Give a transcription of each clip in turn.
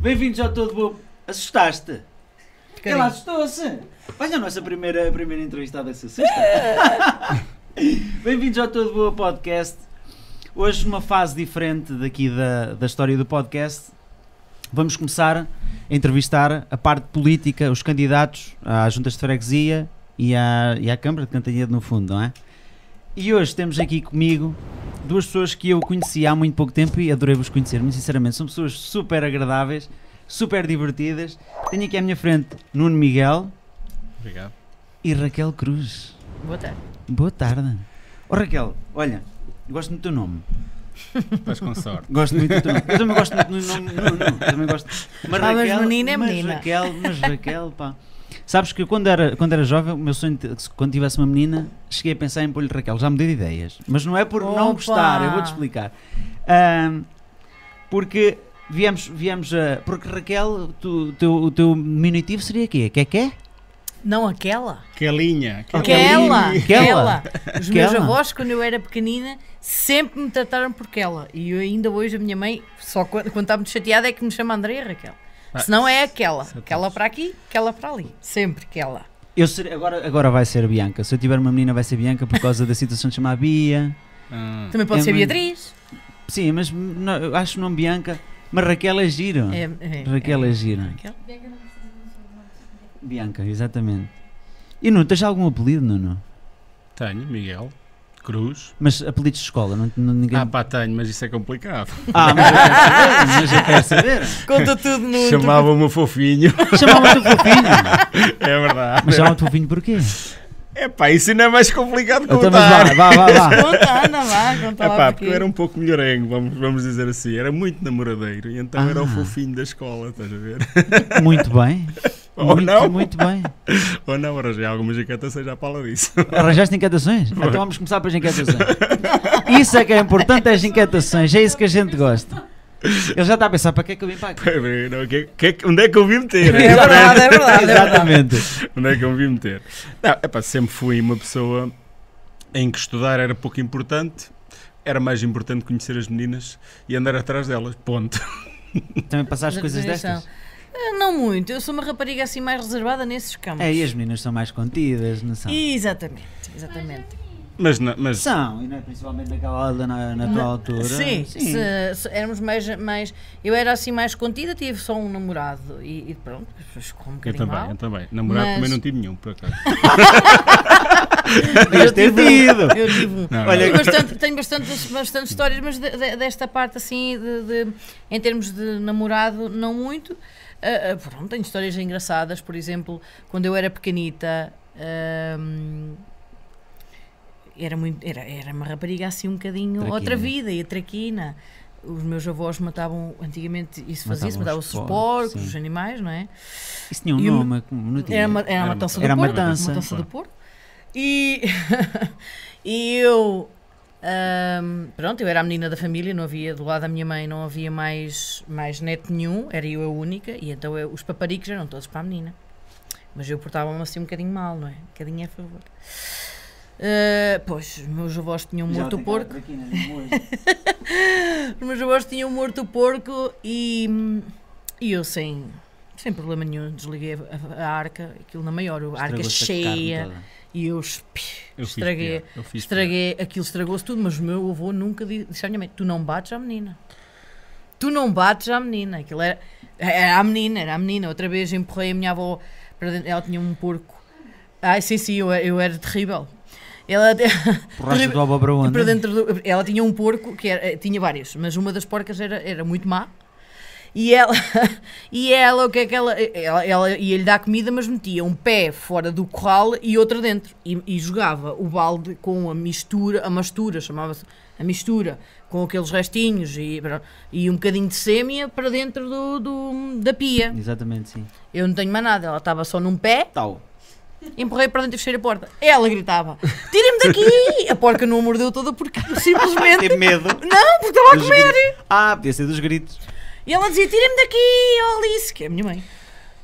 Bem-vindos ao Todo boa. Assustaste? Ela assustou-se. Olha a nossa primeira, a primeira entrevistada a é sexta. É. Bem-vindos ao Todo Boa Podcast. Hoje uma fase diferente daqui da, da história do podcast. Vamos começar a entrevistar a parte política, os candidatos às juntas de freguesia e à, e à Câmara de Cantanhede no fundo, não é? E hoje temos aqui comigo duas pessoas que eu conheci há muito pouco tempo e adorei vos conhecer, muito sinceramente. São pessoas super agradáveis, super divertidas. Tenho aqui à minha frente Nuno Miguel. Obrigado. E Raquel Cruz. Boa tarde. Boa tarde. Oh, Raquel, olha, gosto muito do teu nome. Estás com sorte. Gosto muito do teu nome. Eu também gosto muito do nome. Não, não, também gosto. Mas, Raquel, mas menina é menina. Mas Raquel, mas Raquel, pá. Sabes que quando era, quando era jovem, o meu sonho, quando tivesse uma menina, cheguei a pensar em pôr-lhe Raquel. Já mudei de ideias. Mas não é por Opa! não gostar, eu vou-te explicar. porque viemos, viemos a. Porque Raquel, tu, teu, o teu diminutivo seria quê? Que é que é? Não aquela. Quelinha. Aquela. Aquela. Os meus avós, quando eu era pequenina, sempre me trataram por aquela E eu, ainda hoje a minha mãe, só quando, quando está muito chateada, é que me chama André Raquel. Ah, Se não é aquela. É aquela para aqui, aquela para ali. Sempre aquela. Eu ser, agora, agora vai ser Bianca. Se eu tiver uma menina, vai ser Bianca por causa da situação de chamar Bia. Ah. Também pode é ser uma... Beatriz. Sim, mas não, eu acho o nome Bianca. Mas Raquel é giro. É, é, Raquel é, é giro. Raquel? Bianca, exatamente. E Nuno, tens algum apelido, Nuno? Tenho, Miguel. Cruz. Mas apelidos de escola, não, não ninguém. Ah, pá, tenho, mas isso é complicado. Ah, mas eu quero saber. Conta tudo no. chamava me fofinho. Chamavam-te fofinho. É verdade. Mas chamava te fofinho porquê? É pá, isso ainda é mais complicado que então, contar. Então, vá, vá, vá. Conta, vá, conta É pá, porque eu era um pouco melhorengo, vamos, vamos dizer assim. Era muito namoradeiro e então ah. era o ah. fofinho da escola, estás a ver? Muito bem. Ou muito, não? Muito bem. Ou não, arranjei algumas inquietações à pala disso. Arranjaste inquietações? Então vamos começar pelas inquietações. Isso é que é importante, as inquietações. É isso que a gente gosta. Ele já está a pensar para que é que eu vim para aqui? Não, que, é, é que, onde é que eu vim meter? É, é verdade, é verdade. Exatamente. onde é que eu vim meter? Não, sempre fui uma pessoa em que estudar era pouco importante, era mais importante conhecer as meninas e andar atrás delas. Ponto. Também as coisas destas? Ah, não muito, eu sou uma rapariga assim mais reservada nesses campos. É, e as meninas são mais contidas, não são? Exatamente, exatamente. Mas, não, mas... São, e não é principalmente naquela altura, na, na tua altura. Sim, sim. Se, se éramos mais, mais. Eu era assim mais contida, tive só um namorado e, e pronto, ficou um bocadinho. Eu também, mal, eu também. Namorado mas... também não tive nenhum, por acaso. Devias ter tido. Eu tive. Não, tenho bastante, tenho bastantes, bastante histórias, mas de, de, desta parte assim, de, de, em termos de namorado, não muito. Uh, uh, tenho histórias engraçadas, por exemplo, quando eu era pequenita. Um, era, muito, era, era uma rapariga assim um bocadinho traquina. outra vida e a traquina. Os meus avós matavam, antigamente isso fazia-se, matavam, matavam os porcos, os animais, não é? Isso tinha um e nome, Era, uma, era, era matança do porco. Matança, matança do porco. E, e eu um, pronto, eu era a menina da família, não havia, do lado da minha mãe não havia mais, mais neto nenhum, era eu a única, e então eu, os paparicos eram todos para a menina. Mas eu portava-me assim um bocadinho mal, não é? Um bocadinho a favor. Uh, pois, os meus avós tinham Já morto o porco. É? os meus avós tinham morto o porco e, e eu sem, sem problema nenhum desliguei a, a, a arca, aquilo na maior, a arca cheia e eu, eu estraguei, eu estraguei aquilo estragou-se tudo, mas o meu avô nunca disse à minha mãe, tu não bates à menina. Tu não bates à menina. Aquilo era, era a menina, era a menina. Outra vez empurrei a minha avó para dentro, ela tinha um porco. Ai, sim, sim, eu, eu era terrível. Ela, para dentro do, ela tinha um porco que era, tinha vários, mas uma das porcas era, era muito má e ela, e ela, o que é que ela, ela, ela ia-lhe dar comida, mas metia um pé fora do corral e outro dentro. E, e jogava o balde com a mistura, a mastura, chamava-se a mistura, com aqueles restinhos e, e um bocadinho de sêmia para dentro do, do, da pia. Exatamente, sim. Eu não tenho mais nada, ela estava só num pé. Tal. Empurrei para dentro e fechei a porta. Ela gritava: Tira-me daqui! A porca não a mordeu toda porque simplesmente. Teve medo. Não, porque estava a comer. Gritos. Ah, podia ser dos gritos. E ela dizia: Tira-me daqui, oh Alice, que é a minha mãe.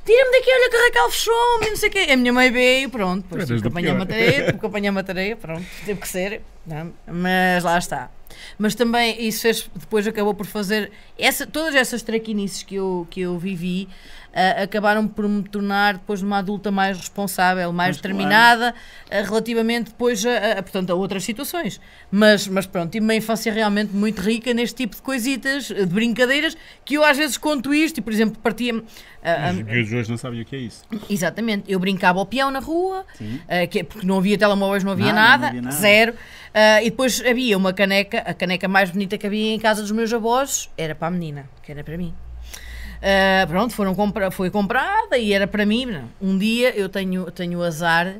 Tira-me daqui, olha que a Raquel fechou-me, não sei o quê. A minha mãe veio, pronto. Depois tive que apanhar uma tareia, tive que apanhar pronto, teve que ser. Não? É? Mas lá está. Mas também isso fez, depois acabou por fazer essa, todas essas traquinices que eu, que eu vivi uh, acabaram por me tornar depois uma adulta mais responsável, mais determinada, claro. uh, eh, relativamente depois a, a, portanto, a outras situações. Mas, mas pronto, tive uma infância realmente muito rica neste tipo de coisitas, eh, de brincadeiras, que eu às vezes conto isto e, por exemplo, partia-me. Eh, os meus hoje não sabem o que é isso. Exatamente. Eu brincava ao peão na rua, que, é porque não havia telemóveis, não havia, nada, nada, não havia nada. zero. Uh, e depois havia uma caneca, a caneca mais bonita que havia em casa dos meus avós era para a menina, que era para mim. Uh, pronto, foram compra foi comprada e era para mim. É? Um dia eu tenho, tenho o azar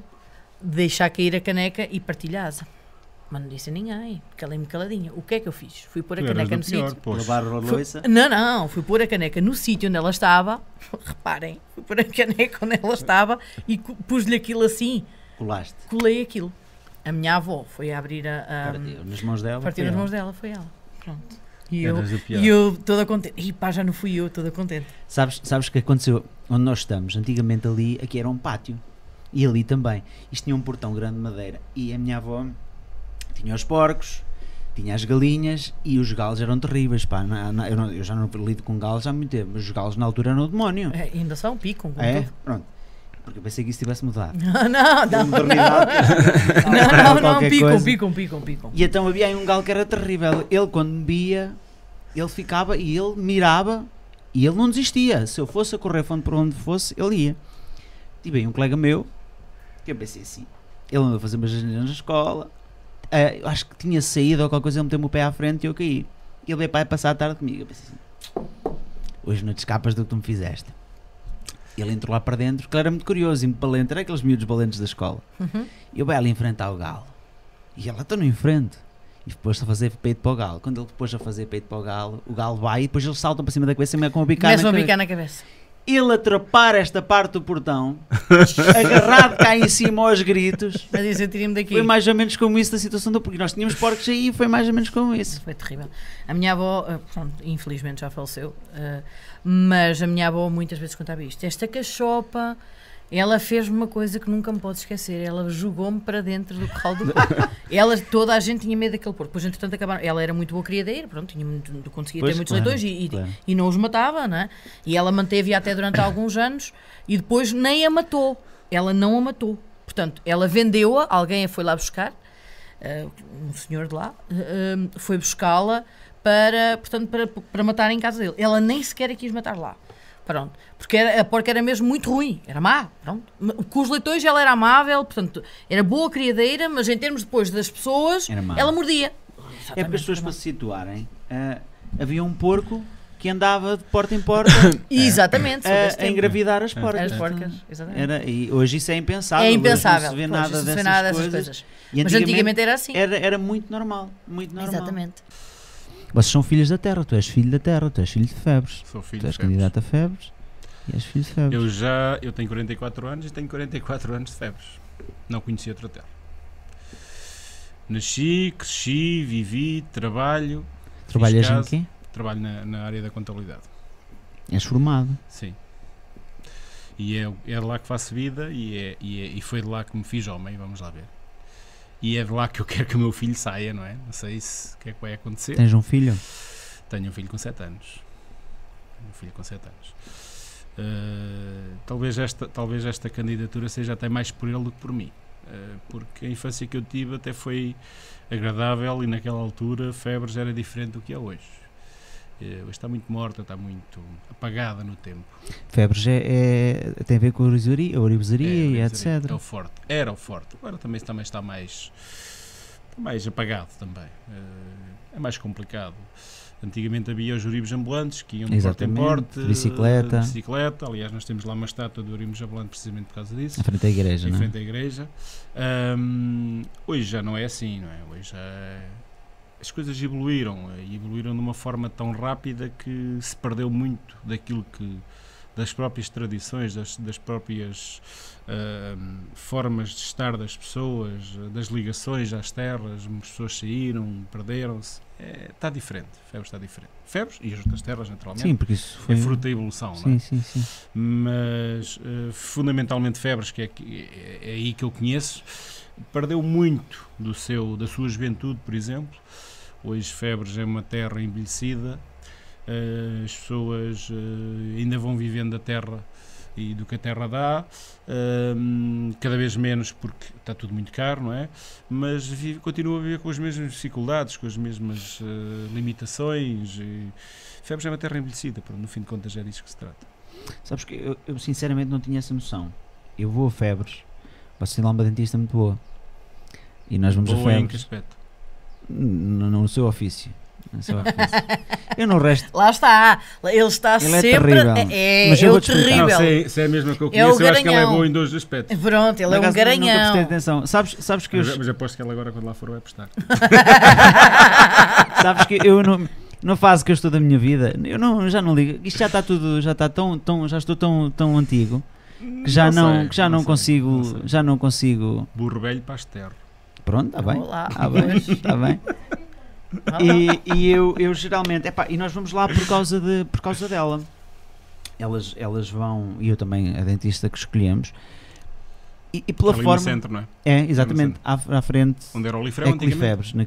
de deixar cair a caneca e partilhar a asa. Mas não disse a ninguém, calei-me é caladinha. O que é que eu fiz? Fui pôr a tu caneca no sítio. Não, não, fui pôr a caneca no sítio onde ela estava. Reparem, fui pôr a caneca onde ela estava e pus-lhe aquilo assim. Colaste? Colei aquilo. A minha avó foi abrir a. a partiu nas mãos dela? Partiu nas mãos dela, foi ela. Pronto. E é eu, e eu toda contente. E pá, já não fui eu, toda contente. Sabes o sabes que aconteceu? Onde nós estamos, antigamente ali, aqui era um pátio. E ali também. Isto tinha um portão grande de madeira. E a minha avó tinha os porcos, tinha as galinhas e os galos eram terríveis. Pá. Na, na, eu, não, eu, já não lido com galos há muito tempo, mas os galos na altura eram o demónio. É, ainda são, picam. É, tudo. pronto pensei que isso tivesse mudado. Não, não, não. Não, não, não, picam, pico, pico, pico. E então havia aí um galo que era terrível. Ele, quando via, ele ficava e ele mirava e ele não desistia. Se eu fosse a correr fundo para onde fosse, ele ia. Tive aí um colega meu que eu pensei assim: ele andou a fazer umas janelas na escola. Uh, acho que tinha saído ou qualquer coisa, ele meteu-me o pé à frente e eu caí. Ele veio para passar a tarde comigo. Eu pensei assim: hoje não te escapas do que tu me fizeste ele entrou lá para dentro, que ele era muito curioso e muito palento, era aqueles miúdos valentes da escola. Uhum. E eu vai ali enfrentar o galo. E ela está no enfrente. E depois a fazer peito para o galo. Quando ele depois a fazer peito para o galo, o galo vai e depois eles saltam para cima da cabeça e me com uma bicada uma bicada na cabeça. Ele atrapar esta parte do portão, agarrado cá em cima aos gritos. Mas isso eu daqui. Foi mais ou menos como isso da situação do porque nós tínhamos porcos aí e foi mais ou menos como isso. Foi terrível. A minha avó, eh, pronto, infelizmente já faleceu. Uh, mas a minha avó muitas vezes contava isto. Esta cachopa. Ela fez-me uma coisa que nunca me pode esquecer. Ela jogou-me para dentro do caldo do porco. ela, toda a gente tinha medo daquele porco. Depois, entretanto, acabaram. Ela era muito boa criadeira, pronto, tinha muito, conseguia pois, ter muitos claro, leitões e, claro. e, e, não os matava, né? E ela manteve-a até durante alguns anos e depois nem a matou. Ela não a matou. Portanto, ela vendeu-a, alguém a foi lá buscar, uh, um senhor de lá, uh, foi buscá-la para, portanto, para, para matar em casa dele. Ela nem sequer a quis matar lá. Pronto. Porque era, a porca era mesmo muito ruim, era má, pronto. Com os leitões ela era amável, portanto, era boa criadeira, mas em termos depois das pessoas, ela mordia. Exatamente, é para as pessoas para se situarem. Uh, havia um porco que andava de porta em porta exatamente, a, a, engravidar as porcas. As porcas era, e hoje isso é impensável. É impensável. Não se vê nada, dessas, se vê nada coisas. dessas coisas. E antigamente, mas antigamente era assim. Era, era muito normal. Muito normal. Exatamente. Vocês são filhos da terra, tu és filho da terra, tu és filho de febres. Sou filho tu és de febres. candidato a febres e és filho de febres. Eu já eu tenho 44 anos e tenho 44 anos de febres. Não conheci outra terra. Nasci, cresci, vivi, trabalho. Trabalhas caso, em quê? Trabalho na, na área da contabilidade. És formado? Sim e é, é lá que faço vida e, é, e, é, e foi de lá que me fiz homem, vamos lá ver e é de lá que eu quero que o meu filho saia, não é? Não sei se, o que é que vai acontecer. Tens um filho? Tenho um filho com 7 anos. Tenho um filho com 7 anos. Uh, talvez, esta, talvez esta candidatura seja até mais por ele do que por mim, uh, porque a infância que eu tive até foi agradável e naquela altura Febres era diferente do que é hoje hoje eh, está muito morta, está muito apagada no tempo. Febres é, é, tem a ver com a oribesaria, é, e etc. Era é o forte, era o forte. Agora também, também está mais, mais apagado também. Eh, é mais complicado. Antigamente havia os uribes ambulantes que iam de porta em porta, bicicleta. bicicleta. Aliás, nós temos lá uma estátua do uribes ambulante precisamente por causa disso. Em frente à igreja, Em é? frente à igreja. hoje já não é assim, não é? Hoje já é as coisas evoluíram e eh, evoluíram de uma forma tão rápida que se perdeu muito daquilo que das próprias tradições, das, das próprias uh, formas de estar das pessoas, das ligações às terras, as pessoas saíram, perderam-se. É, está diferente, Febres está diferente. Febres e as outras terras, naturalmente. Sim, porque isso foi... É fruto da evolução, sim, não é? Sim, sim. Mas, uh, fundamentalmente, Febres, que é, é, é aí que eu conheço, perdeu muito do seu, da sua juventude, por exemplo. Hoje Febres é uma terra envelhecida, as pessoas eh, ainda vão vivendo da terra e do que a terra dá, ehm, cada vez menos porque está tudo muito caro, não é? Mas vive, continua a viver com as mesmas dificuldades, com as mesmas eh, limitações. E, Febres é uma terra envelhecida, no fim de contas é disso que se trata. Sabes que eu, eu sinceramente não tinha essa noção. Eu vou a Febres, posso ser lá uma dentista muito boa. E nós vamos boa a Febres. Em que aspecto? No, no seu ofício. É eu não resto. Lá está. Ele está ele é sempre. É terrível. É, é mas o terrível. Não, se é, se é a mesma que eu conheço, é eu acho que ele é bom em dois aspectos. Pronto, ele é um garanhão. Nunca atenção. Sabes, sabes que mas, eu... mas aposto que ele agora, quando lá for, vai apostar. sabes que eu não na fase que eu estou da minha vida, eu não, já não ligo. Isto já está tudo, já está tão, tão já estou tão, tão antigo que já não, não sei, que já não, não sei, consigo, não já não consigo. Burro velho para Pronto, está bem. Olá. Está bem, está bem e, e eu, eu geralmente, epá, e nós vamos lá por causa, de, por causa dela. Elas, elas vão, e eu também, a dentista que escolhemos, e, e pela Ali forma. No centro, não é? É, exatamente, à, à, frente. Onde era o Lifebre, É Lifebres, na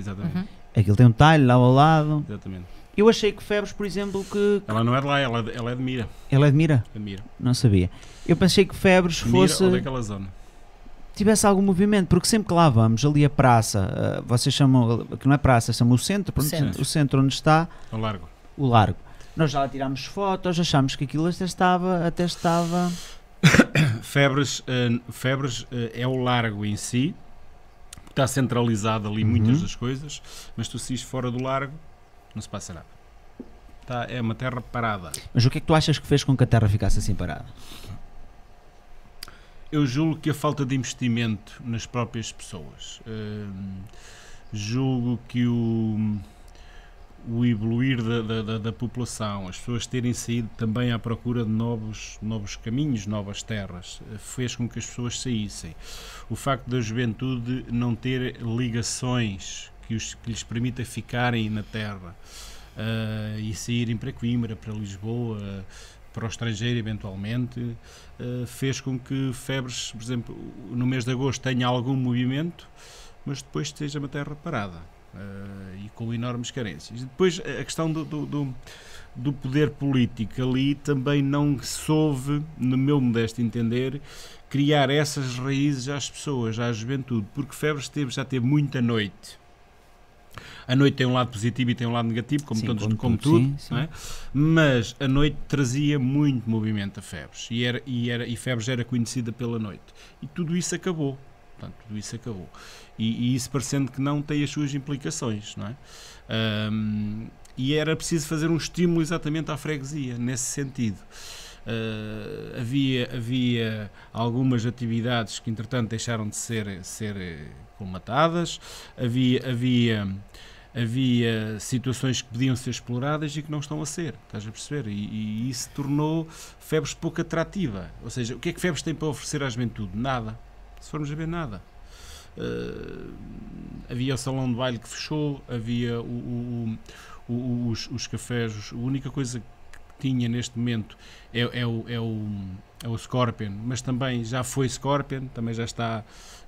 Exatamente. Uhum. Aquilo tem um talho lá ao lado. Exatamente. Eu achei que Febres, por exemplo, que, que. Ela não é de lá, ela, ela é de Mira. Ela é de Mira? De Mira. Não sabia. Eu pensei que Febres fosse. ou daquela zona tivesse algum movimento, porque sempre que lá vamos, ali a praça, uh, vocês chamam, que não é praça, chama o centro, pronto, centro. o centro onde está o largo. O largo. Nós já tirámos fotos, achámos que aquilo até estava, até estava Febres, uh, Febres uh, é o largo em si, está centralizado ali uhum. muitas das coisas, mas tu se fora do largo, não se passa nada. Tá, é uma terra parada. Mas o que é que tu achas que fez com que a terra ficasse assim parada? Eu julgo que a falta de investimento nas próprias pessoas. Hum, julgo que o, o evoluir da, da, da, da, população, as pessoas terem saído também à procura de novos, novos caminhos, novas terras, fez com que as pessoas saíssem. O facto da juventude não ter ligações que, os, que lhes permita ficarem na terra uh, e saírem para Coimbra, para Lisboa. Uh, para o estrangeiro, eventualmente, eh, fez com que Febres, por exemplo, no mês de agosto tenha algum movimento, mas depois esteja uma terra parada eh, e com enormes carências. Depois, a questão do, do, do poder político ali também não soube, no meu modesto entender, criar essas raízes às pessoas, à juventude, porque Febres teve, já teve muita noite a noite tem um lado positivo e tem um lado negativo, como, sim, todos, como, como tudo, sim, é? mas a noite trazia muito movimento a Febres e, era, e, era, e Febres era conhecida pela noite. E tudo isso acabou. Portanto, tudo isso acabou. E, e, isso parecendo que não tem as suas implicações, não é? Um, e era preciso fazer um estímulo exatamente à freguesia, nesse sentido. Uh, havia, havia algumas atividades que, entretanto, deixaram de ser, ser colmatadas, havia. havia havia situações que podiam ser exploradas e que não estão a ser, estás a perceber? E, e isso tornou Febres pouco atrativa. Ou seja, o que é que Febres tem para oferecer à juventude? Nada. Se formos a ver, nada. Uh, havia o salão de baile que fechou, havia o, o, o, os, os, cafés, a única coisa que tinha neste momento é, é, o, é, o, é o Scorpion, mas também já foi Scorpion, também já está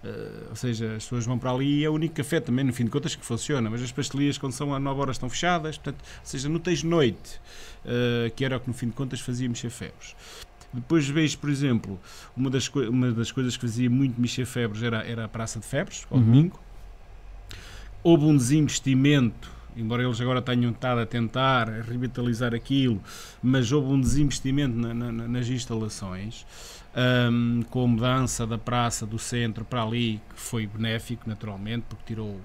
Uh, ou seja, as pessoas vão para ali e é o único café também, no fim de contas, que funciona. Mas as pastelias, quando são a 9 horas, estão fechadas. Portanto, ou seja, não tens noite, uh, que era o que no fim de contas fazíamos chefeiros. Depois vejo, por exemplo, uma das, uma das coisas que fazia muito mexer Febres era, era a Praça de Febres, ao uhum. domingo. Houve um desinvestimento embora eles agora tenham estado a tentar revitalizar aquilo, mas houve um desinvestimento na, na, nas instalações um, com a mudança da praça do centro para ali, que foi benéfico naturalmente, porque tirou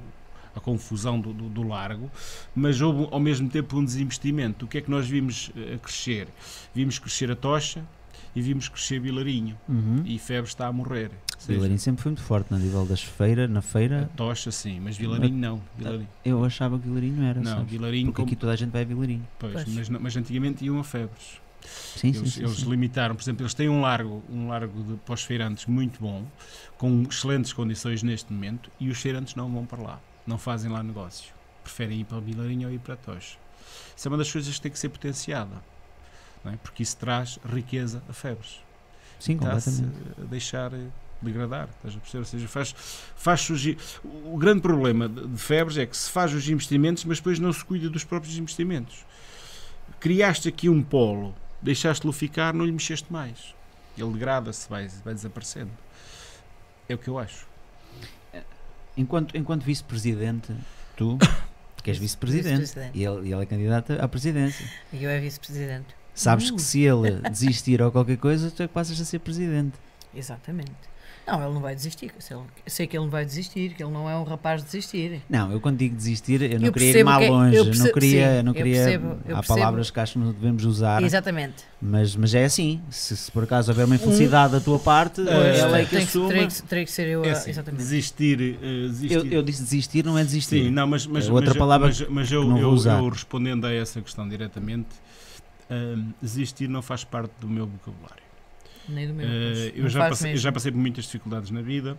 a confusão do, do, do, largo, mas houve ao mesmo tempo um desinvestimento. O que é que nós vimos a eh, crescer? Vimos crescer a tocha e vimos crescer Bilarinho uhum. e Febre está a morrer. Seja, Vilarinho sempre foi muito forte no nível das feiras, na feira. A tocha sim, mas Vilarinho não. Vilarinho. Eu achava que Vilarinho era. Não, sabes? Vilarinho. Porque como... aqui toda a gente vai a Vilarinho. Pois, pois. Mas, mas antigamente iam a Febres. Sim, eles, sim, eles sim. limitaram, por exemplo, eles têm um largo, um largo de pós-feirantes muito bom, com excelentes condições neste momento, e os feirantes não vão para lá, não fazem lá negócio. Preferem ir para Vilarinho ou ir para Tocha. Isso é uma das coisas que tem que ser potenciada, é? porque isso traz riqueza a febres. Sim, completamente. A deixar eh, degradar, estás a perceber? Ou seja, faz, faz surgir. O grande problema de febres é que se faz os investimentos, mas depois não se cuida dos próprios investimentos. Criaste aqui um polo deixaste-lo ficar, não lhe mexeste mais. Ele degrada-se, vai, vai desaparecendo. É o que eu acho. Enquanto, enquanto vice-presidente, tu, porque és vice-presidente, vice e ele, ele é candidato à presidência. E eu é vice-presidente. Sabes uh. que se ele desistir ou qualquer coisa, tu é que passas a ser presidente. Exatamente. Não, ele não vai desistir. sei que ele não vai desistir, que ele não é um rapaz de desistir. Não, eu quando digo desistir, eu não eu queria ir mais é- longe. Eu, eu, não queria. Sim, não queria percebo, há percebo. palavras que acho que não devemos usar. Exatamente. Mas, mas é assim. Se, se por acaso houver uma infelicidade um, da tua parte, é, ela é, é que assume. Teria que, que ser eu, é assim, exatamente. Desistir. Eh, desistir. Eu, eu, disse desistir, não é desistir. Sim, não, mas, mas, é outra mas, palavra mas, mas eu, eu, eu, respondendo a essa questão diretamente, uh, desistir não faz parte do meu vocabulário. Nem do meu. Uh, eu, já passei, eu, já passei, por muitas dificuldades na vida,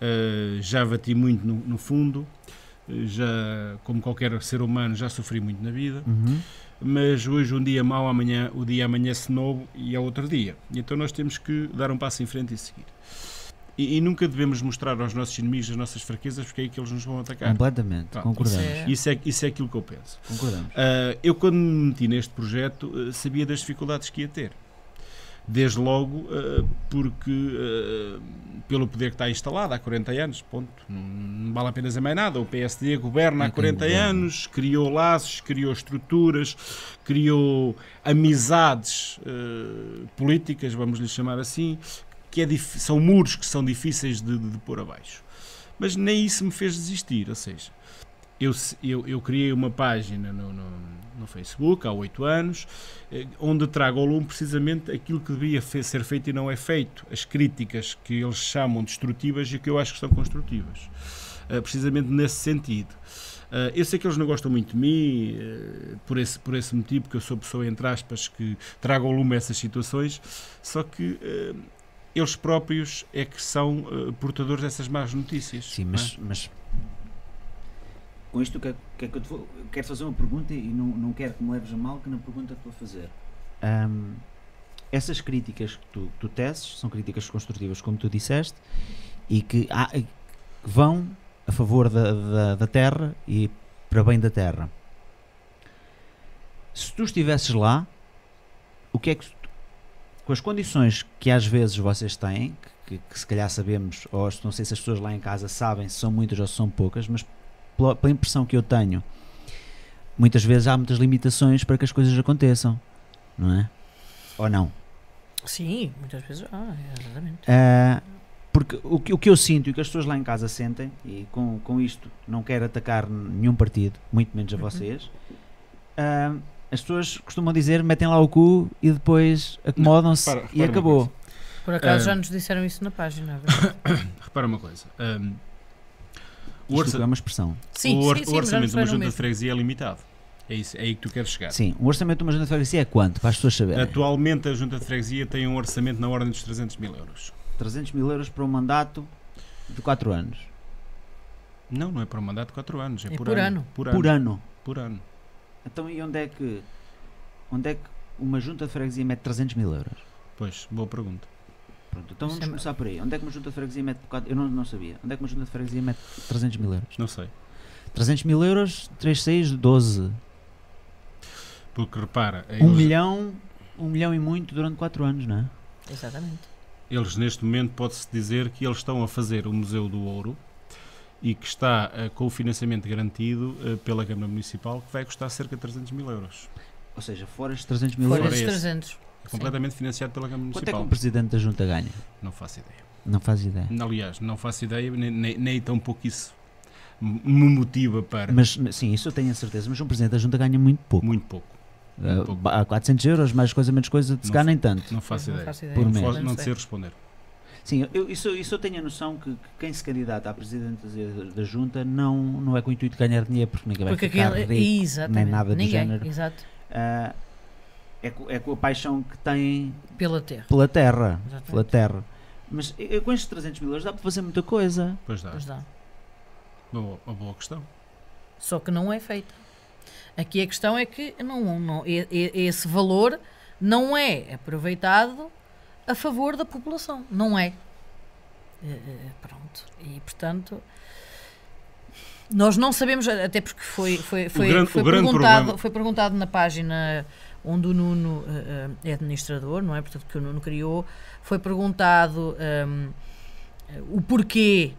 uh, já bati muito no, no, fundo, eh, já, como qualquer ser humano, já sofri muito na vida. Uhum. Mas hoje um dia mau, amanhã o dia amanhece novo e é outro dia. E então nós temos que dar um passo em frente e seguir. E, e, nunca devemos mostrar aos nossos inimigos as nossas fraquezas, porque é aí que eles nos vão atacar. Completamente, Pronto, concordamos. Isso é, isso é, isso é aquilo que eu penso. Concordamos. Uh, eu, quando me meti neste projeto, sabia das dificuldades que ia ter desde logo uh, porque uh, pelo poder que está instalado há 40 anos, ponto, não, vale a pena dizer mais nada, o PSD governa há 40 anos, criou laços, criou estruturas, criou amizades uh, políticas, vamos lhe chamar assim, que é são muros que são difíceis de, de pôr abaixo. Mas nem isso me fez desistir, ou seja, eu, eu, eu criei uma página no, no, no Facebook há oito anos, eh, onde trago ao lume precisamente aquilo que devia ser feito e não é feito, as críticas que eles chamam destrutivas e que eu acho que são construtivas, eh, precisamente nesse sentido. Uh, eu sei que eles não gostam muito de mim, uh, por, esse, por esse motivo, que eu sou pessoa, entre aspas, que traga ao lume essas situações, só que uh, eles próprios é que são portadores dessas más notícias. Sim, mas, é? mas com isto, que, é, que, é que eu, vou, quero fazer uma pergunta e não, não quero que me leves a mal que na pergunta que vou fazer. Um, essas críticas que tu, tu teces são críticas construtivas, como tu disseste, e que há, vão a favor da, da, da, terra e para bem da terra. Se tu estivesses lá, o que é que com as condições que às vezes vocês têm, que, que, que se calhar sabemos, ou não sei se as pessoas lá em casa sabem se são muitas ou se são poucas, mas pela, pela impressão que eu tenho, muitas vezes há muitas limitações para que as coisas aconteçam, não é? Ou não? Sim, muitas vezes há, ah, exatamente. Uh, porque o que, o que eu sinto e o que as pessoas lá em casa sentem, e com, com isto não quero atacar nenhum partido, muito menos a uhum. vocês, uh, as pessoas costumam dizer metem lá o cu e depois acomodam-se e acabou. Por acaso uh, já nos disseram isso na página. É repara uma coisa. Um, ah, o orça... é uma expressão. Sim, o, or sim, sim, o orçamento de uma junta de freguesia é limitado. É, isso, é aí que tu queres chegar. Sim, o orçamento de uma junta de freguesia é quanto? Para as pessoas saberem. Atualmente a junta de freguesia tem um orçamento na ordem dos 300 mil euros. 300 mil euros para um mandato de 4 anos? Não, não é para um mandato de 4 anos, é, é por, por, ano. Ano. por, ano. Por ano. Por ano. Então e onde é que, onde é que uma junta de freguesia mete 300 mil euros? Pois, boa pergunta. Pronto, então vamos é começar por aí. Onde é que uma junta de freguesia mete Eu não, não sabia. Onde é que uma junta de freguesia mete 300 mil euros? Não sei. 300 mil euros, 3, 6, 12. Porque repara. 1 um milhão, um milhão e muito durante 4 anos, não é? Exatamente. Eles, neste momento, pode-se dizer que eles estão a fazer o Museu do Ouro e que está uh, com o financiamento garantido uh, pela Câmara Municipal, que vai custar cerca de 300 mil euros. Ou seja, fora estes 300 mil fora euros. Fora estes 300 completamente Sim. financiado pela Câmara Municipal. Quanto é que o Presidente da Junta ganha? Não faço ideia. Não faz ideia? Aliás, não faço ideia, nem, nem, nem tão pouco isso me motiva para. Mas, sim, isso eu tenho a certeza. Mas um presidente da Junta ganha muito pouco. Muito pouco. Eh, muito uh, Há 400 euros, mais coisa, menos coisa, se cá nem tanto. Não faço ideia. Por não, menos. Faço, não sei responder. Sim, eu, isso, isso eu tenho a noção que, que quem se candidata a presidente da, Junta não, não é com o intuito de ganhar dinheiro, porque ninguém vai porque ficar aquele, rico, nem nada ninguém, do género. Exato. Uh, é, é com a paixão que têm pela terra. Pela terra. Pela terra. Mas com estes 300 mil euros dá para fazer muita coisa. Pois dá. Pois dá. Uma boa, uma boa questão. Só que não é feita. Aqui a questão é que não, não, esse valor não é aproveitado a favor da população. Não é. Eh, eh, pronto. E portanto. Nós não sabemos, até porque foi, foi, foi, grande, foi perguntado, foi perguntado na página onde o Nuno uh, é administrador, não é? Portanto, que o Nuno criou, foi perguntado um, ehm, eh, o porquê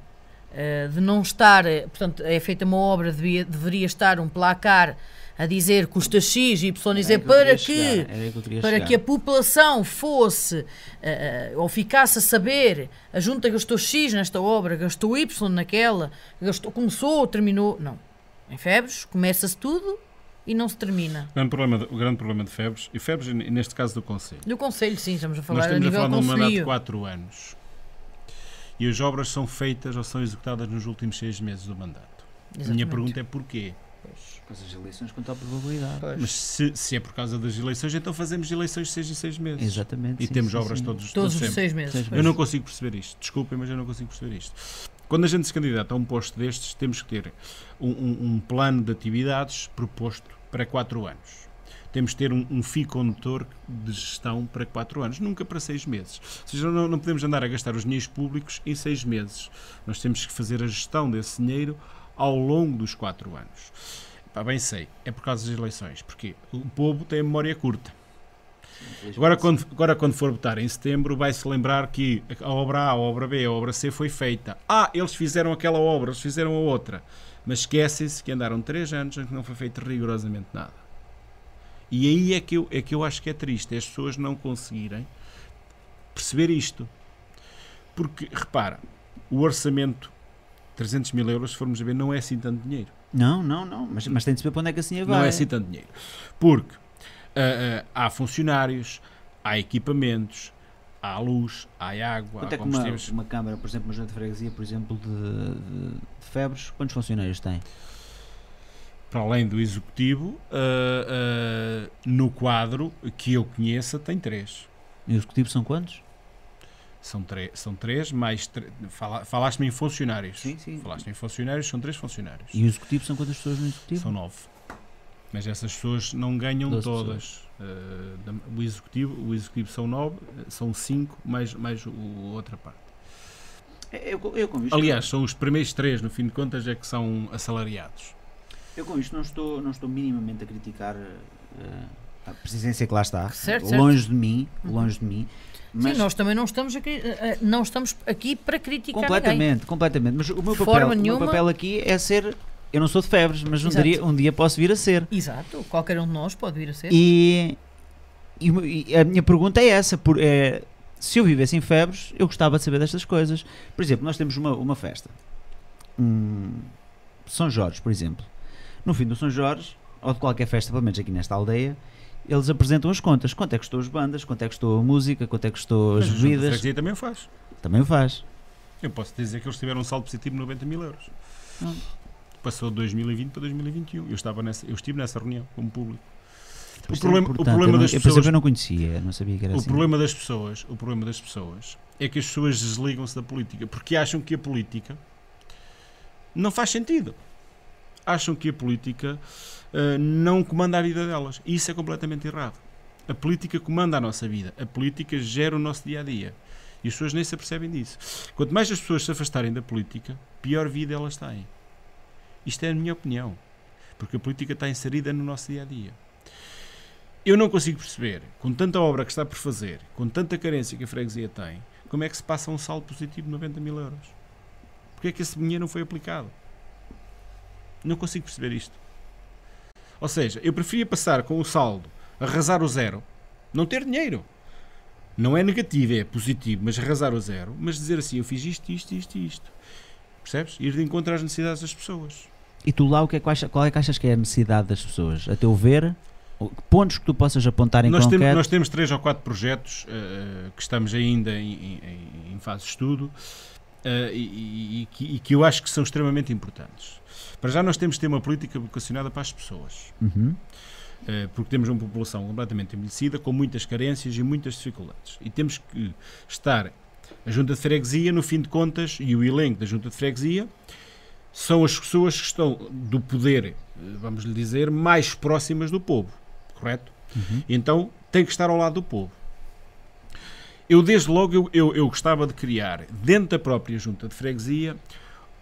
uh, de não estar, portanto, é feita uma obra, devia, deveria estar um placar a dizer custa X, Y e dizer para que, que para chegar. que a população fosse uh, ou ficasse a saber a junta gastou X nesta obra, gastou Y naquela, gastou, começou, terminou. Não. Em febres, começa-se tudo e não se termina. O grande é problema de, o grande problema de febres, e febres neste caso do Conselho. Do Conselho, sim, estamos a falar estamos a, nível a falar de um mandato de 4 anos. E as obras são feitas ou são executadas nos últimos 6 meses do mandato. Exatamente. A minha pergunta é porquê? Pois, as eleições quanto à probabilidade. Pois. Mas se, se, é por causa das eleições, então fazemos eleições 6 em 6 meses. Exatamente. E sim, temos sim, obras sim. todos, todos, todos os 6 meses. Eu não consigo perceber isto. Desculpem, mas eu não consigo perceber isto. Quando a gente se candidata a um posto destes, temos que ter um, um, um plano de atividades proposto para 4 anos. Temos que ter um, um fio condutor de gestão para 4 anos, nunca para 6 meses. Ou seja, não, não podemos andar a gastar os dinheiros públicos em 6 meses. Nós temos que fazer a gestão desse dinheiro ao longo dos 4 anos. bem sei, é por causa das eleições, porque o povo tem a memória curta. Agora quando, agora, quando for votar em setembro, vai-se lembrar que a obra A, a obra B, a obra C foi feita. Ah, eles fizeram aquela obra, eles fizeram a outra. Mas esquecem-se que andaram 3 anos em que não foi feito rigorosamente nada. E aí é que, eu, é que eu acho que é triste, as pessoas não conseguirem perceber isto. Porque, repara, o orçamento, 300 mil euros, se formos a ver, não é assim tanto dinheiro. Não, não, não, mas, mas tem de saber para onde é que assim vai. Não é assim tanto dinheiro. Porque Uh, uh, há funcionários, há equipamentos, há luz, há água. Quanto há é que uma, uma câmara, por exemplo, uma junta de freguesia, por exemplo, de, de, de febres, quantos funcionários tem? Para além do executivo, uh, no quadro que eu conheça, tem três. E o executivo são quantos? São, são três, mais. Fala Falaste-me em funcionários. Sim, sim. Falaste-me em funcionários, são três funcionários. E o executivo são quantas pessoas no executivo? São nove. Mas essas pessoas não ganham todas. Uh, o, executivo, o executivo são nove, eh, são cinco, mais, mais o, outra parte. Eu, eu Aliás, são os primeiros três, no fim de contas, é que são assalariados. Eu com isto não estou, não estou minimamente a criticar uh, a presidência que lá está, certo, longe certo. de mim, longe de mim. Uhum. Mas Sim, nós também não estamos aqui, não estamos aqui para criticar completamente, ninguém. completamente. Mas o meu papel, o meu papel aqui é ser eu não sou de febres, mas um dia, um dia, posso vir a ser. Exato, qualquer um de nós pode vir a ser. E, e, e a minha pergunta é essa: por, é, se eu vivesse em febres, eu gostava de saber destas coisas. Por exemplo, nós temos uma, uma festa, um São Jorge, por exemplo. No fim do São Jorge, ou de qualquer festa, pelo menos aqui nesta aldeia, eles apresentam as contas. Quanto é que custou as bandas, quanto é que custou a música, quanto é que custou as mas bebidas. Mas também o faz. Também o faz. Eu posso dizer que eles tiveram um saldo positivo de 90 mil euros passou de 2020 para 2021. Eu, estava nessa, eu estive nessa reunião como público. O problema, é, o problema, das eu não, eu pessoas. Eu não conhecia, não sabia que era o assim. Problema das pessoas, o problema das pessoas é que as pessoas desligam-se da política porque acham que a política não faz sentido. Acham que a política uh, não comanda a vida delas. E isso é completamente errado. A política comanda a nossa vida. A política gera o nosso dia a dia. E as pessoas nem se apercebem disso. Quanto mais as pessoas se afastarem da política, pior vida elas têm. Isto é a minha opinião, porque a política está inserida no nosso dia a dia. Eu não consigo perceber, com tanta obra que está por fazer, com tanta carência que a freguesia tem, como é que se passa um saldo positivo de 90 mil euros. Porque é que esse dinheiro não foi aplicado? Não consigo perceber isto. Ou seja, eu preferia passar com o saldo, arrasar o zero, não ter dinheiro. Não é negativo, é positivo, mas arrasar o zero, mas dizer assim, eu fiz isto, isto, isto, isto. Percebes? Ir de encontro às necessidades das pessoas. E tu lá, o que é, qual é que achas que é a necessidade das pessoas? A teu ver, pontos que tu possas apontar em nós concreto? Temos, nós temos três ou quatro projetos uh, que estamos ainda em, em, em fase de estudo uh, e, e, que, e, que, eu acho que são extremamente importantes. Para já nós temos de ter uma política vocacionada para as pessoas. Uhum. porque temos uma população completamente envelhecida, com muitas carências e muitas dificuldades. E temos que estar a junta de freguesia, no fim de contas, e o elenco da junta de freguesia, são as pessoas que estão do poder, eh, vamos lhe dizer, mais próximas do povo, correto? Uhum. Então tem que estar ao lado do povo. Eu, desde logo, eu, eu, eu, gostava de criar, dentro da própria junta de freguesia,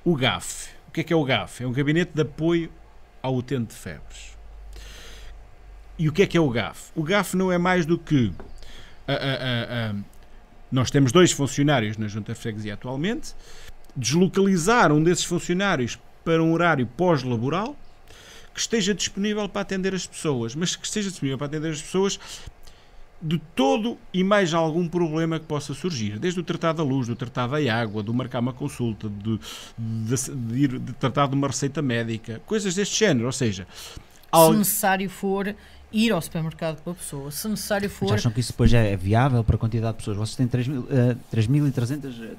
o GAF. O que é que é o GAF? É um gabinete de apoio ao utente de febres. E o que é que é o GAF? O GAF não é mais do que a, a, a, nós temos dois funcionários na Junta de Freguesia atualmente. Deslocalizar um desses funcionários para um horário pós-laboral que esteja disponível para atender as pessoas, mas que esteja disponível para atender as pessoas de todo e mais algum problema que possa surgir, desde o tratado da luz, do tratado da água, do marcar uma consulta, de, de, de, ir, de tratar de uma receita médica, coisas deste género. Ou seja, se algo... necessário for, ir ao supermercado com a pessoa, se necessário for. Mas acham que isso depois é viável para a quantidade de pessoas? Vocês têm 3.300 eh,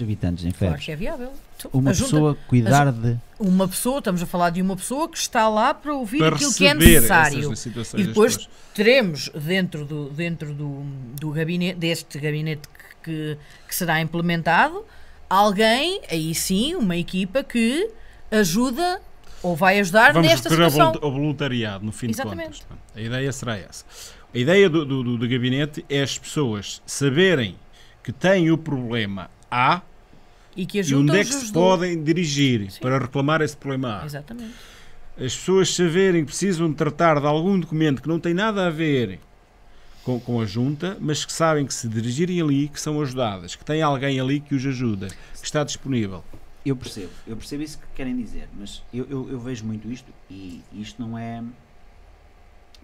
eh, habitantes em Fez. Claro que é viável. Então, uma pessoa cuidar de. Uma pessoa, estamos a falar de uma pessoa que está lá para ouvir para aquilo que é necessário. E depois teremos dentro do, dentro do, do gabinete, deste gabinete que, que será implementado, alguém, aí sim, uma equipa que ajuda ou vai ajudar Vamos nesta situação. Vamos voluntariado, no fim Exatamente. de contas. A ideia será essa. A ideia do, do, do gabinete é as pessoas saberem que têm o problema A e, que e onde é que se do... podem dirigir Sim. para reclamar esse problema A. Exatamente. As pessoas saberem que precisam de tratar de algum documento que não tem nada a ver com, com a junta, mas que sabem que se dirigirem ali, que são ajudadas, que tem alguém ali que os ajuda, que está disponível. Eu percebo, eu percebo isso que querem dizer, mas eu, eu, eu vejo muito isto e isto não é.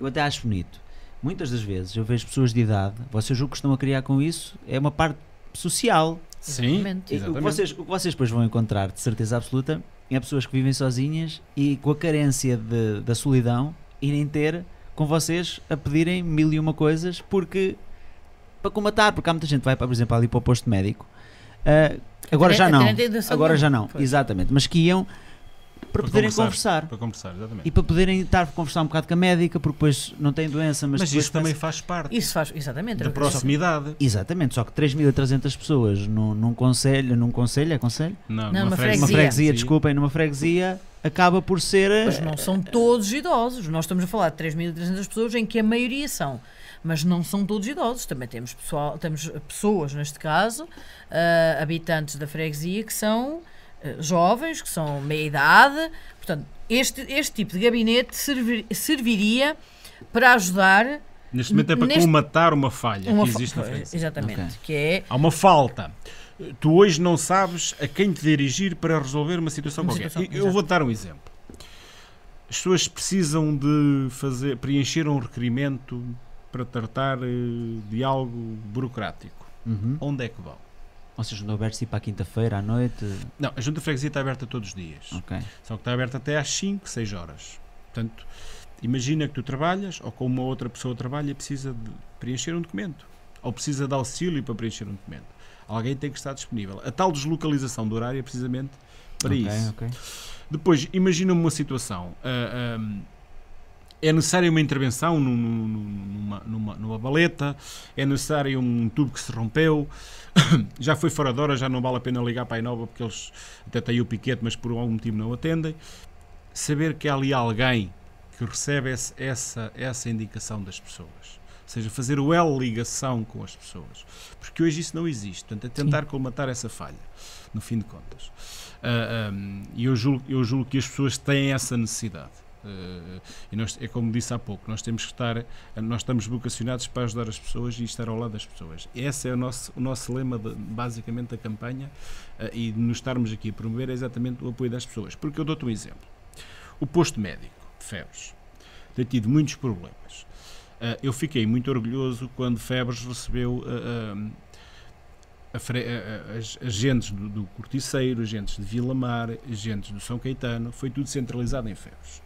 Eu até acho bonito. Muitas das vezes eu vejo pessoas de idade, vocês o que estão a criar com isso é uma parte social. Sim, exatamente. o, que vocês, o que vocês depois vão encontrar, de certeza absoluta, é pessoas que vivem sozinhas e com a carência de, da solidão irem ter com vocês a pedirem mil e uma coisas porque para comatar, porque há muita gente que vai, por exemplo, ali para o posto médico Uh, agora, já não, agora já não. Exatamente. Mas que iam para, para poderem conversar, conversar. Para conversar, exatamente. E para poderem estar a conversar um bocado com a médica, porque depois não têm doença, mas. Mas isso também faz parte. Isso faz, exatamente. Da proximidade. Que, exatamente, só que 3.300 pessoas num, num conselho, num conselho, é conselho? Não, não numa, freguesia. Uma freguesia, desculpem, numa freguesia acaba por ser. Mas não são todos idosos, nós estamos a falar de 3.300 pessoas em que a maioria são mas não são todos idosos, também temos, pessoal, temos pessoas, neste caso, uh, habitantes da freguesia, que são uh, jovens, que são meia-idade. Portanto, este, este tipo de gabinete servir, serviria para ajudar Neste momento é para Neste... comatar uma falha uma que existe fa... na freguesia. Exatamente. Okay. Que é... Há uma falta. Tu hoje não sabes a quem te dirigir para resolver uma situação uma qualquer. Situação, Eu vou dar um exemplo. As pessoas precisam de fazer, preencher um requerimento para tratar eh, de algo burocrático, uhum. onde é que vão? Ou seja, não aberto para tipo, a quinta-feira à noite? Não, a junta de freguesia está aberta todos os dias. Okay. Só que está aberta até às 5, 6 horas. Portanto, imagina que tu trabalhas ou com uma outra pessoa trabalha e precisa de preencher um documento. Ou precisa de auxílio para preencher um documento. Alguém tem que estar disponível. A tal deslocalização do horário é precisamente para okay, isso. Okay. Depois, imagina uma situação. Uh, ah, um, ah, é necessária uma intervenção num, numa, numa, numa, baleta, é necessário um tubo que se rompeu, já foi fora de hora, já não vale a pena ligar para a Inova porque eles até têm o piquete, mas por algum motivo não atendem. Saber que há ali alguém que recebe essa, essa indicação das pessoas. Ou seja, fazer o L ligação com as pessoas. Porque hoje isso não existe. Portanto, é tentar Sim. colmatar essa falha, no fim de contas. Ah, ah, e uh, um, eu, julgo, eu julgo que as pessoas têm essa necessidade. Eh, e nós, é como disse há pouco, nós temos que estar, nós estamos vocacionados para ajudar as pessoas e estar ao lado das pessoas. Esse é o nosso, o nosso lema, de, basicamente, da campanha eh, e de nos estarmos aqui a promover é exatamente o apoio das pessoas. Porque eu dou-te um exemplo. O posto médico de Febres tem tido muitos problemas. Eh, eu fiquei muito orgulhoso quando Febres recebeu as agentes do, do Corticeiro, agentes de Vila Mar, agentes do São Caetano, foi tudo centralizado em Febres.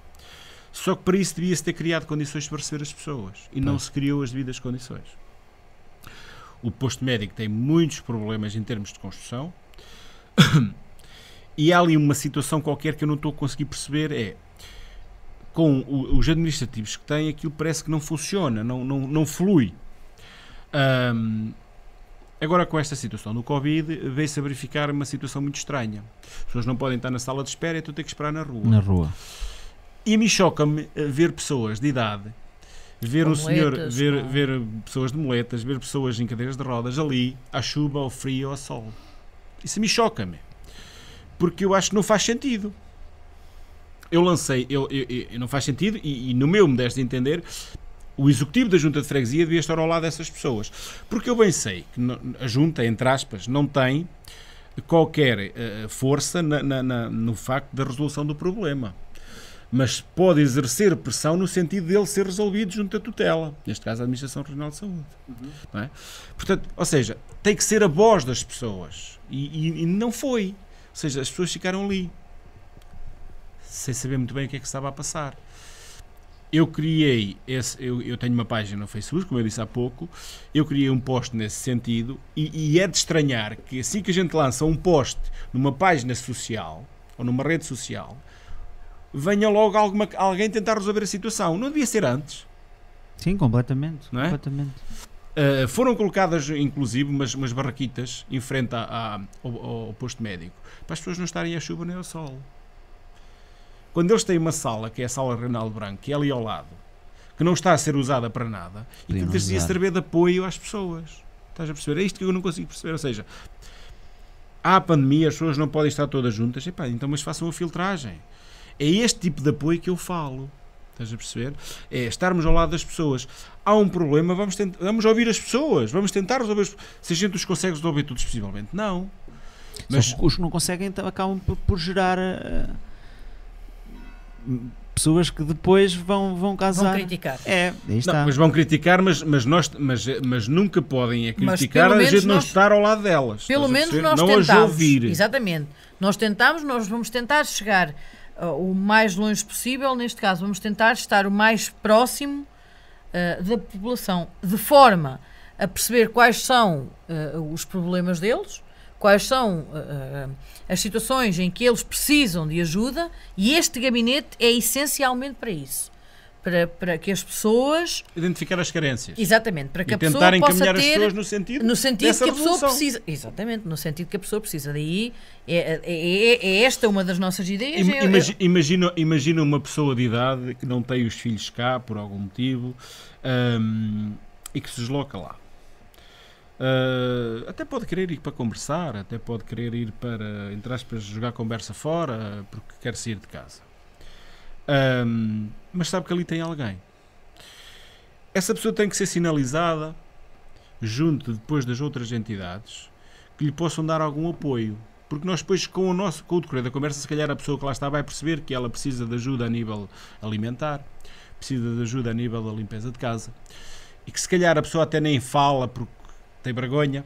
Só que para isso devia-se ter criado condições para receber as pessoas e pois. não se criou as devidas condições. O posto médico tem muitos problemas em termos de construção e há ali uma situação qualquer que eu não estou a conseguir perceber é com os administrativos que têm aquilo parece que não funciona, não, não, não flui. Um, Agora, com esta situação do Covid, veio-se a verificar uma situação muito estranha. As pessoas não podem estar na sala de espera e tu tens que esperar na rua. Na rua. E me choca-me eh, ver pessoas de idade, ver Com um moletas, senhor, ver, é? ver pessoas de moletas, ver pessoas em cadeiras de rodas ali, à chuva, ao frio, ao sol. Isso me choca-me. Porque eu acho que não faz sentido. Eu lancei, eu, eu, eu não faz sentido, e, e no meu modesto entender, o executivo da junta de freguesia devia estar ao lado dessas pessoas. Porque eu bem sei que a junta, entre aspas, não tem qualquer uh, força na, na, na, no facto da resolução do problema mas pode exercer pressão no sentido dele ser resolvido junto à tutela, neste caso a Administração Regional de Saúde. Uhum. É? Portanto, ou seja, tem que ser a voz das pessoas e, e, e, não foi. Ou seja, as pessoas ficaram ali sem saber muito bem o que é que estava a passar. Eu criei, esse, eu, eu tenho uma página no Facebook, como eu disse há pouco, eu criei um post nesse sentido e, e é de estranhar que assim que a gente lança um post numa página social ou numa rede social, venha logo alguma, alguém tentar resolver a situação. Não devia ser antes. Sim, completamente. Não é? completamente. Uh, foram colocadas, inclusive, umas, umas barraquitas em frente ao, ao, posto médico para as pessoas não estarem à chuva nem ao sol. Quando eles têm uma sala, que é a sala Reinaldo Branco, que é ali ao lado, que não está a ser usada para nada, e que devia servir de apoio às pessoas. Estás a perceber? É isto que eu não consigo perceber. Ou seja, há a pandemia, as pessoas não podem estar todas juntas, Epá, então mas façam a filtragem. É este tipo de apoio que eu falo. Estás a perceber? É estarmos ao lado das pessoas. Há um problema, vamos, tentar, vamos ouvir as pessoas, vamos tentar resolver. se a gente os consegue resolver todos, possivelmente não. Mas os que não conseguem então, acabam por, por gerar uh, pessoas que depois vão, vão casar. Vão criticar. É, não, mas vão criticar, mas, mas, nós, mas, mas nunca podem é criticar a gente nós, não estar ao lado delas. Pelo menos nós não tentamos. ouvir. Exatamente. Nós tentamos, nós vamos tentar chegar eh, o mais longe possível. Neste caso, vamos tentar estar o mais próximo uh, da população, de forma a perceber quais são uh, os problemas deles, quais são uh, as situações em que eles precisam de ajuda, e este gabinete é essencialmente para isso para, para que as pessoas identificar as carências. Exatamente, para que e a pessoa tentar encaminhar as pessoas no sentido, no sentido que a pessoa precisa. Exatamente, no sentido que a pessoa precisa. Daí é, é, é, é esta uma das nossas ideias. É, é imagina, imagina, imagina uma pessoa de idade que não tem os filhos cá por algum motivo um, e que se desloca lá. Uh, até pode querer ir para conversar, até pode querer ir para, entre aspas, jogar conversa fora, porque quer sair de casa um, mas sabe que ali tem alguém. Essa pessoa tem que ser sinalizada junto depois das outras entidades que lhe possam dar algum apoio. Porque nós depois, com o, nosso, com o decorrer da conversa, se calhar a pessoa que lá está vai perceber que ela precisa de ajuda a nível alimentar, precisa de ajuda a nível da limpeza de casa. E que se calhar a pessoa até nem fala porque tem vergonha,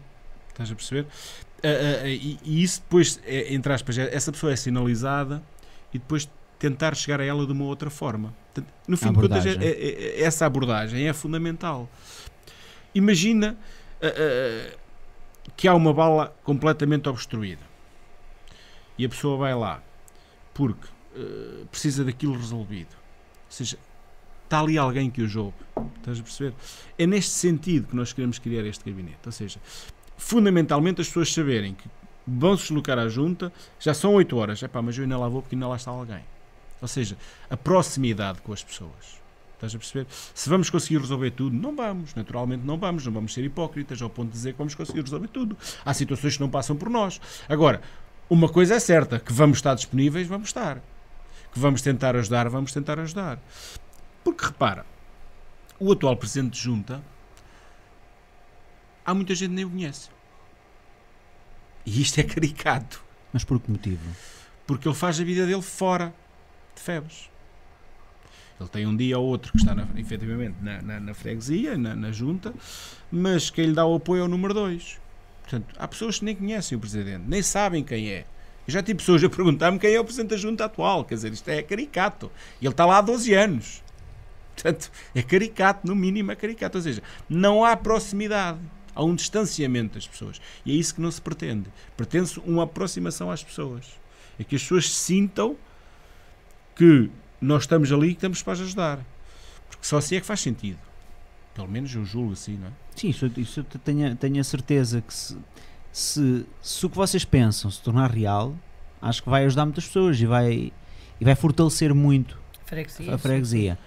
estás a perceber? Uh, uh, uh, e, e, isso depois, é, entre aspas, é, essa pessoa é sinalizada e depois tentar chegar a ela de uma outra forma. No fim de contas, é, é, é essa abordagem é fundamental. Imagina uh, uh, que há uma bala completamente obstruída e a pessoa vai lá porque uh, precisa daquilo resolvido. Ou seja, está ali alguém que o jogue. Estás a perceber? É neste sentido que nós queremos criar este gabinete. Ou seja, fundamentalmente as pessoas saberem que vão se deslocar à junta, já são 8 horas. Epá, mas eu ainda lá vou porque ainda lá está alguém. Ou seja, a proximidade com as pessoas. Estás a perceber? Se vamos conseguir resolver tudo, não vamos, naturalmente não vamos, não vamos ser hipócritas ao ponto de dizer que vamos conseguir resolver tudo. Há situações que não passam por nós. Agora, uma coisa é certa, que vamos estar disponíveis, vamos estar. Que vamos tentar ajudar, vamos tentar ajudar. Porque repara, o atual presidente de junta, há muita gente que nem o conhece. E isto é caricato. Mas por que motivo? Porque ele faz a vida dele fora de febres. Ele tem um dia ou outro que está na, efetivamente na, na, na freguesia, na, na, junta, mas quem lhe dá o apoio é o número 2. Portanto, há pessoas que nem conhecem o Presidente, nem sabem quem é. Eu já tive pessoas a perguntar-me quem é o Presidente da Junta atual. Quer dizer, isto é caricato. E ele está lá há 12 anos. Portanto, é caricato, no mínimo é caricato. Ou seja, não há proximidade. Há um distanciamento das pessoas. E é isso que não se pretende. Pretende-se uma aproximação às pessoas. É que as pessoas sintam que nós estamos ali e estamos para ajudar. Porque só assim é que faz sentido. Pelo menos eu julgo assim, não é? Sim, isso, isso eu tenho, tenho a certeza que se, se, se o que vocês pensam se tornar real, acho que vai ajudar muitas pessoas e vai, e vai fortalecer muito freguesia, a freguesia.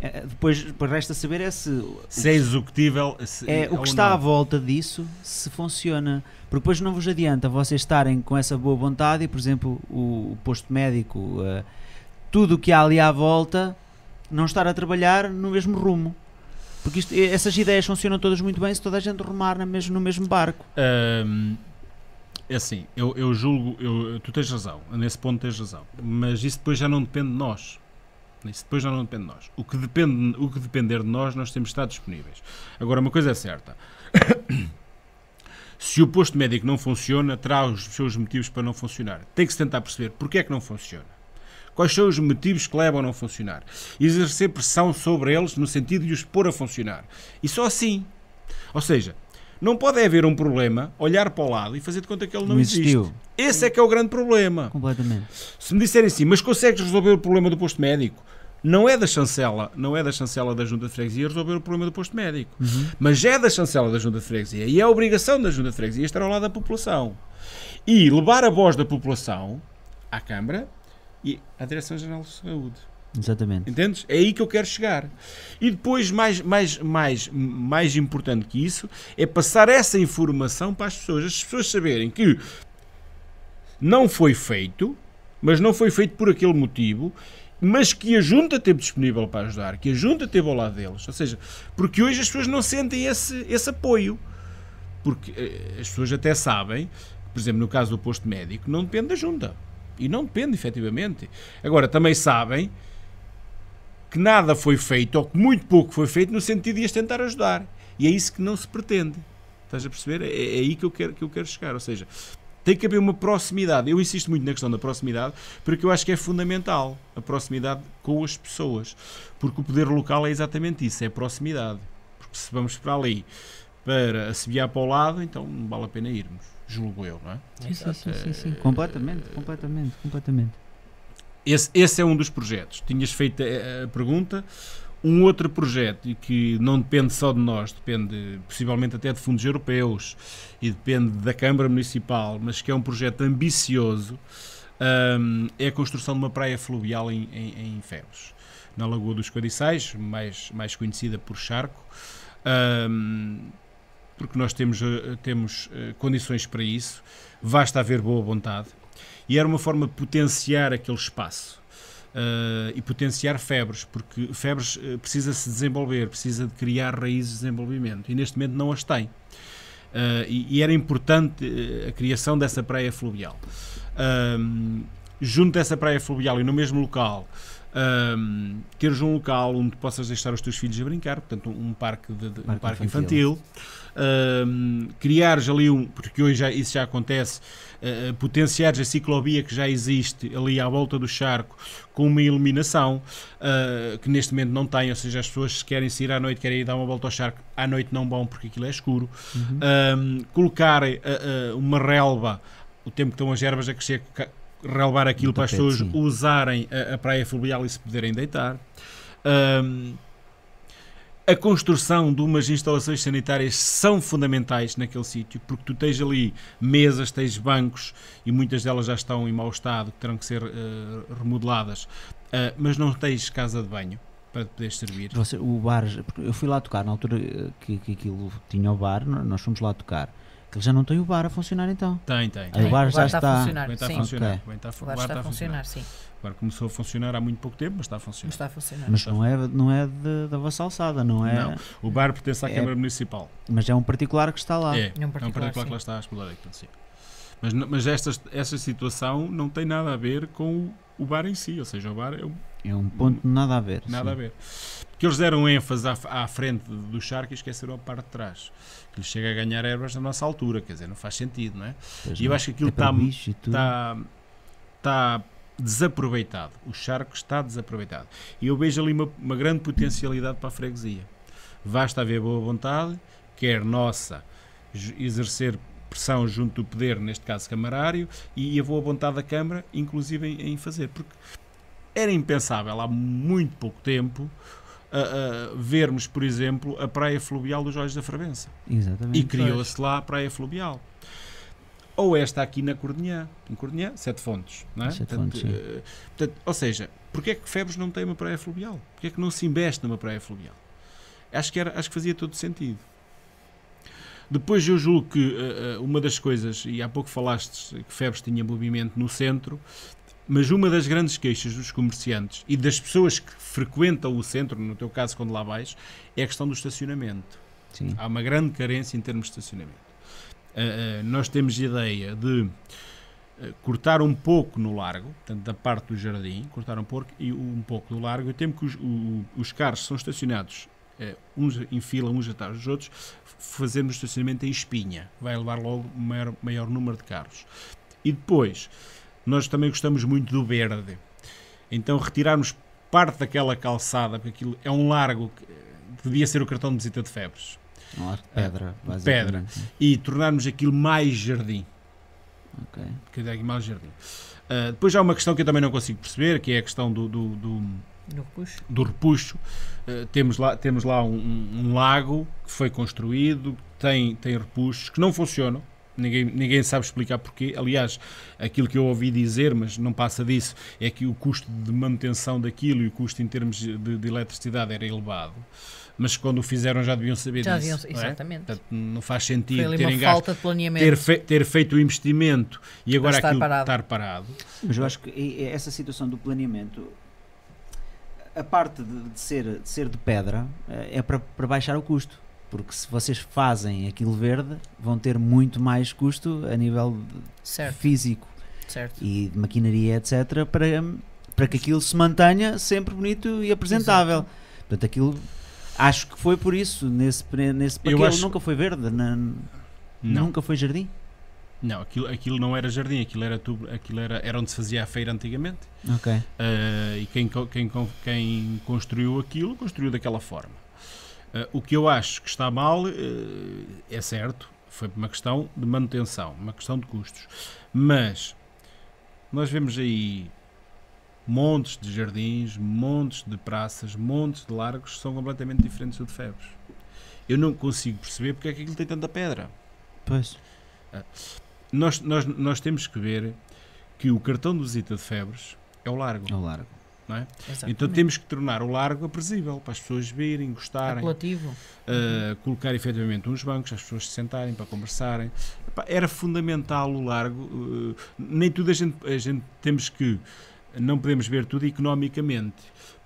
É, depois, depois resta saber é se, se é executível se, é, é o que está não. à volta disso se funciona, porque depois não vos adianta vocês estarem com essa boa vontade e por exemplo o, o posto médico uh, tudo o que há ali à volta não estar a trabalhar no mesmo rumo. Porque isto, essas ideias funcionam todas muito bem se toda a gente remar no mesmo, no mesmo barco. Um, é assim, eu, eu julgo, eu, tu tens razão, nesse ponto tens razão, mas isso depois já não depende de nós. Isso depois já não depende de nós. O que, depende, o que depender de nós, nós temos de estar disponíveis. Agora, uma coisa é certa. Se o posto médico não funciona, terá os seus motivos para não funcionar. Tem que se tentar perceber porque é que não funciona. Quais são os motivos que levam a não funcionar? Exercer pressão sobre eles no sentido de os pôr a funcionar. E só assim. Ou seja, não pode haver um problema, olhar para o lado e fazer de conta que ele não, não existe. Esse é que é o grande problema. Completamente. Se me disserem assim, mas consegues resolver o problema do posto médico? Não é da chancela, não é da chancela da Junta de Freguesia resolver o problema do posto médico, uhum. mas é da chancela da Junta de Freguesia e é a obrigação da Junta de Freguesia estar ao lado da população e levar a voz da população à Câmara e à Direção-Geral de Saúde. Exatamente. Entendes? É aí que eu quero chegar. E depois, mais, mais, mais, mais importante que isso, é passar essa informação para as pessoas. As pessoas saberem que não foi feito, mas não foi feito por aquele motivo, mas que a Junta teve disponível para ajudar, que a Junta teve ao lado deles. Ou seja, porque hoje as pessoas não sentem esse, esse apoio. Porque eh, as pessoas até sabem, por exemplo, no caso do posto médico, não depende da Junta e não depende, efetivamente. Agora, também sabem que nada foi feito, ou que muito pouco foi feito, no sentido de as tentar ajudar. E é isso que não se pretende. Estás a perceber? É, é aí que eu, quero, que eu quero chegar. Ou seja, tem que haver uma proximidade. Eu insisto muito na questão da proximidade, porque eu acho que é fundamental a proximidade com as pessoas. Porque o poder local é exatamente isso, é proximidade. Porque se vamos para ali para assobiar para o lado, então não vale a pena irmos julgo eu, não é? Sim, sim, sim, sim, sim. É, completamente, é, completamente, completamente. Esse, esse é um dos projetos. Tinhas feito a, eh, eh, a pergunta. Um outro projeto e que não depende só de nós, depende possivelmente até de fundos europeus e depende da Câmara Municipal, mas que é um projeto ambicioso, um, é a construção de uma praia fluvial em, em, em Ferros, na Lagoa dos Cadiçais, mais, mais conhecida por Charco. Um, porque nós temos, eh, temos eh, condições para isso, basta haver boa vontade. E era uma forma de potenciar aquele espaço. Uh, e potenciar febres, porque febres precisa se desenvolver, precisa de criar raízes de desenvolvimento e neste momento não as tem. Uh, e, e, era importante a criação dessa praia fluvial. junto dessa praia fluvial e no mesmo local um, teres um local onde possas deixar os teus filhos a brincar, portanto, um parque, de, de, parque um parque infantil, infantil. Um, criares ali um, porque hoje já, isso já acontece, uh, potenciares a ciclovia que já existe ali à volta do charco com uma iluminação uh, que neste momento não tem, ou seja, as pessoas se querem sair à noite, querem ir dar uma volta ao charco, à noite não bom porque aquilo é escuro, uhum. um, colocar uh, uma relva o tempo que estão as ervas a crescer, relevar aquilo para as pessoas sim. usarem a, a, praia fluvial e se poderem deitar. Um, a construção de umas instalações sanitárias são fundamentais naquele sítio, porque tu tens ali mesas, tens bancos e muitas delas já estão em mau estado, que terão que ser uh, remodeladas, uh, mas não tens casa de banho para poderes servir. Você, o bar, eu fui lá tocar na altura eh, que, que aquilo tinha o bar, nós fomos lá tocar que já não tem o bar a funcionar então. Tem, tem. tem. O bar já está, está a funcionar. Está A funcionar. Okay. Bem, está, o bar, está, a funcionar, sim. O bar começou a funcionar há muito pouco tempo, mas está a funcionar. Mas, está a funcionar. mas não é, não é de, da vossa alçada, não é? Não, o bar pertence à é, Câmara Municipal. Mas é um particular que está lá. É, é, é um particular, é um particular que lá está a explorar. Então, sim. Mas, mas esta, esta situação não tem nada a ver com o bar em si, ou seja, o bar é um, é um ponto nada a ver. Nada sim. a ver. Porque eles deram ênfase à, à frente do charco e esqueceram a parte de trás que chega a ganhar ervas na nossa altura, quer dizer, não faz sentido, não é? Pois e eu não. acho que aquilo está, é está, tá desaproveitado, o charco está desaproveitado. E eu vejo ali uma, uma grande potencialidade para a freguesia. Basta haver boa vontade, quer nossa, exercer pressão junto do poder, neste caso camarário, e a boa vontade da Câmara, inclusive em, em fazer, porque era impensável há muito pouco tempo a, vermos, por exemplo, a Praia Fluvial dos Olhos da Frabença. Exatamente. E criou-se lá a Praia Fluvial. Ou esta aqui na Cordenhã. Em Cordenhã, Sete Fontes. Não é? Sete portanto, fontes, eh, portanto, ou seja, porquê é que Febres não tem uma praia fluvial? Porquê é que não se investe numa praia fluvial? Acho que, era, acho que fazia todo sentido. Depois eu julgo que eh, eh, uma das coisas, e há pouco falaste que Febres tinha movimento no centro, mas uma das grandes queixas dos comerciantes e das pessoas que frequentam o centro, no teu caso, quando lá vais, é a questão do estacionamento. Sim. Há uma grande carência em termos de estacionamento. Uh, uh, nós temos ideia de ah, cortar um pouco no largo, portanto, da parte do jardim, cortar um pouco, e um pouco do largo, e o tempo que os, o, os carros são estacionados uh, uns em fila, uns atrás dos outros, Fazemos estacionamento em espinha, vai levar logo maior, maior número de carros. E depois, nós também gostamos muito do verde. Então retirarmos parte daquela calçada, porque aquilo é um largo que eh, devia ser o cartão de visita de febres. Um largo de pedra, uh, Pedra. E tornarmos aquilo mais jardim. Ok. que aqui mais jardim. Uh, depois há uma questão que eu também não consigo perceber, que é a questão do, do, do do repuxo. Do repuxo. Uh, temos lá, temos lá um, um, lago que foi construído, tem, tem repuxos que não funcionam, Ninguém, ninguém sabe explicar porquê. Aliás, aquilo que eu ouvi dizer, mas não passa disso, é que o custo de manutenção daquilo e o custo em termos de, de eletricidade era elevado. Mas quando o fizeram já deviam saber já disso. Deviam, exatamente. Não, é? Portanto, não faz sentido terem gasto, ter, fe, ter, feito o investimento e agora estar aquilo parado. estar parado. Mas eu acho que essa situação do planeamento a parte de, de, ser, de ser de pedra eh, é para, para baixar o custo. Porque se vocês fazem aquilo verde, vão ter muito mais custo a nível certo. físico certo. e de maquinaria, etc., para, para que aquilo se mantenha sempre bonito e apresentável. Exato. Portanto, aquilo acho que foi por isso, nesse, nesse porque acho... nunca foi verde, na, nunca foi jardim. Não, aquilo, aquilo não era jardim, aquilo era tubo, aquilo era, era onde se fazia a feira antigamente. Ok. Uh, e quem, quem, quem construiu aquilo, construiu daquela forma. Uh, o que eu acho que está mal, uh, é certo, foi uma questão de manutenção, uma questão de custos. Mas nós vemos aí montes de jardins, montes de praças, montes de largos que são completamente diferentes do de Febres. Eu não consigo perceber porque é que aquilo tem tanta pedra. Pois. Uh, nós, nós, nós temos que ver que o cartão de visita de Febres é o largo. É o largo. É? Então temos que tornar o largo aprazível para as pessoas virem, gostarem. Apelativo. Uh, colocar efetivamente uns bancos, as pessoas se sentarem para conversarem. era fundamental o largo. Uh, nem tudo a gente, a gente temos que. Não podemos ver tudo economicamente.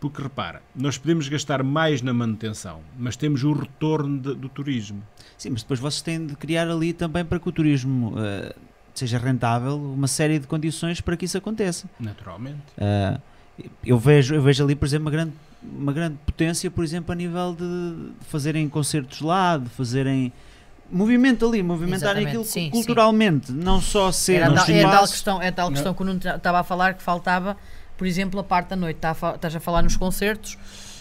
Porque repara, nós podemos gastar mais na manutenção, mas temos o retorno de, do turismo. Sim, mas depois vocês têm de criar ali também para que o turismo. Uh, seja rentável uma série de condições para que isso aconteça. Naturalmente eu vejo, eu vejo ali, por exemplo, uma grande, uma grande potência, por exemplo, a nível de fazerem concertos lá, de fazerem movimento ali, movimentarem Exatamente, aquilo sim, culturalmente, sim. não só ser Era, tal, é tal questão, é tal questão não. que o Nuno estava a falar que faltava, por exemplo, a parte da noite. Estás a falar nos concertos,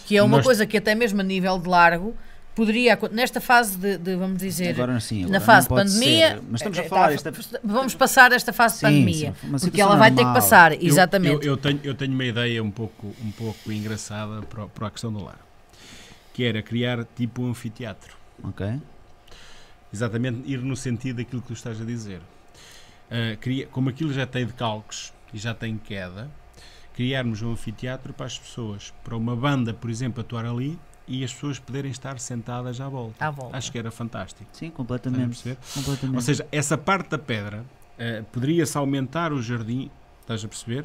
que é uma Nós... coisa que até mesmo a nível de largo poderia nesta fase de, de vamos dizer agora, sim, agora na fase de pandemia ser. mas estamos a eh, eh, falar está, esta... É vamos passar esta fase sim, de pandemia porque ela é vai normal. ter que passar eu, exatamente eu, eu, tenho eu tenho uma ideia um pouco um pouco engraçada para, para a questão do lar que era criar tipo um anfiteatro ok exatamente ir no sentido daquilo que tu estás a dizer uh, cria, como aquilo já tem decalques e já tem queda criarmos um anfiteatro para as pessoas para uma banda por exemplo atuar ali e as pessoas poderem estar sentadas à volta. À volta. Acho que era fantástico. Sim, completamente. completamente. Ou seja, essa parte da pedra uh, poderia-se aumentar o jardim, estás a perceber?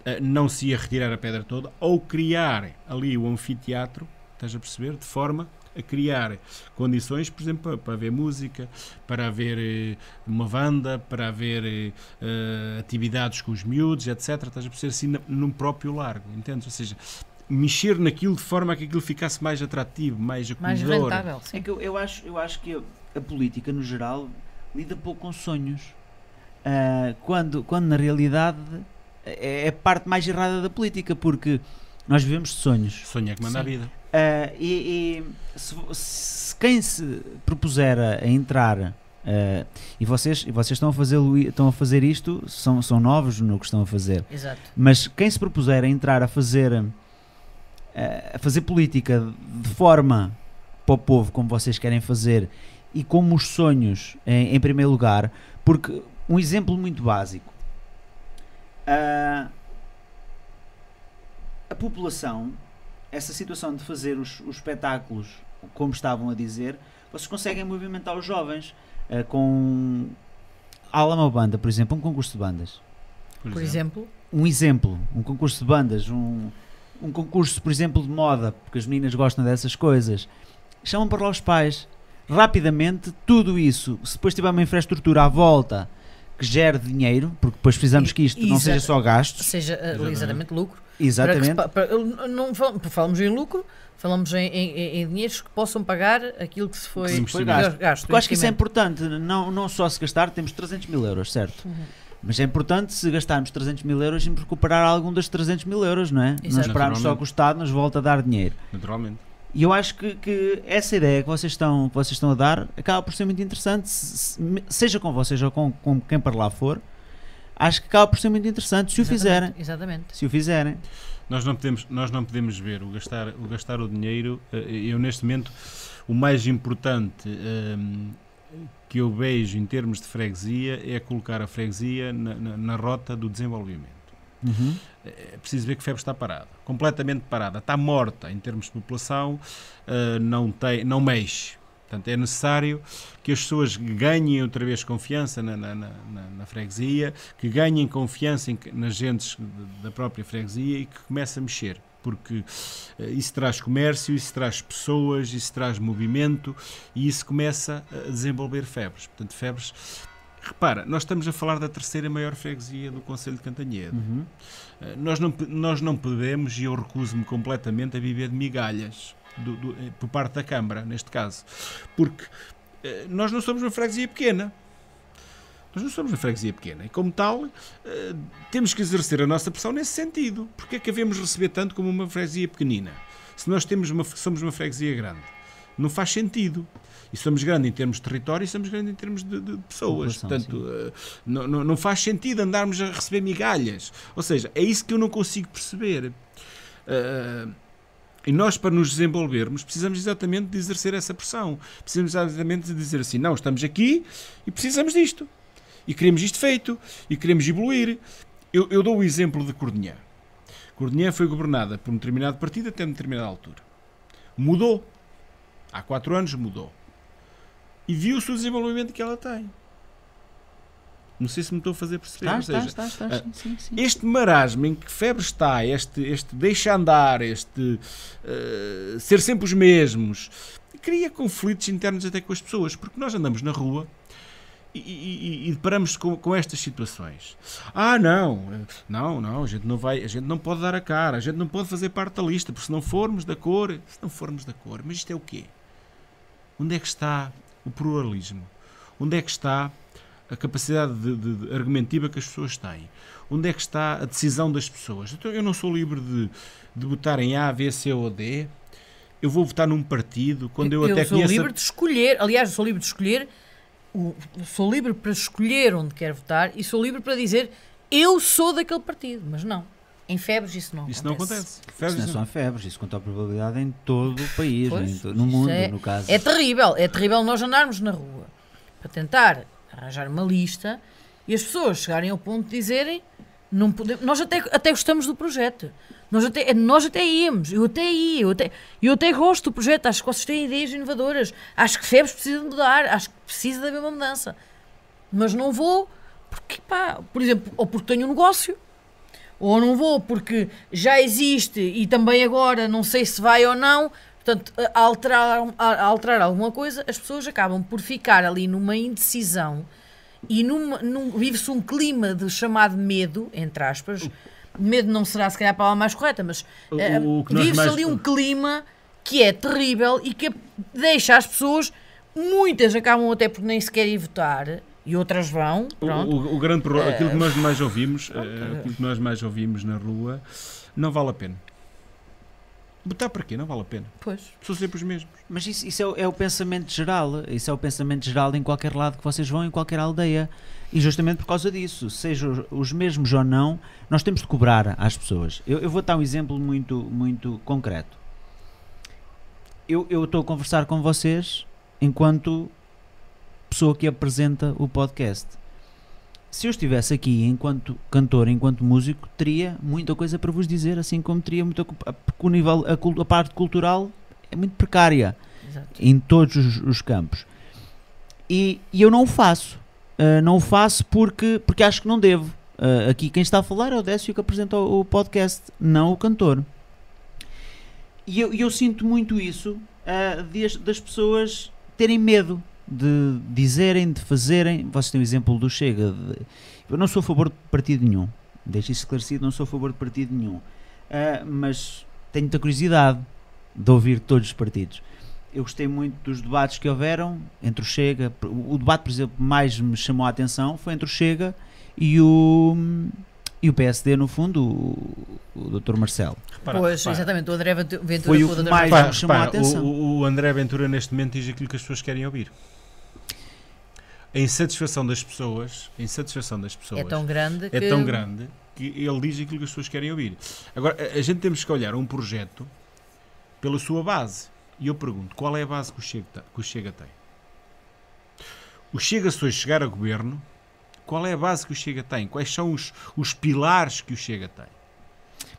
Uh, não se ia retirar a pedra toda, ou criar ali o anfiteatro, estás a perceber? De forma a criar condições, por exemplo, para, para haver música, para haver eh, uma banda, para haver atividades com os miúdos, etc. Estás a perceber assim num próprio largo, entende? Ou seja, mexer naquilo de forma a que aquilo ficasse mais atrativo, mais acomodador. Mais rentável, sim. É que eu, eu, acho, eu acho que a política, no geral, lida pouco com sonhos. Uh, quando, quando, na realidade, é a é parte mais errada da política, porque nós vivemos de sonhos. Sonho é que manda sim. a vida. Uh, e, e se, se, quem se propuser a, entrar... Uh, e vocês, e vocês estão, a fazer, estão a fazer isto, são, são novos no que estão a fazer. Exato. Mas quem se propuser a entrar a fazer eh, a fazer política de forma para o povo como vocês querem fazer e como os sonhos em, em primeiro lugar, porque um exemplo muito básico. A, ah, a população, essa situação de fazer os, os espetáculos como estavam a dizer, vocês conseguem movimentar os jovens uh, com Alama Banda, por exemplo, um concurso de bandas. Por, exemplo? Um exemplo, um concurso de bandas, um, um concurso, por exemplo, de moda, porque as meninas gostam dessas coisas, chamam para lá os pais. Rapidamente, tudo isso, se depois tiver uma infraestrutura à volta que gere dinheiro, porque depois precisamos que isto não seja só gasto, seja eh, exatamente, exatamente lucro. Exatamente. Para, para, não falamos em lucro, falamos em, em, em, dinheiros que possam pagar aquilo que se foi, que se foi gasto. gasto eu acho que isso é importante, não, não só se gastar, temos 300 mil euros, certo? Uhum mas é importante, se gastarmos 300 mil euros, sempre recuperar algum dos 300 mil euros, não é? Não esperarmos só que o Estado nos volte a dar dinheiro. Naturalmente. E eu acho que, que, essa ideia que vocês, estão, que vocês estão a dar acaba por ser muito interessante, se, seja com vocês ou com, com, quem para lá for. Acho que acaba por ser muito interessante se exatamente, o fizerem. Exatamente. Se o fizerem. Nós não podemos, nós não podemos ver o gastar o, gastar o dinheiro. Eh, eu, neste momento, o mais importante. Ehm, que eu vejo em termos de freguesia é colocar a freguesia na, na, na rota do desenvolvimento. Uhum. É preciso ver que FEB está parada, completamente parada, está morta em termos de população, uh, não, tem, não mexe. Portanto, é necessário que as pessoas ganhem outra vez confiança na, na, na, na freguesia, que ganhem confiança em, nas gentes da própria freguesia e que comece a mexer porque eh, isso traz comércio, isso traz pessoas, isso traz movimento e isso começa a desenvolver febres. Portanto, febres. Repara, nós estamos a falar da terceira maior freguesia do Conselho de Cantanhedo. Uhum. Eh, nós, não, nós não podemos, e eu recuso-me completamente, a viver de migalhas do, do, eh, por parte da Câmara, neste caso, porque nós não somos uma freguesia pequena. Nós não somos uma freguesia pequena e, como tal, eh, temos que exercer a nossa pressão nesse sentido. Porque é que havemos receber tanto como uma freguesia pequenina? Se nós temos uma, somos uma freguesia grande, não faz sentido. E somos grandes em termos de território e somos grandes em termos de, de pessoas. Portanto, eh, não, não, não faz sentido andarmos a receber migalhas. Ou seja, é isso que eu não consigo perceber. Eh, e nós, para nos desenvolvermos, precisamos exatamente de exercer essa pressão. Precisamos exatamente de dizer assim: não, estamos aqui e precisamos disto e queremos isto feito, e queremos evoluir. Eu, eu dou o exemplo de Cordenhã. Cordenhã foi governada por um determinado partido até uma determinada altura. Mudou. Há quatro anos mudou. E viu-se o desenvolvimento que ela tem. Não sei se me estou a fazer perceber. Estás, seja, ah, sim, sim. Este marasmo em que febre está, este, este deixa andar, este uh, ser sempre os mesmos, cria conflitos internos até com as pessoas, porque nós andamos na rua e, e, e deparamos com, com estas situações. Ah, não, não, não, a gente não vai, a gente não pode dar a cara, a gente não pode fazer parte da lista, porque se não formos da cor, se não formos da cor, mas isto é o quê? Onde é que está o pluralismo? Onde é que está a capacidade de, de, de argumentiva que as pessoas têm? Onde é que está a decisão das pessoas? Então, eu não sou livre de, de votar em A, B, C ou D. Eu vou votar num partido quando eu, eu até conheço. Eu sou livre de escolher, aliás, eu sou livre de escolher o, sou livre para escolher onde quero votar e sou livre para dizer eu sou daquele partido, mas não. Em febres isso não isso acontece. Não acontece. Febres, isso não acontece. isso não é só em febres, isso conta a probabilidade em todo o país, pois, todo, no mundo, é, no caso. É terrível, é terrível nós andarmos na rua para tentar arranjar uma lista e as pessoas chegarem ao ponto de dizerem não podemos, nós até, até gostamos do projeto. Nós até, é, nós até íamos, eu até ia, eu até, eu até gosto do projeto, acho que vocês têm ideias inovadoras, acho que FEBs precisa mudar, acho que precisa de haver uma mudança. Mas não vou porque, pá, por exemplo, ou porque tenho um negócio, ou não vou porque já existe e também agora não sei se vai ou não. Portanto, a alterar, a alterar alguma coisa, as pessoas acabam por ficar ali numa indecisão e vive-se um clima de chamado medo, entre aspas, medo não será se calhar a palavra mais correta, mas uh, vive-se mais... ali um clima que é terrível e que deixa as pessoas, muitas acabam até por nem sequer ir votar, e outras vão. O, o, o grande problema, aquilo que eh, nós mais ouvimos, uh, aquilo que nós mais ouvimos na rua, não vale a pena. Botar para quê? Não vale a pena. Pois. São sempre os mesmos. Mas isso, isso é, o- é o pensamento geral. Isso é o pensamento geral em qualquer lado que vocês vão, em qualquer aldeia. E justamente por causa disso, sejam os mesmos ou não, nós temos de cobrar às pessoas. Eu, eu vou dar um exemplo muito, muito concreto. Eu eu estou a conversar com vocês enquanto pessoa que apresenta o podcast se eu estivesse aqui enquanto cantor, enquanto músico, teria muita coisa para vos dizer, assim como teria muita porque o nível a, a parte cultural é muito precária Exato. em todos os, os campos. E, e, eu não o faço, uh, não o faço porque porque acho que não devo. Uh, aqui quem está a falar é o Décio que apresenta o, o podcast, não o cantor. E eu, eu sinto muito isso uh, de, das pessoas terem medo de dizerem, de fazerem. Vocês têm o exemplo do Chega. De, eu não sou a favor de partido nenhum. Deixo isso esclarecido, não sou a favor de partido nenhum. Uh, mas tenho muita curiosidade de ouvir todos os partidos. Eu gostei muito dos debates que houveram entre o Chega. O debate, por exemplo, mais me chamou a atenção foi entre o Chega e o e o PSD, no fundo, o, o Dr. Marcelo. Repara, pois, repara. exatamente, o André Ventura foi o, o mais repara, chamou repara, a atenção. O, o André Ventura, neste momento, diz aquilo que as pessoas querem ouvir a insatisfação das pessoas, a insatisfação das pessoas é tão grande, é que... tão grande que ele diz aquilo que as pessoas querem ouvir. Agora, a gente temos que olhar um projeto pela sua base. E eu pergunto, qual é a base que o Chega, que o Chega tem? O Chega, se hoje chegar a governo, qual é a base que o Chega tem? Quais são os, os pilares que o Chega tem?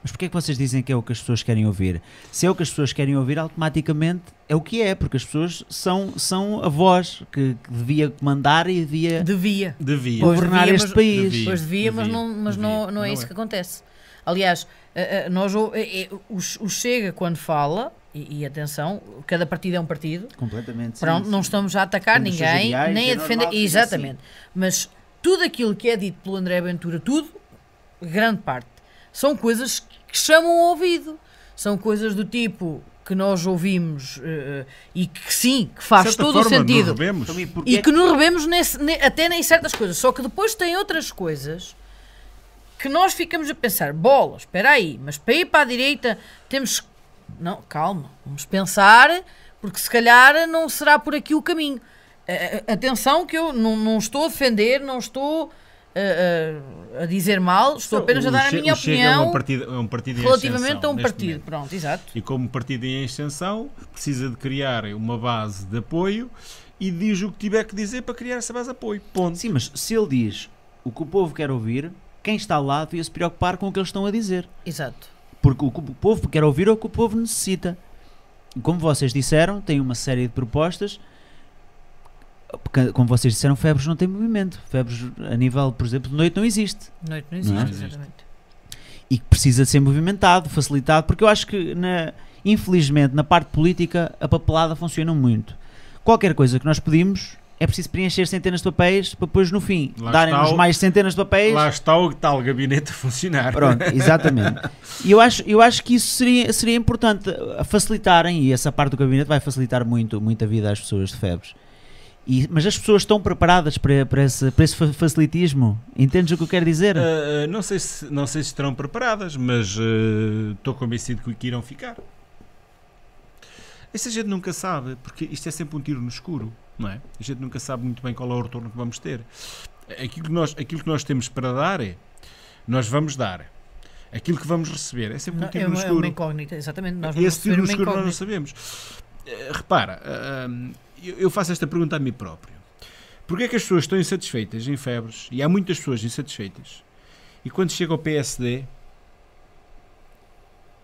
Mas porquê é que vocês dizem que é o que as pessoas querem ouvir? Se é o que as pessoas querem ouvir, automaticamente é o que é, porque as pessoas são, são a voz que, que devia comandar e devia, devia. devia. governar devia, este mas, país. Devia, pois devia, mas, não, mas não, não, não é isso é. que acontece. Aliás, eh, eh, nós, eh, o Chega, quando fala, e, e, atenção, cada partido é um partido. Completamente. Pronto, sim, não sim. estamos a atacar Como ninguém, nem é a defender. Exatamente. Assim. Mas tudo aquilo que é dito pelo André Ventura, tudo, grande parte, são coisas que chamam o ouvido. São coisas do tipo que nós ouvimos uh, e que sim, que faz todo forma, o sentido. Então, e é que nos rebemos nesse, até nem certas coisas. Só que depois tem outras coisas que nós ficamos a pensar: bolas, espera aí, mas para ir para a direita temos. Não, calma, vamos pensar, porque se calhar não será por aqui o caminho. Uh, atenção, que eu não, não estou a defender, não estou a, dizer mal, estou então, apenas a dar a minha é opinião. É, é um partido relativamente a um partido, pronto, exato. E como partido em extensão, precisa de criar uma base de apoio e diz o que tiver que dizer para criar essa base de apoio. Ponto. Sim, mas se ele diz o que o povo quer ouvir, quem está ao lado ia se preocupar com o que eles estão a dizer. Exato. Porque o que o povo quer ouvir é o que o povo necessita. Como vocês disseram, tem uma série de propostas porque, como vocês disseram, febres não tem movimento. Febres a nível, por exemplo, de noite não existe. Noite não existe, não é? exatamente. E que precisa ser movimentado, facilitado, porque eu acho que, na, infelizmente, na parte política, a papelada funciona muito. Qualquer coisa que nós pedimos, é preciso preencher centenas de papéis para depois, no fim, darem-nos mais centenas de papéis. Lá está o tal gabinete a funcionar. Pronto, exatamente. E eu acho, eu acho que isso seria, seria importante facilitarem, e essa parte do gabinete vai facilitar muito, muito a vida às pessoas de febres. E, mas as pessoas estão preparadas para, para, esse, para esse facilitismo? Entendes o que eu quero dizer? Uh, não, sei se, não sei se estarão preparadas, mas uh, estou convencido que irão ficar. Essa gente nunca sabe, porque isto é sempre um tiro no escuro, não é? A gente nunca sabe muito bem qual é o retorno que vamos ter. Aquilo que nós, aquilo que nós temos para dar é, nós vamos dar. Aquilo que vamos receber é sempre um tiro é uma, no escuro. É uma incógnita, exatamente. Nós Esse tiro no escuro incógnita. nós não sabemos. Uh, repara, eu faço esta pergunta a mim próprio. Porquê é que as pessoas estão insatisfeitas em febres? E há muitas pessoas insatisfeitas. E quando chega ao PSD,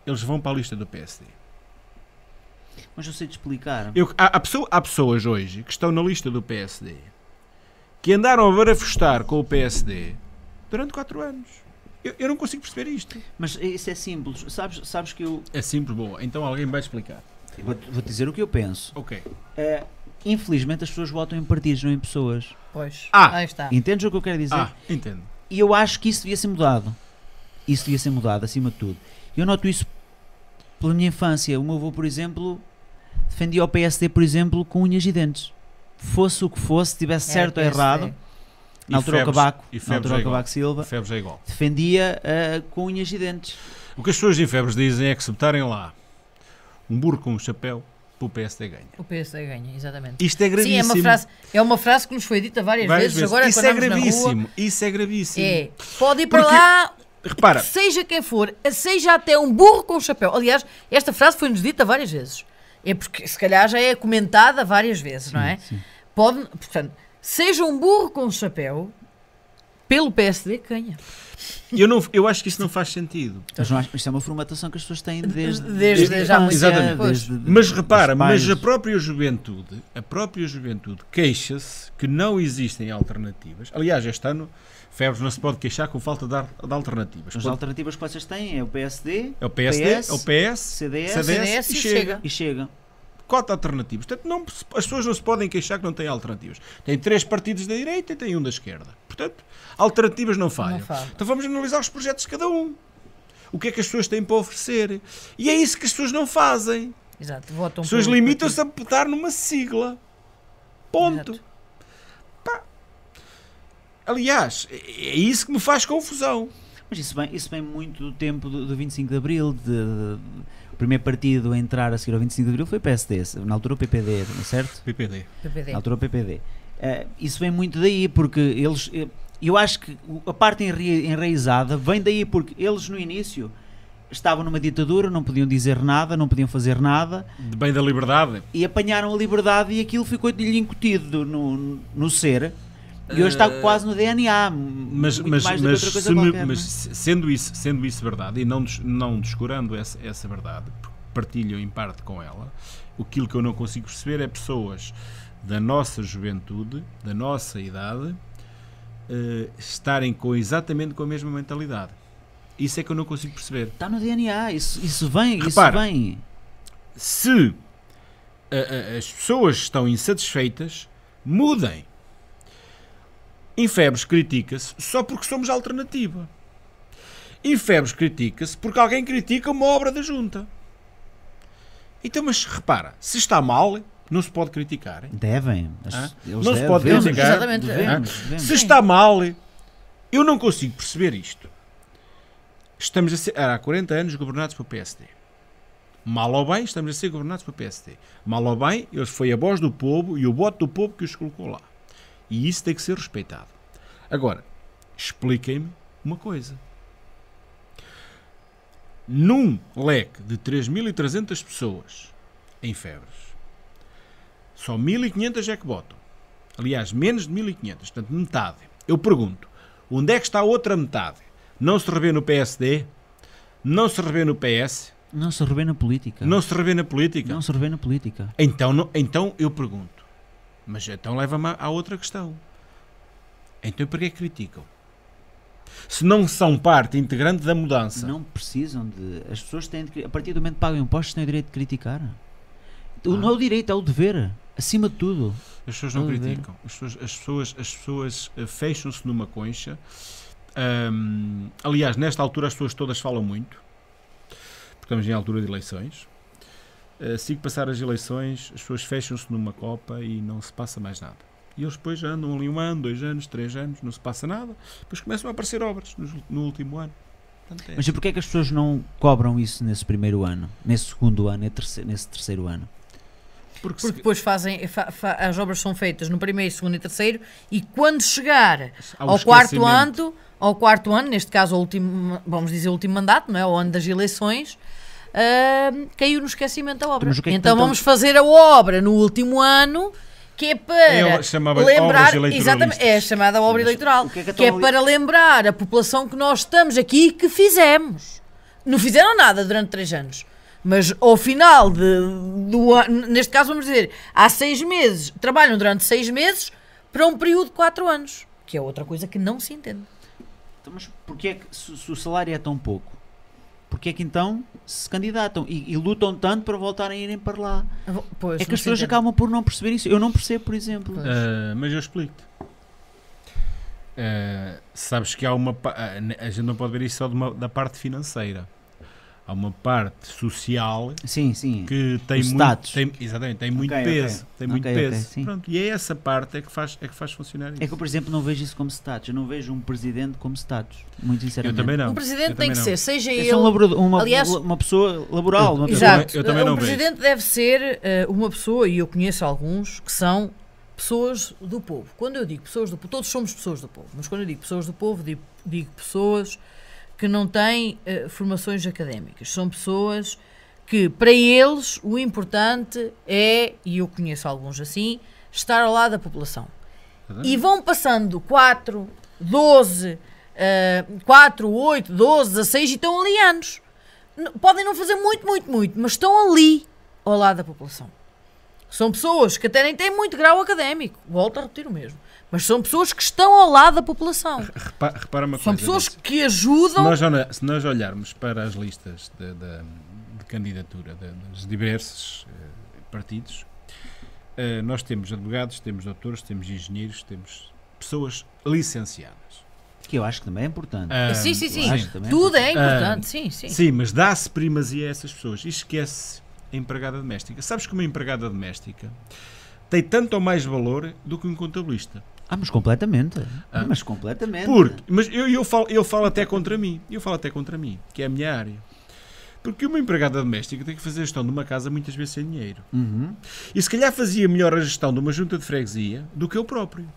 eles vão para a lista do PSD. Mas eu sei te explicar. Eu, há, há, pessoa, há pessoas hoje que estão na lista do PSD que andaram a barafustar com o PSD durante 4 anos. Eu, eu, não consigo perceber isto. Mas isso é simples. Sabes, sabes que eu. É simples, boa. Então alguém vai explicar. Vou-te vou dizer o que eu penso. Ok. É, infelizmente as pessoas votam em partidos, não em pessoas. Pois. Ah, aí está. Entendes o que eu quero dizer? Ah, entendo. E eu acho que isso devia ser mudado. Isso devia ser mudado, acima de tudo. Eu noto isso pela minha infância. O meu avô, por exemplo, defendia o PSD, por exemplo, com unhas e dentes. Fosse o que fosse, tivesse é, certo é, ou errado. E na altura Febres, Cabaco, e na altura é Cabaco Silva, Febres é igual. defendia uh, com unhas e dentes. O que as pessoas de Febres dizem é que se botarem lá um burro com um chapéu, o PSD ganha. O PSD ganha, exatamente. Isto é gravíssimo. Sim, é uma frase, é uma frase que nos foi dita várias, várias vezes. vezes. Agora, isso é gravíssimo. Rua, isso é gravíssimo. É. Pode ir para Porque, lá. Repara. Seja quem for, seja até um burro com o chapéu. Aliás, esta frase foi-nos dita várias vezes. É porque, se calhar, já é comentada várias vezes, sim, não é? Sim. Pode, portanto, seja um burro com o chapéu, pelo PSD ganha. Eu, não, eu acho que isso não faz sentido. Isto é uma formatação que as pessoas têm desde, desde, desde já mas repara, mas a própria juventude, a própria juventude queixa-se que não existem alternativas. Aliás, este ano Febres não se pode queixar com falta de, de alternativas. As pode... alternativas que vocês têm é o PSD, é o PSD, PS, é o PS, CDS, CDS, CDS e, chega. e chega pacote de alternativas. Portanto, não, as pessoas não se podem queixar que não têm alternativas. Tem três partidos da direita e tem um da esquerda. Portanto, alternativas não falham. Não Então vamos analisar os projetos de cada um. O que é que as pessoas têm para oferecer? E é isso que as pessoas não fazem. Exato, votam As pessoas limitam-se a apertar numa sigla. Ponto. Pá. Aliás, é, é isso que me faz confusão. Mas isso vem, isso vem muito do tempo do, do 25 de Abril, de, de o primeiro partido a entrar a seguir ao 25 de Abril foi o PSD, na altura o PPD, é certo? PPD. PPD. Na altura o PPD. Uh, eh, isso vem muito daí, porque eles. Eh, eu acho que a parte enraizada vem daí, porque eles no início estavam numa ditadura, não podiam dizer nada, não podiam fazer nada. De bem da liberdade. E apanharam a liberdade e aquilo ficou-lhe incutido no, no ser. E hoje está eh, quase no DNA. Mas, mas, mas, se qualquer, me, mas é? sendo, isso, sendo isso verdade, e não, não descurando essa, essa verdade, partilho em parte com ela, aquilo que eu não consigo perceber é pessoas da nossa juventude, da nossa idade, uh, estarem com exatamente com a mesma mentalidade. Isso é que eu não consigo perceber. Está no DNA, isso, isso vem, Repara, isso vem. Se eh, as pessoas estão insatisfeitas, mudem Infebres critica-se só porque somos alternativa. Infebres critica-se porque alguém critica uma obra da junta. Então, mas repara, se está mal, não se pode criticar. Hein? Devem. Ah? Não devem. se pode devemos, criticar. Exatamente. Devemos, é. devemos. Se está mal, eu não consigo perceber isto. Estamos a ser, há 40 anos governados pelo PSD. Mal ou bem, estamos a ser governados pelo PSD. Mal ou bem, ele foi a voz do povo e o voto do povo que os colocou lá. E isso tem que ser respeitado. Agora, expliquem-me uma coisa. Num leque de 3.300 pessoas em febres, só 1.500 é que votam. Aliás, menos de 1.500, portanto, metade. Eu pergunto, onde é que está a outra metade? Não se revê no PSD? Não se revê no PS? Não se revê na política. Não se revê na política? Não se revê na política. Então, não, então eu pergunto, mas então leva-me à outra questão. Então porquê criticam? Se não são parte integrante da mudança. Não precisam de. As pessoas têm de. A partir do momento que pagam impostos, têm o direito de criticar. Ah. Não é o direito, é o dever. Acima de tudo. As pessoas não é criticam. As pessoas, as pessoas, as pessoas eh, fecham-se numa concha. Um, aliás, nesta altura as pessoas todas falam muito. Porque estamos em altura de eleições. Eh, sigo que passar as eleições, as pessoas fecham-se numa copa e não se passa mais nada. E eles depois andam ali um ano, dois anos, três anos, não se passa nada, depois começam a aparecer obras no, no último ano. Portanto, é. Mas assim. porquê é que as pessoas não cobram isso nesse primeiro ano, nesse segundo ano, nesse terceiro ano? Porque, Porque se... depois fazem, fa, fa, as obras são feitas no primeiro, segundo e terceiro, e quando chegar ao, ao quarto ano, ao quarto ano, neste caso último, vamos dizer, o último mandato, não é? ao ano das eleições, uh, caiu no esquecimento da obra. Que é que então vamos fazer a obra no último ano que é para é lembrar exatamente é a chamada obra é eleitoral que é, que, que é para lembrar a população que nós estamos aqui que fizemos não fizeram nada durante três anos mas ao final de, do ano, neste caso vamos dizer, há seis meses, trabalham durante seis meses para um período de quatro anos, que é outra coisa que não se entende. Então, mas porquê é que se, se o salário é tão pouco, porque é que então se candidatam e, e lutam tanto para voltarem a irem para lá? Ah, pois, é que as pessoas acabam por não perceber isso. Eu não percebo, por exemplo. Uh, mas eu explico-te. Uh, sabes que há uma. A gente não pode ver isso só uma, da parte financeira há uma parte social sim, sim. que tem Os muito tem, exatamente tem muito okay. peso tem okay, muito peso Pronto, e é essa parte é que faz é que faz funcionar isso. é que eu por exemplo não vejo isso como status eu não vejo um presidente como status muito sinceramente eu também não um presidente tem que não. ser seja ele um labrador, uma, aliás uma pessoa laboral eu, uma pessoa. exato eu também um não presidente vejo. deve ser uh, uma pessoa e eu conheço alguns que são pessoas do povo quando eu digo pessoas do povo todos somos pessoas do povo mas quando eu digo pessoas do povo digo, digo pessoas que não têm uh, formações académicas. São pessoas que, para eles, o importante é, e eu conheço alguns assim, estar ao lado da população. Uhum. E vão passando 4, 12, uh, 4, 8, 12, 16 e estão ali anos. Podem não fazer muito, muito, muito, mas estão ali ao lado da população. São pessoas que até nem têm muito grau académico. Volto a repetir o mesmo. Mas são pessoas que estão ao lado da população. repara uma são coisa. São pessoas que ajudam. Se nós, se nós, olharmos para as listas de, de, de candidatura de, dos diversos eh, partidos, eh, nós temos advogados, temos doutores, temos engenheiros, temos pessoas licenciadas. Que eu acho que também é importante. Ah, sim, sim, sim. É Tudo é importante, é importante. sim, sim. Sim, mas dá-se primazia a essas pessoas e esquece a empregada doméstica. Sabes que uma empregada doméstica tem tanto ou mais valor do que um contabilista. Ah, mas completamente. Ah. Mas completamente. Porque, mas eu, eu, falo, eu falo até contra mim. Eu falo até contra mim, que é a minha área. Porque uma empregada doméstica tem que fazer a gestão de uma casa muitas vezes sem dinheiro. Uhum. E se calhar fazia melhor a gestão de uma junta de freguesia do que eu próprio.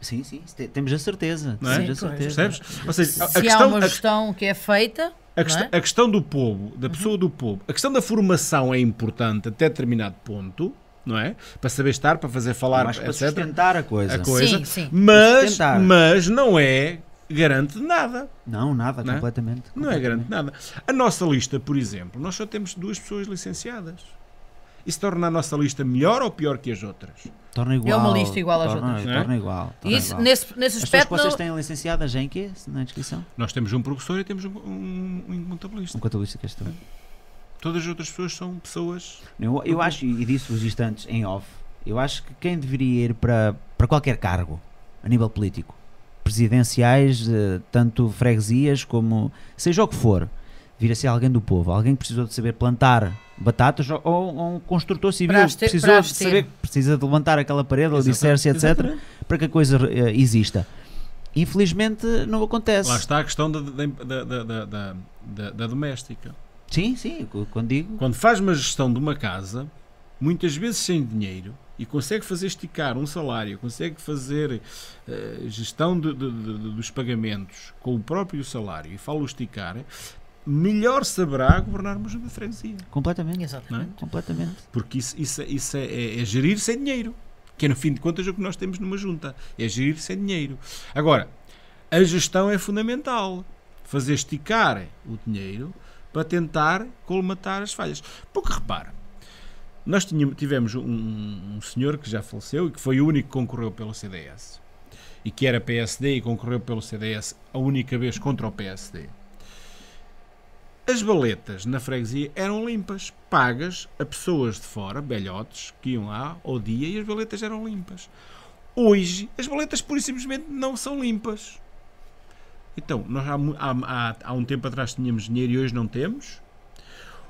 Sim, sim, temos a certeza. Não é? Sim, a certeza. Percebes? Ou seja, se a, questão, há uma gestão a, que é feita. A, quest, é? a, questão do povo, da uhum. pessoa uhum. do povo, a questão da formação é importante até determinado ponto, não é? Para saber estar, para fazer falar, mas para sustentar a coisa. A coisa. Sim, sim. Mas, mas não é garante de nada. Não, nada, não é? completamente. Não completamente. é garante de nada. A nossa lista, por exemplo, nós só temos duas pessoas licenciadas. Isso torna a nossa lista melhor ou pior que as outras? Torna igual. É uma lista igual às torna, outras. É? Torna, é? igual. Torna Isso, igual. Nesse, nesse as pessoas que vocês têm licenciadas em quê? Na é descrição? Nós temos um professor e temos um, um, um contabilista. Um contabilista que é Todas as outras pessoas são pessoas. Eu, eu acho, e disse-vos isto antes em off, eu acho que quem deveria ir para, para qualquer cargo a nível político, presidenciais, eh, tanto freguesias como seja o que for, vir a ser alguém do povo, alguém que precisou de saber plantar batatas ou, ou um construtor civil que precisou de saber que precisa de levantar aquela parede ou disser-se, etc., Exatamente. para que a coisa uh, exista. Infelizmente não acontece. Lá está a questão da, da, da, da, da doméstica. Sim, sim, quando digo. Quando faz uma gestão de uma casa, muitas vezes sem dinheiro, e consegue fazer esticar um salário, consegue fazer uh, gestão de, de, de, dos pagamentos com o próprio salário, e falo esticar, melhor saberá governarmos uma freguesia. Completamente. Exatamente. É? Completamente. Porque isso, isso, isso é, é, é, gerir sem dinheiro. Que é, no fim de contas, o que nós temos numa junta. É gerir sem dinheiro. Agora, a gestão é fundamental. Fazer esticar o dinheiro para tentar colmatar as falhas. Porque repara, nós tínhamos, tivemos um, um, senhor que já faleceu e que foi o único que concorreu pelo CDS e que era PSD e concorreu pelo CDS a única vez contra o PSD. As baletas na freguesia eram limpas, pagas a pessoas de fora, belhotes, que iam lá ao dia e as baletas eram limpas. Hoje, as baletas pura e simplesmente não são limpas. Então, nós há, há, há, um tempo atrás tínhamos dinheiro e hoje não temos.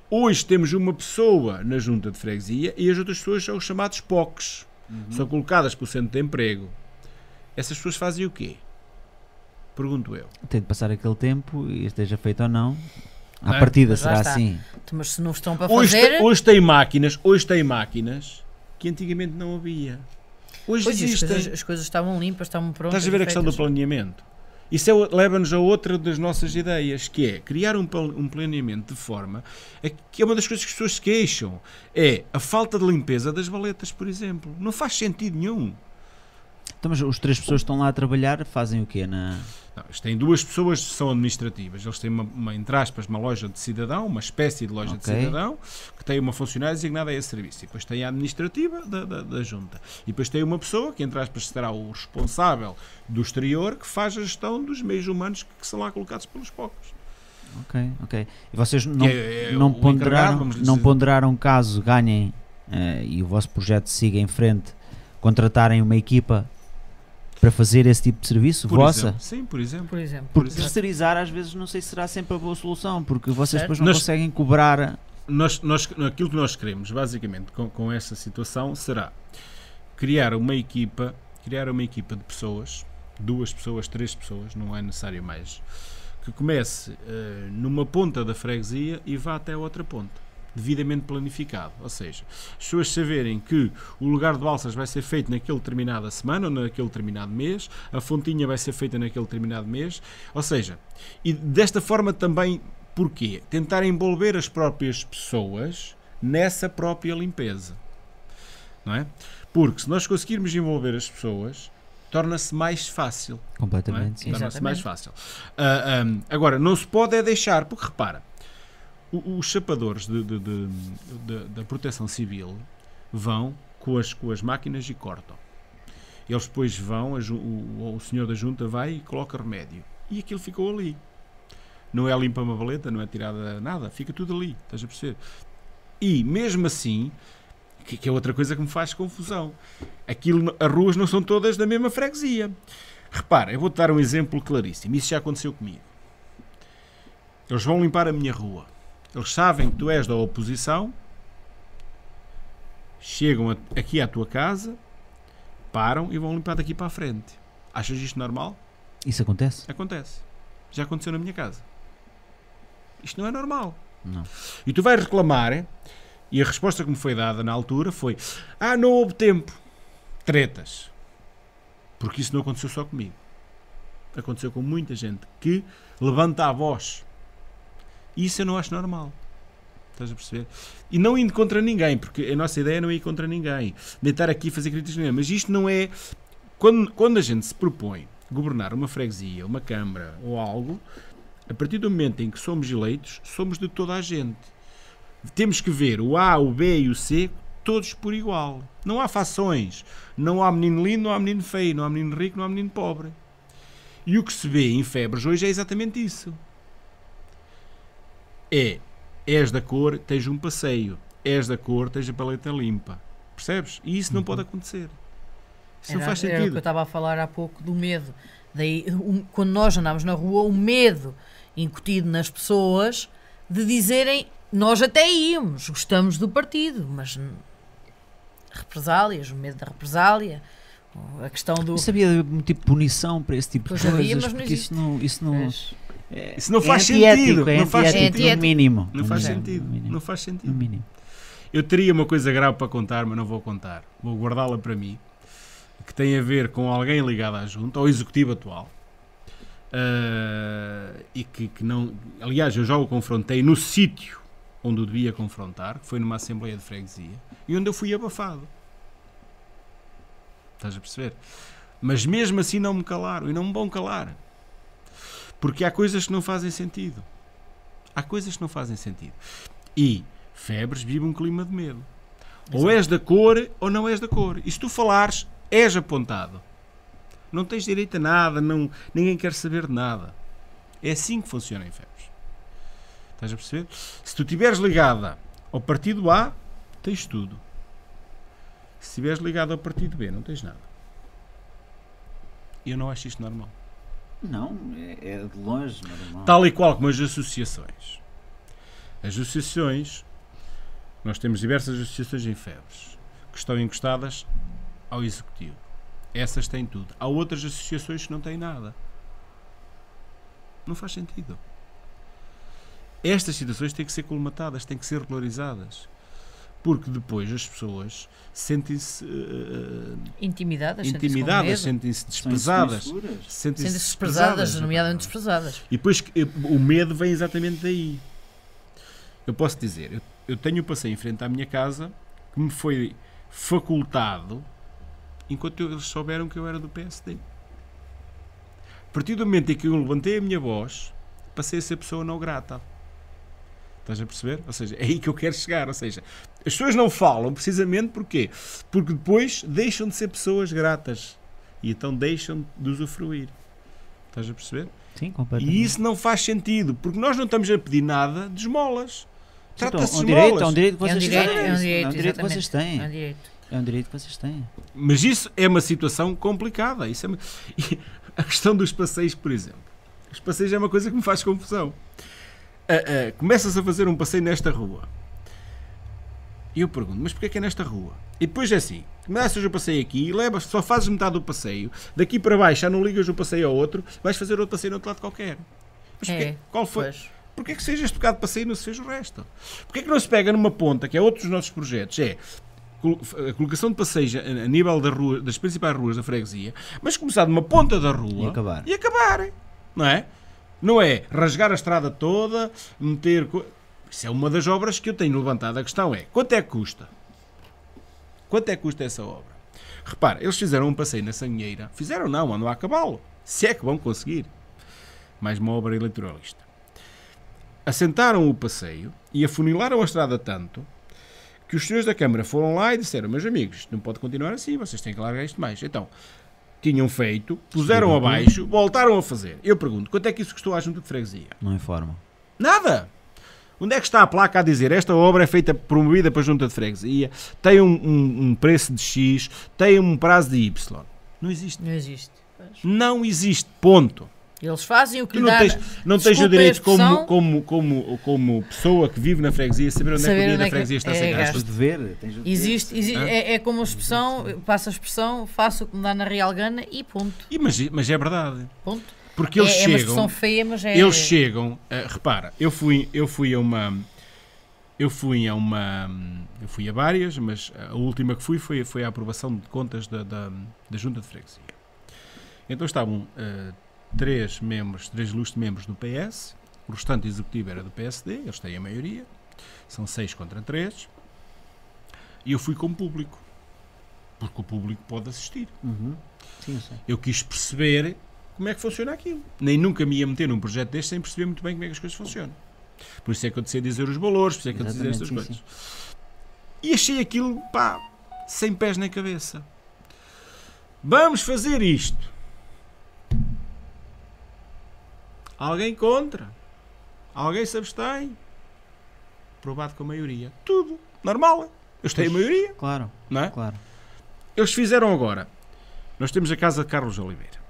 Hoje temos uma pessoa na junta de freguesia e as outras pessoas são os chamados POCs. Uhum. São colocadas para o centro de emprego. Essas pessoas fazem o quê? Pergunto eu. Tem de passar aquele tempo e esteja feito ou não. À é, partida será assim. Mas se não estão para hoje fazer... Tem, hoje tem máquinas, hoje tem máquinas que antigamente não havia. Hoje pois existem. As coisas, as coisas estavam limpas, estavam prontas. Estás a ver a questão do planeamento? Isso é leva-nos a outra das nossas ideias, que é criar um, um planeamento de forma a, que é uma das coisas que as pessoas se queixam, é a falta de limpeza das baletas, por exemplo. Não faz sentido nenhum. Então, mas os três pessoas que estão lá a trabalhar fazem o quê? Na... Não, eles têm duas pessoas que são administrativas. Eles têm, uma, uma, entre aspas, uma loja de cidadão, uma espécie de loja okay. de cidadão, que tem uma funcionária designada a esse serviço. E depois tem a administrativa da, da, da, junta. E depois tem uma pessoa que, entre aspas, será o responsável do exterior, que faz a gestão dos meios humanos que, que são lá colocados pelos poucos. Ok, ok. E vocês não, é, é, não, ponderaram, não assim. ponderaram caso ganhem uh, e o vosso projeto siga em frente, contratarem uma equipa para fazer esse tipo de serviço? Por vossa? Exemplo. Sim, por exemplo. Por exemplo. Porque por terceirizar às vezes não sei se será sempre a boa solução, porque vocês certo. depois não nós, conseguem cobrar. Nós, nós, aquilo que nós queremos, basicamente, com, com essa situação, será criar uma equipa, criar uma equipa de pessoas, duas pessoas, três pessoas, não é necessário mais, que comece uh, numa ponta da freguesia e vá até a outra ponta devidamente planificado. Ou seja, as pessoas saberem que o lugar de balsas vai ser feito naquele determinada semana ou naquele determinado mês, a fontinha vai ser feita naquele determinado mês, ou seja, e desta forma também, porquê? Tentar envolver as próprias pessoas nessa própria limpeza. Não é? Porque se nós conseguirmos envolver as pessoas, torna-se mais fácil. Completamente, é? Torna-se mais fácil. Uh, ah, um, ah, agora, não se pode é deixar, porque repara, os chapadores de, de, de, da proteção civil vão com as, com as máquinas e cortam. Eles depois vão, a, o, o senhor da junta vai e coloca remédio. E aquilo ficou ali. Não é limpa uma valeta, não é tirada nada, fica tudo ali, estás a perceber? E mesmo assim, que, que é outra coisa que me faz confusão, aquilo, as ruas não são todas da mesma freguesia. Repara, eu vou-te dar um exemplo claríssimo. Isso já aconteceu comigo. Eles vão limpar a minha rua. Eles sabem que tu és da oposição, chegam aqui à tua casa, param e vão limpar daqui para a frente. Achas isto normal? Isso acontece? Acontece. Já aconteceu na minha casa. Isto não é normal. Não. E tu vais reclamar, e a resposta que me foi dada na altura foi: Ah, não houve tempo. Tretas. Porque isso não aconteceu só comigo. Aconteceu com muita gente que levanta a voz isso eu não acho normal. Estás a perceber? E não indo contra ninguém, porque a nossa ideia é não é ir contra ninguém. Deitar aqui e fazer críticas ninguém. Mas isto não é. Quando, quando a gente se propõe governar uma freguesia, uma câmara ou algo, a partir do momento em que somos eleitos, somos de toda a gente. Temos que ver o A, o B e o C todos por igual. Não há fações. Não há menino lindo, não há menino feio, não há menino rico, não há menino pobre. E o que se vê em febres hoje é exatamente isso é és da cor, tens um passeio, és da cor, tens a paleta limpa. Percebes? E isso não uhum. pode acontecer. Isso era, não faz sentido. Era o que eu estava a falar há pouco do medo. Daí, um, quando nós andámos na rua, o medo incutido nas pessoas de dizerem nós até íamos, gostamos do partido, mas represálias, o medo da represália, a questão do. Eu sabia de tipo punição para esse tipo pois de coisas, mas não isso não, isso não. Mas... É. Isso não é faz é sentido. É não faz é sentido. No mínimo. Não faz sentido. Não faz sentido. mínimo. Eu teria uma coisa grave para contar, mas não vou contar. Vou guardá-la para mim. Que tem a ver com alguém ligado à junta, ao executivo atual. Uh, e que, que, não. Aliás, eu já o confrontei no sítio onde o devia confrontar, que foi numa Assembleia de Freguesia, e onde eu fui abafado. Estás a perceber? Mas mesmo assim não me calaram e não me vão calar. Porque há coisas que não fazem sentido. Há coisas que não fazem sentido. E febres vivem um clima de medo. Exato. Ou és da cor ou não és da cor. E se tu falares, és apontado. Não tens direito a nada, não, ninguém quer saber de nada. É assim que funciona em febres. Estás a perceber? Se tu estiveres ligada ao partido A, tens tudo. Se estiveres ligado ao partido B, não tens nada. Eu não acho isto normal. Não, é, é, de longe, normal. Tal e qual como as associações. As associações, nós temos diversas associações em febres que estão encostadas ao executivo. Essas têm tudo. Há outras associações que não têm nada. Não faz sentido. Estas situações têm que ser colmatadas, têm que ser regularizadas porque depois as pessoas sentem-se uh, eh, intimidadas, eh, intimidadas sentem-se desprezadas, sentem-se sentem desprezadas, nomeadamente desprezadas. E depois eh, o medo vem exatamente daí. Eu posso dizer, eu, eu tenho o passeio em frente à minha casa que me foi facultado enquanto eles souberam que eu era do PSD. A partir do momento em que eu levantei a minha voz, passei a ser pessoa não grata. Estás a perceber? Ou seja, é aí que eu quero chegar. Ou seja, as pessoas não falam precisamente porquê? Porque depois deixam de ser pessoas gratas e então deixam de usufruir. Estás a perceber? Sim, completamente. E isso não faz sentido, porque nós não estamos a pedir nada de esmolas. Então, Trata-se de esmolas. Direito, é um direito que vocês têm. É um direito, que vocês têm. É um direito. É um direito que vocês têm. Mas isso é uma situação complicada. Isso é uma... a questão dos passeios, por exemplo. Os passeios é uma coisa que me faz confusão uh, começas a fazer um passeio nesta rua. E eu pergunto, mas porquê é que é nesta rua? E depois é assim, começas o passeio aqui, levas, só fazes metade do passeio, daqui para baixo já não ligas o passeio ao outro, vais fazer outro passeio no outro lado qualquer. Mas porquê, é, qual foi? Pois. Porquê é que seja este bocado de passeio e não se fez o resto? Porquê é que não se pega numa ponta, que é outro dos nossos projetos, é a colocação de passeios a nível da rua, das principais ruas da freguesia, mas começar de uma ponta da rua e acabar. E acabar não é? Não é rasgar a estrada toda, meter. Isso é uma das obras que eu tenho levantado. A questão é: quanto é que custa? Quanto é que custa essa obra? Repare, eles fizeram um passeio na Sanheira. Fizeram não, andam a cavalo. Se é que vão conseguir. Mais uma obra eleitoralista. Assentaram o passeio e afunilaram a estrada tanto que os senhores da Câmara foram lá e disseram: Meus amigos, não pode continuar assim, vocês têm que largar isto mais. Então, tinham feito, puseram abaixo, voltaram a fazer. Eu pergunto, quanto é que isso custou à Junta de Freguesia? Não informa. Nada! Onde é que está a placa a dizer esta obra é feita, promovida para a Junta de Freguesia, tem um, um, um preço de X, tem um prazo de Y? Não existe. Não existe. Não existe, ponto. Eles fazem o que tu não Tens, não tens o direito, como, como, como, como pessoa que vive na freguesia, saber onde saber é que o dinheiro da é freguesia está sem é gasto. Tens o dever. existe, existe ah? É? é, é, como a expressão, passa a expressão, faço o que me dá na Real Gana e ponto. E, mas, mas é verdade. Ponto. Porque eles é, chegam. É uma expressão feia, mas é. Eles chegam. Uh, repara, eu fui, eu fui a uma. Eu fui a uma. Eu fui a várias, mas a última que fui foi, foi a aprovação de contas da, da, da Junta de Freguesia. Então estavam. Uh, três membros, três ilustres membros do PS, o restante executivo era do PSD, eles têm a maioria, são seis contra três, e eu fui como público, porque o público pode assistir. Uhum. Sim, sim. Eu quis perceber como é que funciona aquilo. Nem nunca me ia meter num projeto deste sem perceber muito bem como é que as coisas funcionam. Por isso é que eu decidi dizer os valores, por isso é que Exatamente, eu decidi estas sim, coisas. E achei aquilo, pá, sem pés na cabeça. Vamos fazer isto. Alguém contra? Alguém se abstém? Aprovado com a maioria. Tudo. Normal. Eles têm a maioria. Claro. Não é? Claro. Eles fizeram agora. Nós temos a casa de Carlos Oliveira.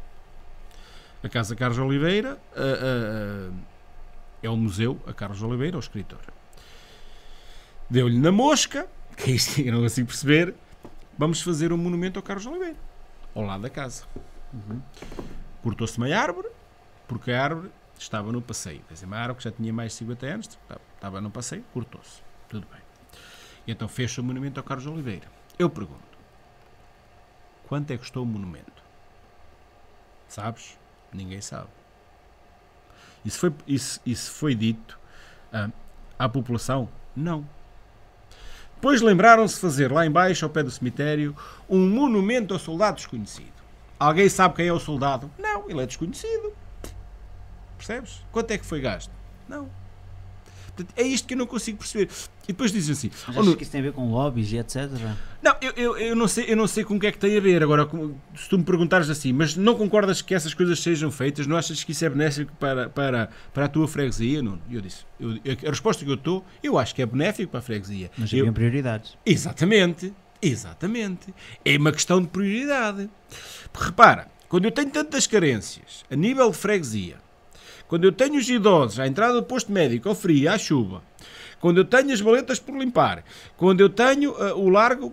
A casa de Carlos Oliveira uh, uh, é o museu a Carlos Oliveira, o escritor. Deu-lhe na mosca, que é isto que não consigo perceber. Vamos fazer um monumento ao Carlos Oliveira, ao lado da casa. Uhum. Cortou-se meia árvore, porque a árvore estava no passeio. Quer dizer, uma árvore que já tinha mais de 50 anos, tá, estava no passeio, cortou-se. Tudo bem. E então fecha o monumento ao Carlos Oliveira. Eu pergunto: quanto é que custou o monumento? Sabes? Ninguém sabe. Isso foi, isso, isso foi dito ah, à população? Não. Depois lembraram-se de fazer lá embaixo, ao pé do cemitério, um monumento ao soldado desconhecido. Alguém sabe quem é o soldado? Não, ele é desconhecido. Percebes? Quanto é que foi gasto? Não. Portanto, é isto que eu não consigo perceber. E depois dizem assim. Mas oh, achas oh, que isso tem a ver com lobbies e etc? Não, eu, eu, eu, não sei, eu não sei com o que é que tem a ver. Agora, se tu me perguntares assim, mas não concordas que essas coisas sejam feitas? Não achas que isso é benéfico para, para, para a tua freguesia, não Eu disse. Eu, a resposta que eu estou, eu acho que é benéfico para a freguesia. Mas eu, prioridades. Exatamente. Exatamente. É uma questão de prioridade. Repara, quando eu tenho tantas carências a nível de freguesia, quando eu tenho os idosos à entrada do posto médico, ao frio, à chuva, quando eu tenho as maletas por limpar, quando eu tenho uh, o largo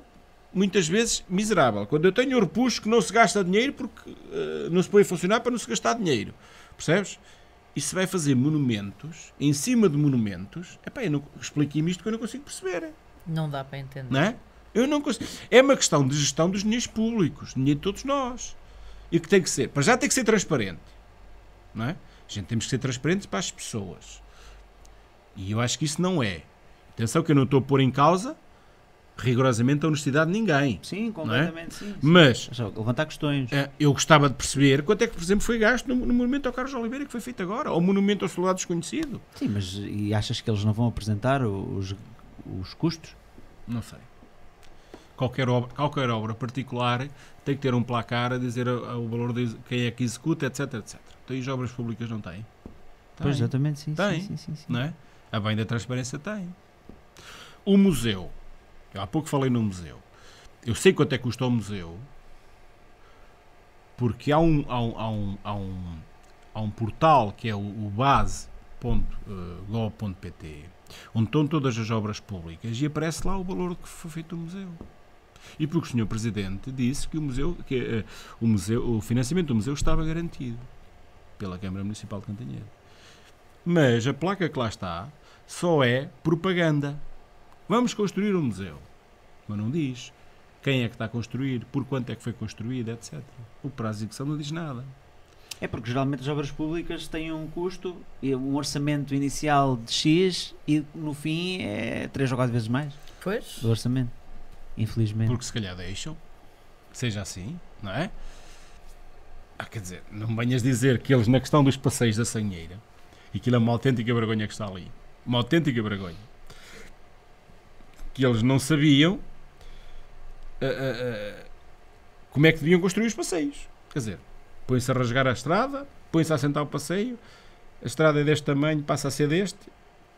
muitas vezes miserável, quando eu tenho o repuxo que não se gasta dinheiro porque uh, não se põe a funcionar para não se gastar dinheiro, percebes? E se vai fazer monumentos, em cima de monumentos, epá, eu não expliquei-me isto que eu não consigo perceber. Não dá para entender. Não é? Eu não consigo. É uma questão de gestão dos dinheiros públicos, dinheiro de todos nós. E que tem que ser, para já tem que ser transparente, não é? A gente temos que ser transparentes para as pessoas. E eu acho que isso não é. Atenção que eu não estou a pôr em causa rigorosamente a honestidade de ninguém. Sim, é? completamente é? sim, sim, Mas levantar questões. Eh, eu gostava de perceber quanto é que, por exemplo, foi gasto no, no monumento ao Carlos Oliveira que foi feito agora, ou monumento ao soldado desconhecido. Sim, mas e achas que eles não vão apresentar os, os custos? Não sei qualquer obra, qualquer obra particular tem que ter um placar a dizer o valor de quem é que executa, etc, etc. Então, e as obras públicas não têm? Pois, exatamente, sim. Tem, sim, sim, sim, Não é? A bem da transparência tem. O museu. Eu há pouco falei no museu. Eu sei quanto é que custa o museu, porque há um, há um, há um, há um, há um portal que é o, o base.gov.pt, eh, onde estão todas as obras públicas e aparece lá o valor que foi feito o museu. E porque o Sr. Presidente disse que o museu, que, uh, o museu, o financiamento do museu estava garantido pela Câmara Municipal de Cantanhedo. Mas a placa que lá está só é propaganda. Vamos construir um museu. Mas não diz quem é que está a construir, por quanto é que foi construído, etc. O prazo de execução não diz nada. É porque geralmente as obras públicas têm um custo, um orçamento inicial de X e no fim é 3 ou 4 vezes mais. Pois. Do orçamento. Infelizmente. Porque se calhar deixam seja assim, não é? Ah, quer dizer, não venhas dizer que eles, na questão dos passeios da Sanheira, aquilo é uma autêntica vergonha que está ali. Uma autêntica vergonha. Que eles não sabiam uh, uh, uh, como é que deviam construir os passeios. Quer dizer, põe-se a rasgar a estrada, põe-se a assentar o passeio, a estrada é deste tamanho, passa a ser deste,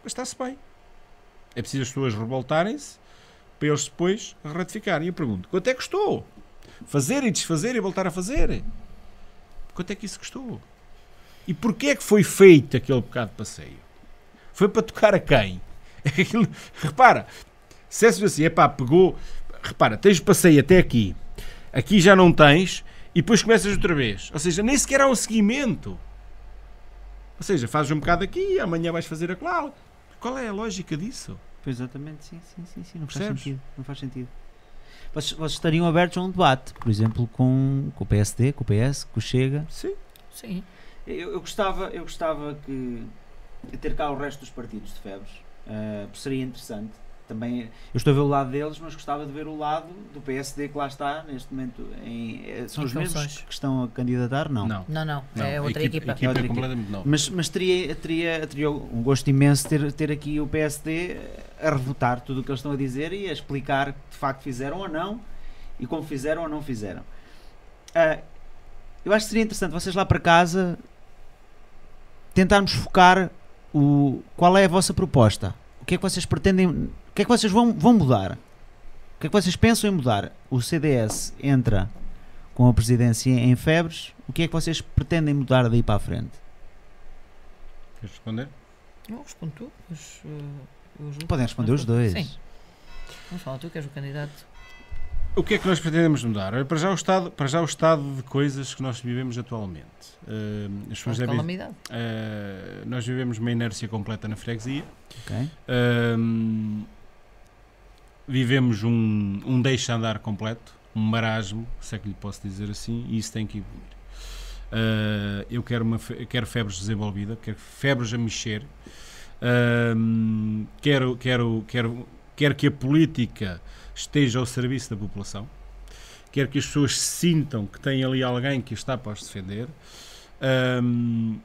mas está-se bem. É preciso as pessoas revoltarem-se para eles depois ratificarem. E eu pergunto: quanto é que custou? Fazer e desfazer e voltar a fazer? Quanto é que isso custou? E porquê é que foi feito aquele bocado de passeio? Foi para tocar a quem? Aquilo, repara, se é assim, epá, pegou. Repara, tens o passeio até aqui, aqui já não tens, e depois começas outra vez. Ou seja, nem sequer há um seguimento. Ou seja, fazes um bocado aqui, amanhã vais fazer a qual. Qual é a lógica disso? Pois exatamente, sim, sim, sim, sim. Não, faz sentido, não faz sentido. Vocês, vocês estariam abertos a um debate, por exemplo, com, com o PSD, com o PS, com o Chega. Sim. Sim. Eu, eu gostava, eu gostava que ter cá o resto dos partidos de Febres. Uh, seria interessante também eu estou a ver o lado deles, mas gostava de ver o lado do PSD que lá está neste momento. Em, eh, são os mesmos que estão a candidatar? Não, não, não, não, não. é outra equipa. equipa. equipa é outra completamente Mas, mas teria, teria, teria um gosto imenso ter, ter aqui o PSD eh, a revotar tudo o que eles estão a dizer e a explicar que de facto fizeram ou não e como fizeram ou não fizeram. Uh, eu acho que seria interessante vocês lá para casa tentarmos focar o, qual é a vossa proposta. O que é que vocês pretendem o que é que vocês vão, vão mudar? O que é que vocês pensam em mudar? O CDS entra com a presidência em febres. O que é que vocês pretendem mudar daí para a frente? Queres responder? Eu respondo tu. Mas, uh, Podem responder os dois. Sim. Vamos falar, tu que és o candidato. O que é que nós pretendemos mudar? Para já o estado, para já o estado de coisas que nós vivemos atualmente. Uh, as uh, nós vivemos uma inércia completa na freguesia. Ok. Uh, vivemos um, um deixa-andar completo, um marasmo, se é que lhe posso dizer assim, e isso tem que evoluir. Uh, eu quero, uma, quero febres desenvolvida, quero febres a mexer, uh, quero, quero, quero, quero que a política esteja ao serviço da população, quero que as pessoas sintam que tem ali alguém que está para os defender. Uh,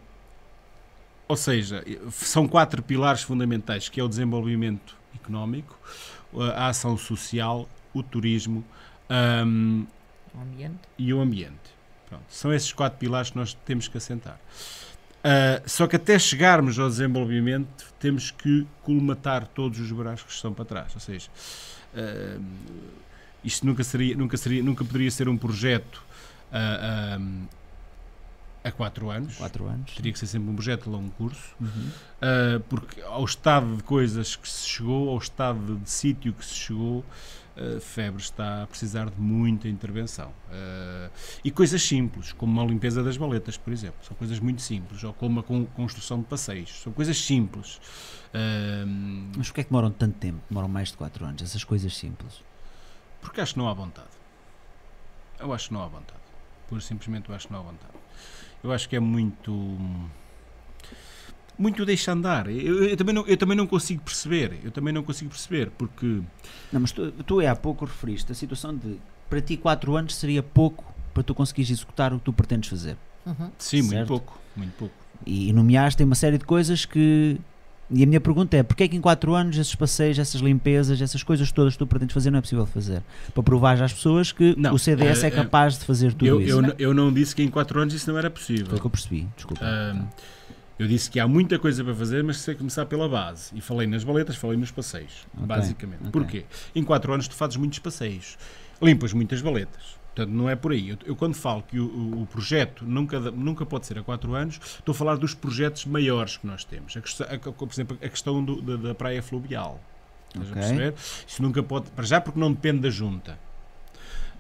ou seja, são quatro pilares fundamentais, que é o desenvolvimento económico, a ação social, o turismo um, e o ambiente. Pronto, são esses quatro pilares que nós temos que assentar. Uh, só que até chegarmos ao desenvolvimento temos que colmatar todos os buracos que estão para trás. Ou seja, uh, isto nunca, seria, nunca, seria, nunca poderia ser um projeto uh, a 4 anos. Quatro anos. Teria que ser sempre um projeto longo curso, uhum. uh, porque ao estado de coisas que se chegou, ao estado de sítio que se chegou, uh, febre está a precisar de muita intervenção. Uh, e coisas simples, como a limpeza das maletas, por exemplo, são coisas muito simples, ou como a construção de passeios, são coisas simples. Uh, Mas porquê é que demoram tanto tempo? Demoram mais de 4 anos, essas coisas simples? Porque acho que não há vontade. Eu acho que não há vontade. Pura simplesmente eu acho que não há vontade eu acho que é muito muito deixa andar. Eu, eu, também não, eu também não consigo perceber. Eu também não consigo perceber porque. Não, mas tu, tu é há pouco referiste a situação de para ti 4 anos seria pouco para tu conseguires executar o que tu pretendes fazer. Uhum. Sim, certo? muito pouco, muito pouco. E nomeaste uma série de coisas que e a minha pergunta é: porquê é que em 4 anos esses passeios, essas limpezas, essas coisas todas que tu pretendes fazer não é possível fazer? Para provar às pessoas que não, o CDS é, é capaz de fazer tudo eu, isso. Eu, eu não disse que em 4 anos isso não era possível. Foi o que eu percebi, desculpa. Uh, eu disse que há muita coisa para fazer, mas sei começar pela base. E falei nas baletas, falei nos passeios, okay, basicamente. Okay. Porquê? Em 4 anos tu fazes muitos passeios, limpas muitas baletas Portanto, não é por aí. Eu, eu quando falo que o, o, projeto nunca, nunca pode ser a 4 anos, estou a falar dos projetos maiores que nós temos. A, a, por exemplo, a questão do, da, da, praia fluvial. Estás okay. a perceber? Isso nunca pode. Para já, porque não depende da junta.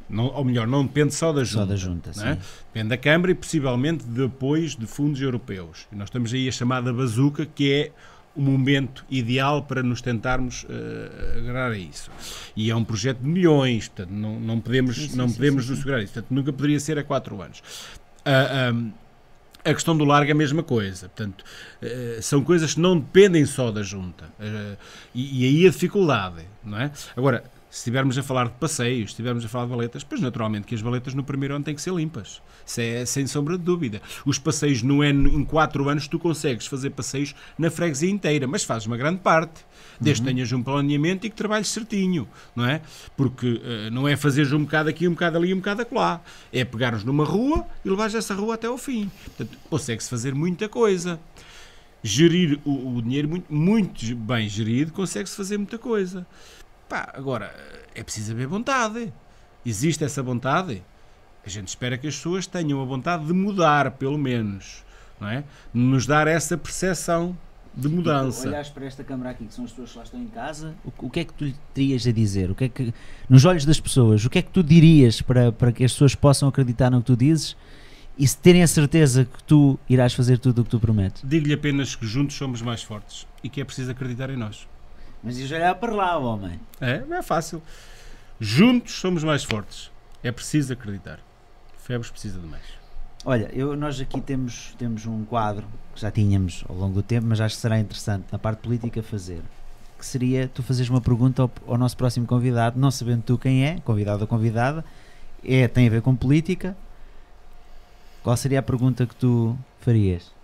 Não, ou melhor, não depende só da Junta. Só da junta é? Depende da Câmara e possivelmente depois de fundos europeus. E nós estamos aí a chamada bazuca, que é o momento ideal para nos tentarmos uh, eh, agarrar a isso. E é um projeto de milhões, portanto, não, não podemos, não podemos nos segurar isso. Portanto, nunca poderia ser a quatro anos. Uh, ah, um, a questão do largo é a mesma coisa. Portanto, eh, são coisas que não dependem só da junta. Eh, e aí a dificuldade, não é? Agora, se estivermos a falar de passeios, se estivermos a falar de baletas, pois naturalmente que as baletas no primeiro ano têm que ser limpas. Isso é sem sombra de dúvida. Os passeios no ano, em 4 anos, tu consegues fazer passeios na freguesia inteira, mas fazes uma grande parte. Desde uhum. que tenhas um planeamento e que trabalhes certinho, não é? Porque uh, não é fazeres um bocado aqui, um bocado ali, um bocado acolá. É pegarmos numa rua e levares essa rua até ao fim. Portanto, consegue-se fazer muita coisa gerir o, o dinheiro muito, muito, bem gerido, consegue-se fazer muita coisa. Pá, agora, é preciso haver vontade. Existe essa vontade? A gente espera que as pessoas tenham a vontade de mudar, pelo menos. Não é? Nos dar essa percepção de mudança. Olhas para esta câmara aqui, que são as pessoas que lá estão em casa, o, o, que é que tu lhe terias a dizer? O que é que, nos olhos das pessoas, o que é que tu dirias para, para que as pessoas possam acreditar no que tu dizes e se terem a certeza que tu irás fazer tudo o que tu prometes? Digo-lhe apenas que juntos somos mais fortes e que é preciso acreditar em nós. Mas ias olhar é para lá, homem. É, não é fácil. Juntos somos mais fortes. É preciso acreditar. Febres precisa de mais. Olha, eu, nós aqui temos, temos um quadro que já tínhamos ao longo do tempo, mas acho que será interessante na parte política fazer. Que seria tu fazeres uma pergunta ao, ao nosso próximo convidado, não sabendo tu quem é, convidado ou convidada, é, tem a ver com política. Qual seria a pergunta que tu farias?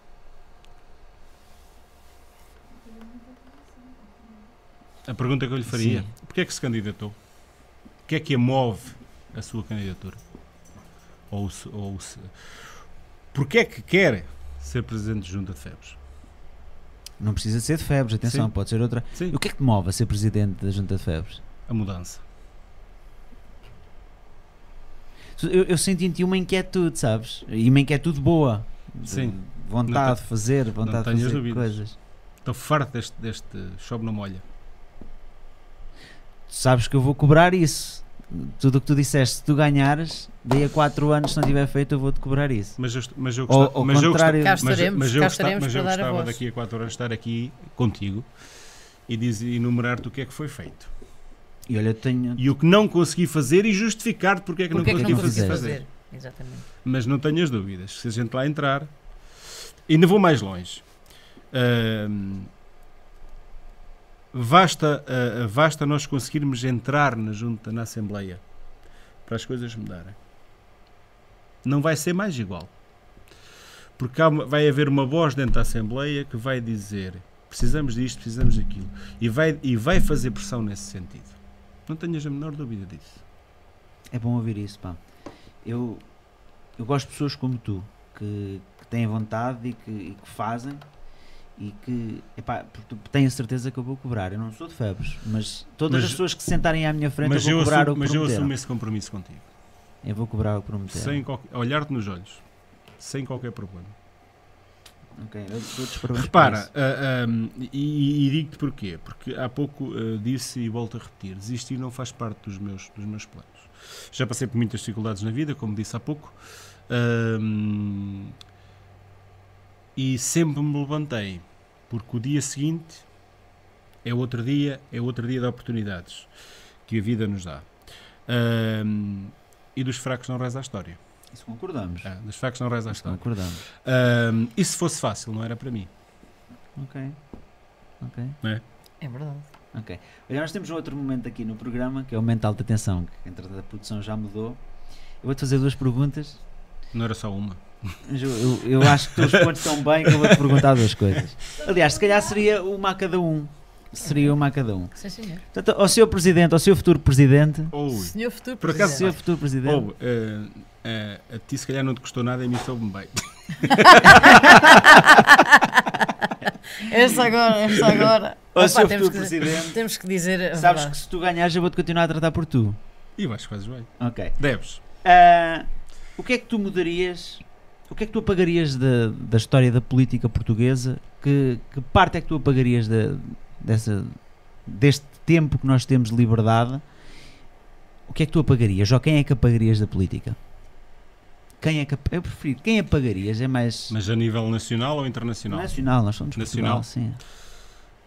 A pergunta que eu lhe faria: porquê é que se candidatou? O que é que a move a sua candidatura? Ou, ou porquê é que quer ser presidente de junta de Febres? Não precisa ser de Febres, atenção, Sim. pode ser outra. Sim. O que é que te move a ser presidente da junta de Febres? A mudança. Eu, eu senti em ti uma inquietude, sabes? E uma inquietude boa. Sim. Vontade de fazer, vontade de fazer coisas. Estou farto deste, deste chove na molha tu sabes que eu vou cobrar isso. Tudo o que tu disseste, se tu ganhares, daí a 4 anos, se não tiver feito, eu vou-te cobrar isso. Mas eu, mas eu, gostava, ou, mas, eu gostava, mas, mas, eu gostava, mas eu gostava daqui a 4 anos estar aqui contigo e, enumerar-te o que é que foi feito. E, olha, tenho... e o que não consegui fazer e justificar-te porque é que porque não é consegui, não fazer. Mas não tenhas dúvidas, se a gente lá entrar. Ainda vou mais longe. Uh, Vasta, uh, vasta nós conseguirmos entrar na junta, na Assembleia, para as coisas mudarem. Não vai ser mais igual. Porque há, vai haver uma voz dentro da Assembleia que vai dizer precisamos disto, precisamos daquilo. E vai, e vai fazer pressão nesse sentido. Não tenhas a menor dúvida disso. É bom ouvir isso, pá. Eu, eu gosto de pessoas como tu, que, que têm vontade e que, e que fazem, e que epá, tenho a certeza que eu vou cobrar. Eu não sou de febres, mas todas mas, as pessoas que se sentarem à minha frente eu vou eu cobrar assumo, o que Mas prometeram. eu assumo esse compromisso contigo. Eu vou cobrar o que prometeram. Olhar-te nos olhos, sem qualquer problema. Ok, eu Repara, uh, ah, um, ah, e, e digo-te porquê, porque há pouco uh, disse e volto a repetir, desistir não faz parte dos meus, dos meus planos. Já passei por muitas dificuldades na vida, como disse há pouco. Uh, e sempre me levantei, porque o dia seguinte é outro dia, é outro dia de oportunidades que a vida nos dá. Um, e dos fracos não reza a história. Isso concordamos. É, dos fracos não reza a história. concordamos. Um, e se fosse fácil, não era para mim. Ok. Ok. É? é verdade. Ok. Olha, nós temos um outro momento aqui no programa que é o mental de atenção, que entretanto a produção já mudou. Eu vou-te fazer duas perguntas. Não era só uma eu, eu, acho que tu respondes tão bem que eu vou-te perguntar duas coisas. Aliás, se calhar seria uma a cada um. Seria uma a cada um. Sim, senhor. Portanto, ao seu presidente, ao seu futuro presidente. senhor futuro por acaso, senhor futuro presidente. Ou, uh, eh, uh, eh, a ti se calhar não te custou nada e me soube bem. Esta agora, esta agora. Ao Opa, seu futuro que, presidente. Temos que dizer. Sabes que se tu ganhares, eu vou-te continuar a tratar por tu. E vais fazes bem. Ok. Deves. Uh, o que é que tu mudarias o que é que tu apagarias da, da história da política portuguesa? Que, que parte é que tu apagarias de, dessa, deste tempo que nós temos de liberdade? O que é que tu apagarias? Ou quem é que apagarias da política? Quem é que eu prefiro? Quem apagarias? É mais. Mas a nível nacional ou internacional? Nacional, nós somos nacional, Portugal, sim.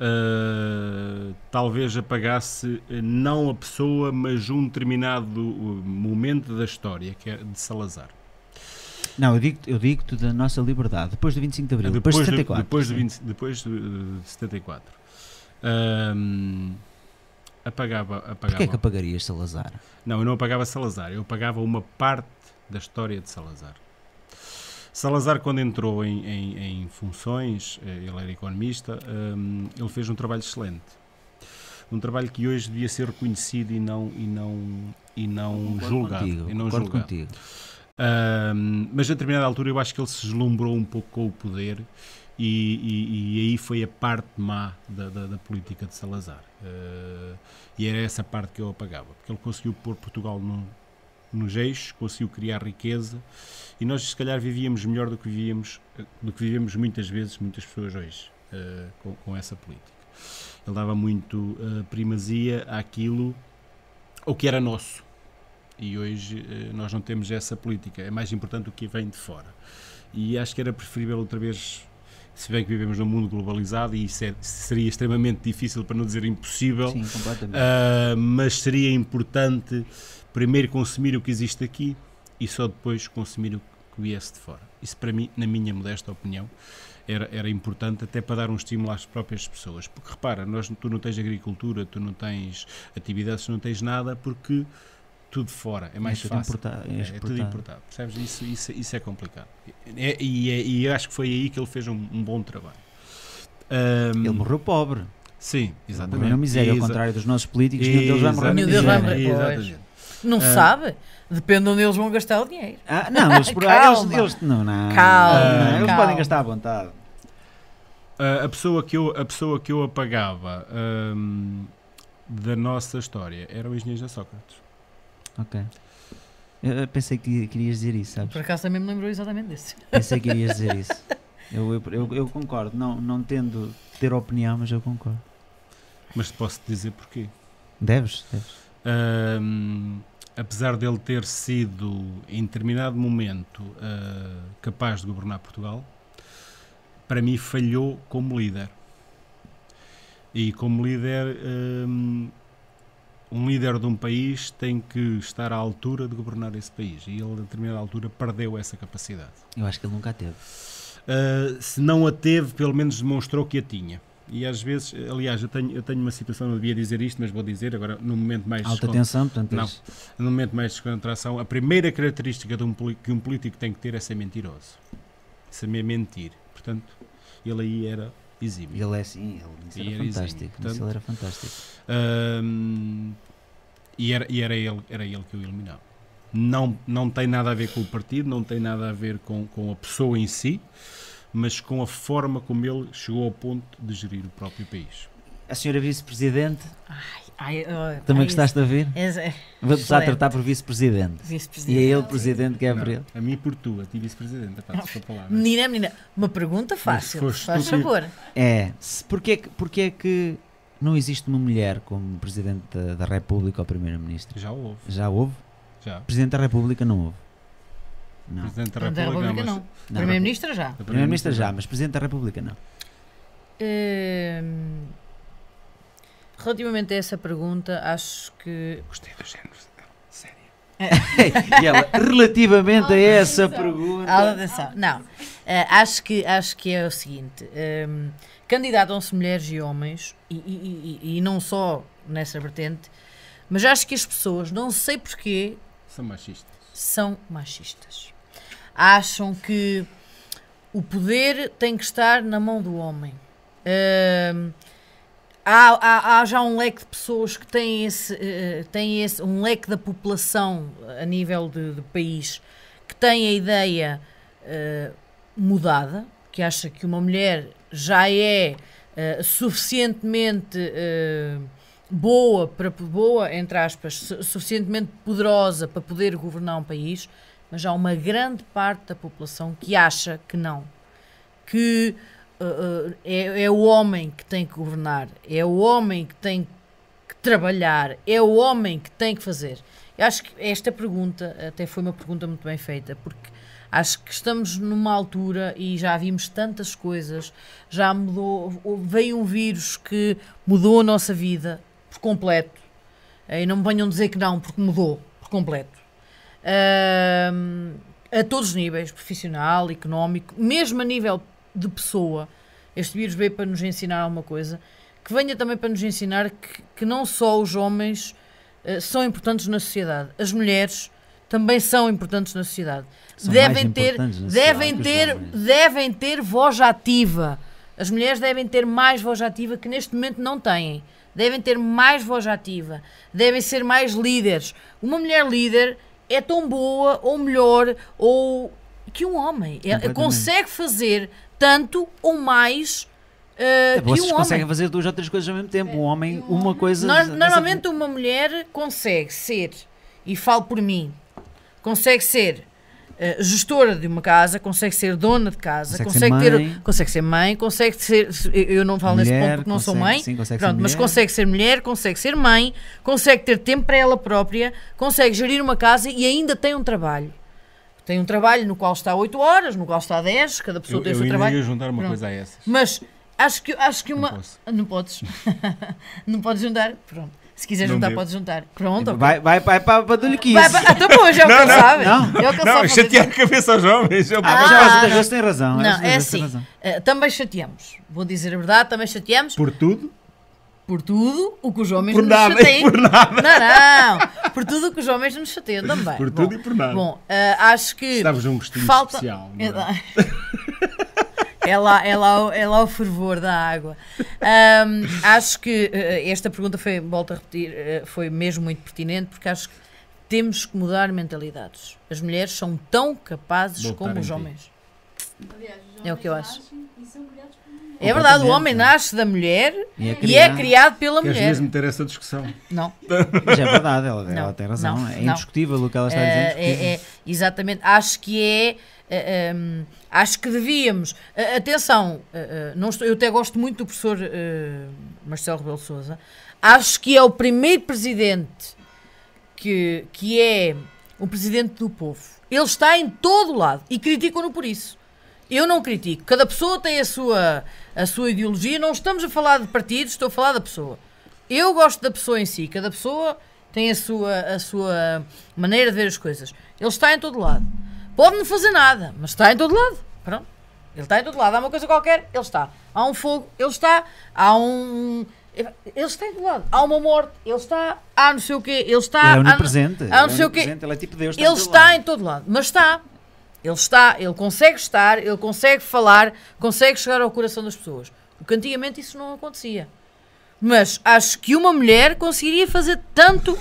Uh, talvez apagasse eh, não a pessoa, mas um determinado eh, momento da história, que é de Salazar. Não, eu digo-te eu digo da nossa liberdade, depois do 25 de Abril, depois, depois de 74. depois, de 20, depois de 74. Um, apagava, apagava. Porquê é que apagarias Salazar? Não, eu não apagava Salazar, eu apagava uma parte da história de Salazar. Salazar, quando entrou em, em, em funções, eh, ele era economista, um, ele fez um trabalho excelente. Um trabalho que hoje devia ser reconhecido e não, e não, e não julgado. Contigo, e não julgado. Contigo. Um, mas a determinada altura eu acho que ele se deslumbrou um pouco com o poder e, e, e aí foi a parte má da, da, da política de Salazar. Uh, e era essa parte que eu apagava, porque ele conseguiu pôr Portugal no, nos eixos, conseguiu criar riqueza e nós se calhar vivíamos melhor do que vivíamos, do que vivemos muitas vezes, muitas pessoas hoje, uh, com, com, essa política. Ele dava muito uh, primazia àquilo, ao que era nosso, e hoje eh, nós não temos essa política. É mais importante o que vem de fora. E acho que era preferível outra vez se bem que vivemos num mundo globalizado e isso é, seria extremamente difícil, para não dizer impossível, Sim, uh, mas seria importante primeiro consumir o que existe aqui e só depois consumir o que viesse de fora. Isso, para mim, na minha modesta opinião, era, era importante até para dar um estímulo às próprias pessoas. Porque repara, nós, tu não tens agricultura, tu não tens atividades, tu não tens nada, porque tudo fora, é mais é fácil. É, é, é, tudo importado, percebes? Isso, isso, isso é complicado. É, e, é, e acho que foi aí que ele fez um, um bom trabalho. Um, ele morreu pobre. Sim, exatamente. Morreu na miséria, ao contrário dos nossos políticos, nenhum Deus vai morrer na miséria. Exatamente. Não ah. sabe? Depende onde eles vão gastar o dinheiro. Ah, não, eles, calma. eles, eles não, não. Calma, ah, calma. Eles podem gastar à vontade. Uh, a, pessoa que eu, a pessoa que eu apagava um, da nossa história era o engenheiro da Sócrates. Ok. Eu pensei que querias dizer isso, sabes? Por acaso também me lembrou exatamente desse. Pensei que querias dizer isso. Eu, eu, eu, eu, concordo, não, não tendo ter opinião, mas eu concordo. Mas posso dizer porquê? Deves, deves. Um, apesar dele ter sido, em determinado momento, uh, capaz de governar Portugal, para mim falhou como líder. E como líder. Um, um líder de um país tem que estar à altura de governar esse país e ele a determinada altura perdeu essa capacidade. Eu acho que ele nunca a teve. Uh, se não a teve, pelo menos demonstrou que a tinha. E às vezes, aliás, eu tenho, eu tenho uma situação, não devia dizer isto, mas vou dizer agora, no momento mais. Alta tensão, portanto. Não, no momento mais de descontração, a primeira característica de um, que um político tem que ter é ser mentiroso. Saber mentir. Portanto, ele aí era ele é assim, ele, ele era fantástico. Portanto, ele era fantástico. Hum, e era, e era, ele, era ele que o eliminava. Não, não tem nada a ver com o partido, não tem nada a ver com, com a pessoa em si, mas com a forma como ele chegou ao ponto de gerir o próprio país. A senhora vice-presidente. Ai Ai, oh, Também ai, gostaste de ouvir? É, Vou a tratar por vice-presidente. Vice e é ele presidente que é abril ele. A mim por tu, a ti vice-presidente. Menina, menina, uma pergunta fácil. Faz favor. É, se, porquê, porquê é que não existe uma mulher como presidente da, da República ou primeiro-ministro? Já houve. Já houve? Já. Presidente da República não houve. Não. Presidente da República, da República não. não. Primeiro-ministro já. Primeiro-ministro já, mas Presidente da República não. Hum... Relativamente a essa pergunta, acho que. Gostei do género. Sério. É. e ela, relativamente a essa pergunta. Atenção. Não. Uh, acho, que, acho que é o seguinte: um, ehm, candidatam-se mulheres e homens, e, e, e, e, não só nessa vertente, mas acho que as pessoas, não sei porquê. São machistas. São machistas. Acham que o poder tem que estar na mão do homem. Uh, há, há, há, já um leque de pessoas que têm esse, uh, têm esse um leque da população a nível de, de país que tem a ideia uh, mudada, que acha que uma mulher já é uh, suficientemente boa para boa entre aspas suficientemente poderosa para poder governar um país, mas há uma grande parte da população que acha que não, que eh, eh, é, é o homem que tem que governar, é o homem que tem que trabalhar, é o homem que tem que fazer. Eu acho que esta pergunta até foi uma pergunta muito bem feita, porque acho que estamos numa altura e já vimos tantas coisas, já mudou, veio um vírus que mudou a nossa vida por completo. Eh, e não me venham dizer que não, porque mudou por completo. Uh, a todos os níveis, profissional, económico, mesmo a nível de pessoa. Este vírus veio para nos ensinar alguma coisa. Que venha também para nos ensinar que, que não só os homens uh, são importantes na sociedade, as mulheres também são importantes na sociedade. São devem ter, devem ter, devem ter voz ativa. As mulheres devem ter mais voz ativa que neste momento não têm. Devem ter mais voz ativa. Devem ser mais líderes. Uma mulher líder é tão boa ou melhor ou que um homem. É, consegue fazer tanto ou mais Uh, é, vocês um conseguem homem. fazer duas ou três coisas ao mesmo tempo. Um homem, um é. uma coisa. No, normalmente, uma mulher consegue ser, e falo por mim, consegue ser uh, gestora de uma casa, consegue ser dona de casa, consegue, consegue ter, mãe. consegue ser mãe, consegue ser. Eu não falo mulher, nesse ponto porque não consegue, sou mãe, sim, pronto, mas consegue ser mulher, consegue ser mãe, consegue ter tempo para ela própria, consegue gerir uma casa e ainda tem um trabalho. Tem um trabalho no qual está 8 horas, no qual está 10, cada pessoa eu, tem o seu trabalho. Eu ia juntar uma Pronto. coisa a essas. Mas acho que, acho que uma. Não, posso. Ah, não podes. não podes juntar. Pronto. Se quiser juntar, podes juntar. Pronto. Vai, vai, vai para a Badulhiquice. Até bom, já não, não, sabe. Não, é não, não, não chatear a cabeça aos homens. Eu, ah, já, muitas vezes tem razão. Não, é assim. Uh, também chateamos. Vou dizer a verdade, também chateamos. Por tudo? Por tudo o que os homens por nos nada, chateiam. Por nada. Não, não. Por tudo o que os homens nos chateiam também. Por tudo bom, e por nada. Bom, uh, acho que. Estavas um gostinho falta... especial. É? é lá, é, lá, é lá o fervor da água. Um, acho que uh, esta pergunta foi, volto a repetir, uh, foi mesmo muito pertinente, porque acho que temos que mudar mentalidades. As mulheres são tão capazes Voltar como os homens. Aliás, os homens. É o que eu acho. É verdade, o homem nasce da mulher e é criado, e é criado pela Queres mulher. mesmo ter essa discussão? Não. Mas é verdade, ela, ela tem razão. Não, é indiscutível não. o que ela está a dizer. Eh, é, é, exatamente, acho que é. Um, eh, ehm, acho que devíamos. Eh, atenção, não estou, eu até gosto muito do professor uh, Marcelo Rebelo Souza. Acho que é o primeiro presidente que, que é o presidente do povo. Ele está em todo lado e criticam-no por isso. Eu não critico. Cada pessoa tem a sua, a sua ideologia. Não estamos a falar de partidos, estou a falar da pessoa. Eu gosto da pessoa em si. Cada pessoa tem a sua, a sua maneira de ver as coisas. Ele está em todo lado. Pode não fazer nada, mas está em todo lado. Pronto. Ele está em todo lado. Há uma coisa qualquer, ele está. Há um fogo, ele está. Há um. Ele está em todo lado. Há uma morte, ele está. Há não sei o quê, ele está. Ele é onipresente. Há não é sei o quê. Ele é tipo Deus. Está ele em está lado. em todo lado. Mas está. Ele está, ele consegue estar, ele consegue falar, consegue chegar ao coração das pessoas. Porque antigamente isso não acontecia. Mas acho que uma mulher conseguiria fazer tanto,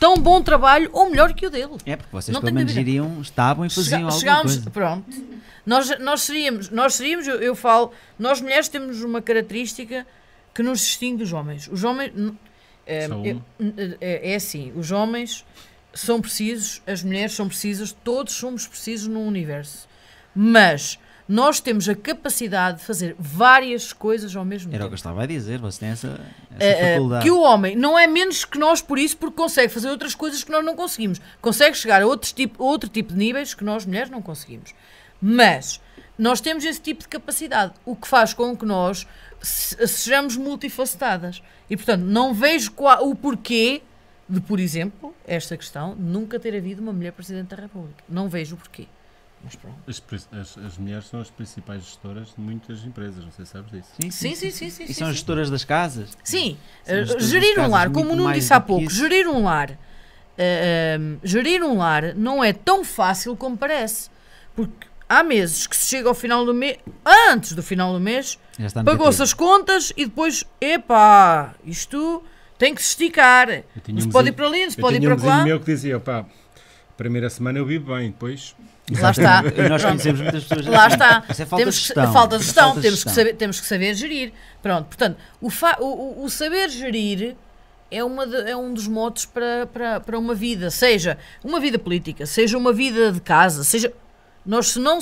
tão bom trabalho ou melhor que o dele. É, porque vocês não pelo menos iriam, estavam e faziam Chega, chegámos, coisa. Pronto. Nós, nós seríamos, nós seríamos eu, eu falo, nós mulheres temos uma característica que nos distingue dos homens. Os homens... É, é, é, é, assim, os homens são precisos, as mulheres são precisas, todos somos precisos no universo. Mas nós temos a capacidade de fazer várias coisas ao mesmo Era tempo. Era o que eu estava a dizer, você tem essa, essa uh, faculdade. Que o homem não é menos que nós por isso, porque consegue fazer outras coisas que nós não conseguimos. Consegue chegar a outro tipo, outro tipo de níveis que nós mulheres não conseguimos. Mas nós temos esse tipo de capacidade, o que faz com que nós sejamos multifacetadas. E portanto, não vejo qual, o porquê de, por exemplo, esta questão nunca ter havido uma mulher Presidente da República. Não vejo o porquê. Mas pronto. As, as, as, mulheres são as principais gestoras de muitas empresas, não sei se sabes disso. Sim, sim, sim. sim, sim, sim e sim, são gestoras das casas? Sim. Uh, gerir um lar, como o Nuno disse há pouco, gerir um lar. Uh, um, eh, gerir um lar não é tão fácil como parece. Porque há meses que se chega ao final do mês, antes do final do mês, pagou-se as contas e depois, epá, isto tem que se esticar. Um se pode ir para ali, se pode ir para lá. Eu meu que dizia, pá, primeira semana eu vivo bem, depois... Lá está. e nós conhecemos muitas pessoas. Lá assim. está. É temos que, gestão. Falta de é gestão, falta temos, gestão. Que saber, temos que saber gerir. Pronto, portanto, o, o, o saber gerir é, uma de, é um dos motos para, para, para uma vida, seja uma vida política, seja uma vida de casa, seja nós, se não,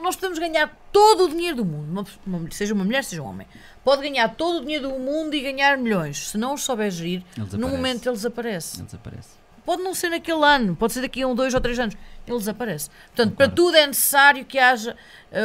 nós podemos ganhar todo o dinheiro do mundo, uma, uma, seja uma mulher, seja um homem. Pode ganhar todo o dinheiro do mundo e ganhar milhões. Se não os souber gerir, no momento eles aparecem. Ele desaparece. Pode não ser naquele ano, pode ser daqui a um, dois ou três anos. Ele desaparece. Portanto, Concordo. para tudo é necessário que haja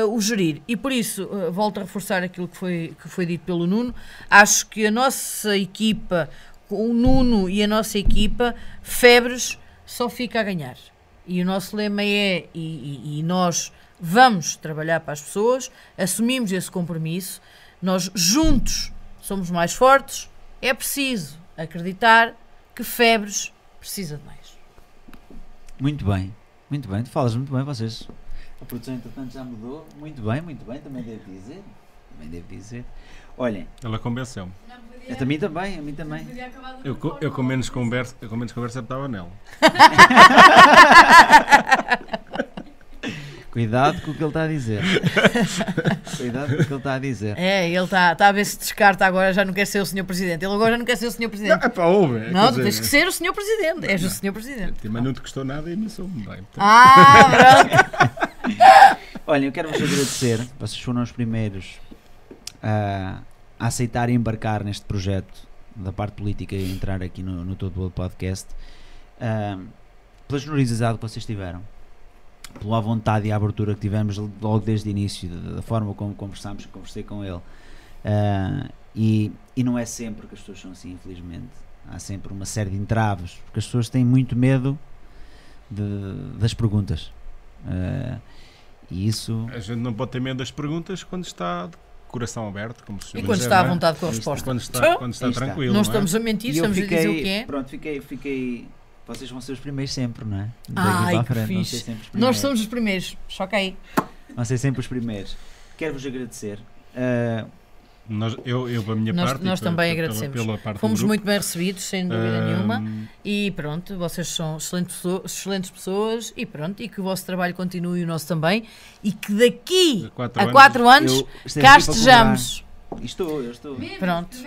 uh, o gerir. E por isso, uh, volto a reforçar aquilo que foi, que foi dito pelo Nuno, acho que a nossa equipa, o Nuno e a nossa equipa, febres só fica a ganhar. E o nosso lema é, e, e, e nós vamos trabalhar para as pessoas, assumimos esse compromisso, nós juntos somos mais fortes, é preciso acreditar que febres precisa de mais. Muito bem, muito bem, tu falas muito bem vocês. A produção, entretanto, já mudou. Muito bem, muito bem, também devo dizer. Também devo dizer. Olhem. Ela convenceu-me. Eu é, também também, a mim também. Eu, co- eu com menos conversa, eu com menos conversa estava nela. Cuidado com o que ele está a dizer. Cuidado com o que ele está a dizer. É, ele está tá a ver se descarta agora, já não quer ser o senhor presidente. Ele agora já não quer ser o senhor Não, presidente. é para ouvir. É, não, tu tens que ser o senhor presidente. És o senhor presidente. Mas não te custou nada e não sou bem. portanto, Ah, pronto. Olha, eu quero vos agradecer. Vocês foram os primeiros a, ah, a aceitar embarcar neste projeto da parte política e entrar aqui no, no Todo Bolo Podcast uh, pela generosidade que vocês tiveram pela vontade e a abertura que tivemos logo desde o início da, da forma como conversámos, conversei com ele uh, e, e não é sempre que as pessoas são assim, infelizmente há sempre uma série de entraves porque as pessoas têm muito medo de, das perguntas uh, e isso a gente não pode ter medo das perguntas quando está coração aberto, como se E quando dizer, está à é? vontade com a resposta. Quando está, quando está, está. tranquilo. Não, não é? estamos a mentir, estamos fiquei, a dizer o que é. Pronto, fiquei, fiquei. Vocês vão ser os primeiros sempre, não é? Ai, para frente, fixe. Nós somos os primeiros, choquei. Vão ser sempre os primeiros. Quero-vos agradecer. Uh, nós, eu, eu, a minha nós, parte. Nós também pela, agradecemos. Pela, Fomos muito bem recebidos, sem dúvida nenhuma. E pronto, vocês são excelentes, pessoas, excelentes pessoas e pronto, e que o vosso trabalho continue e o nosso também. E que daqui a quatro, a quatro anos, anos é cá estejamos. Estou, eu estou. pronto.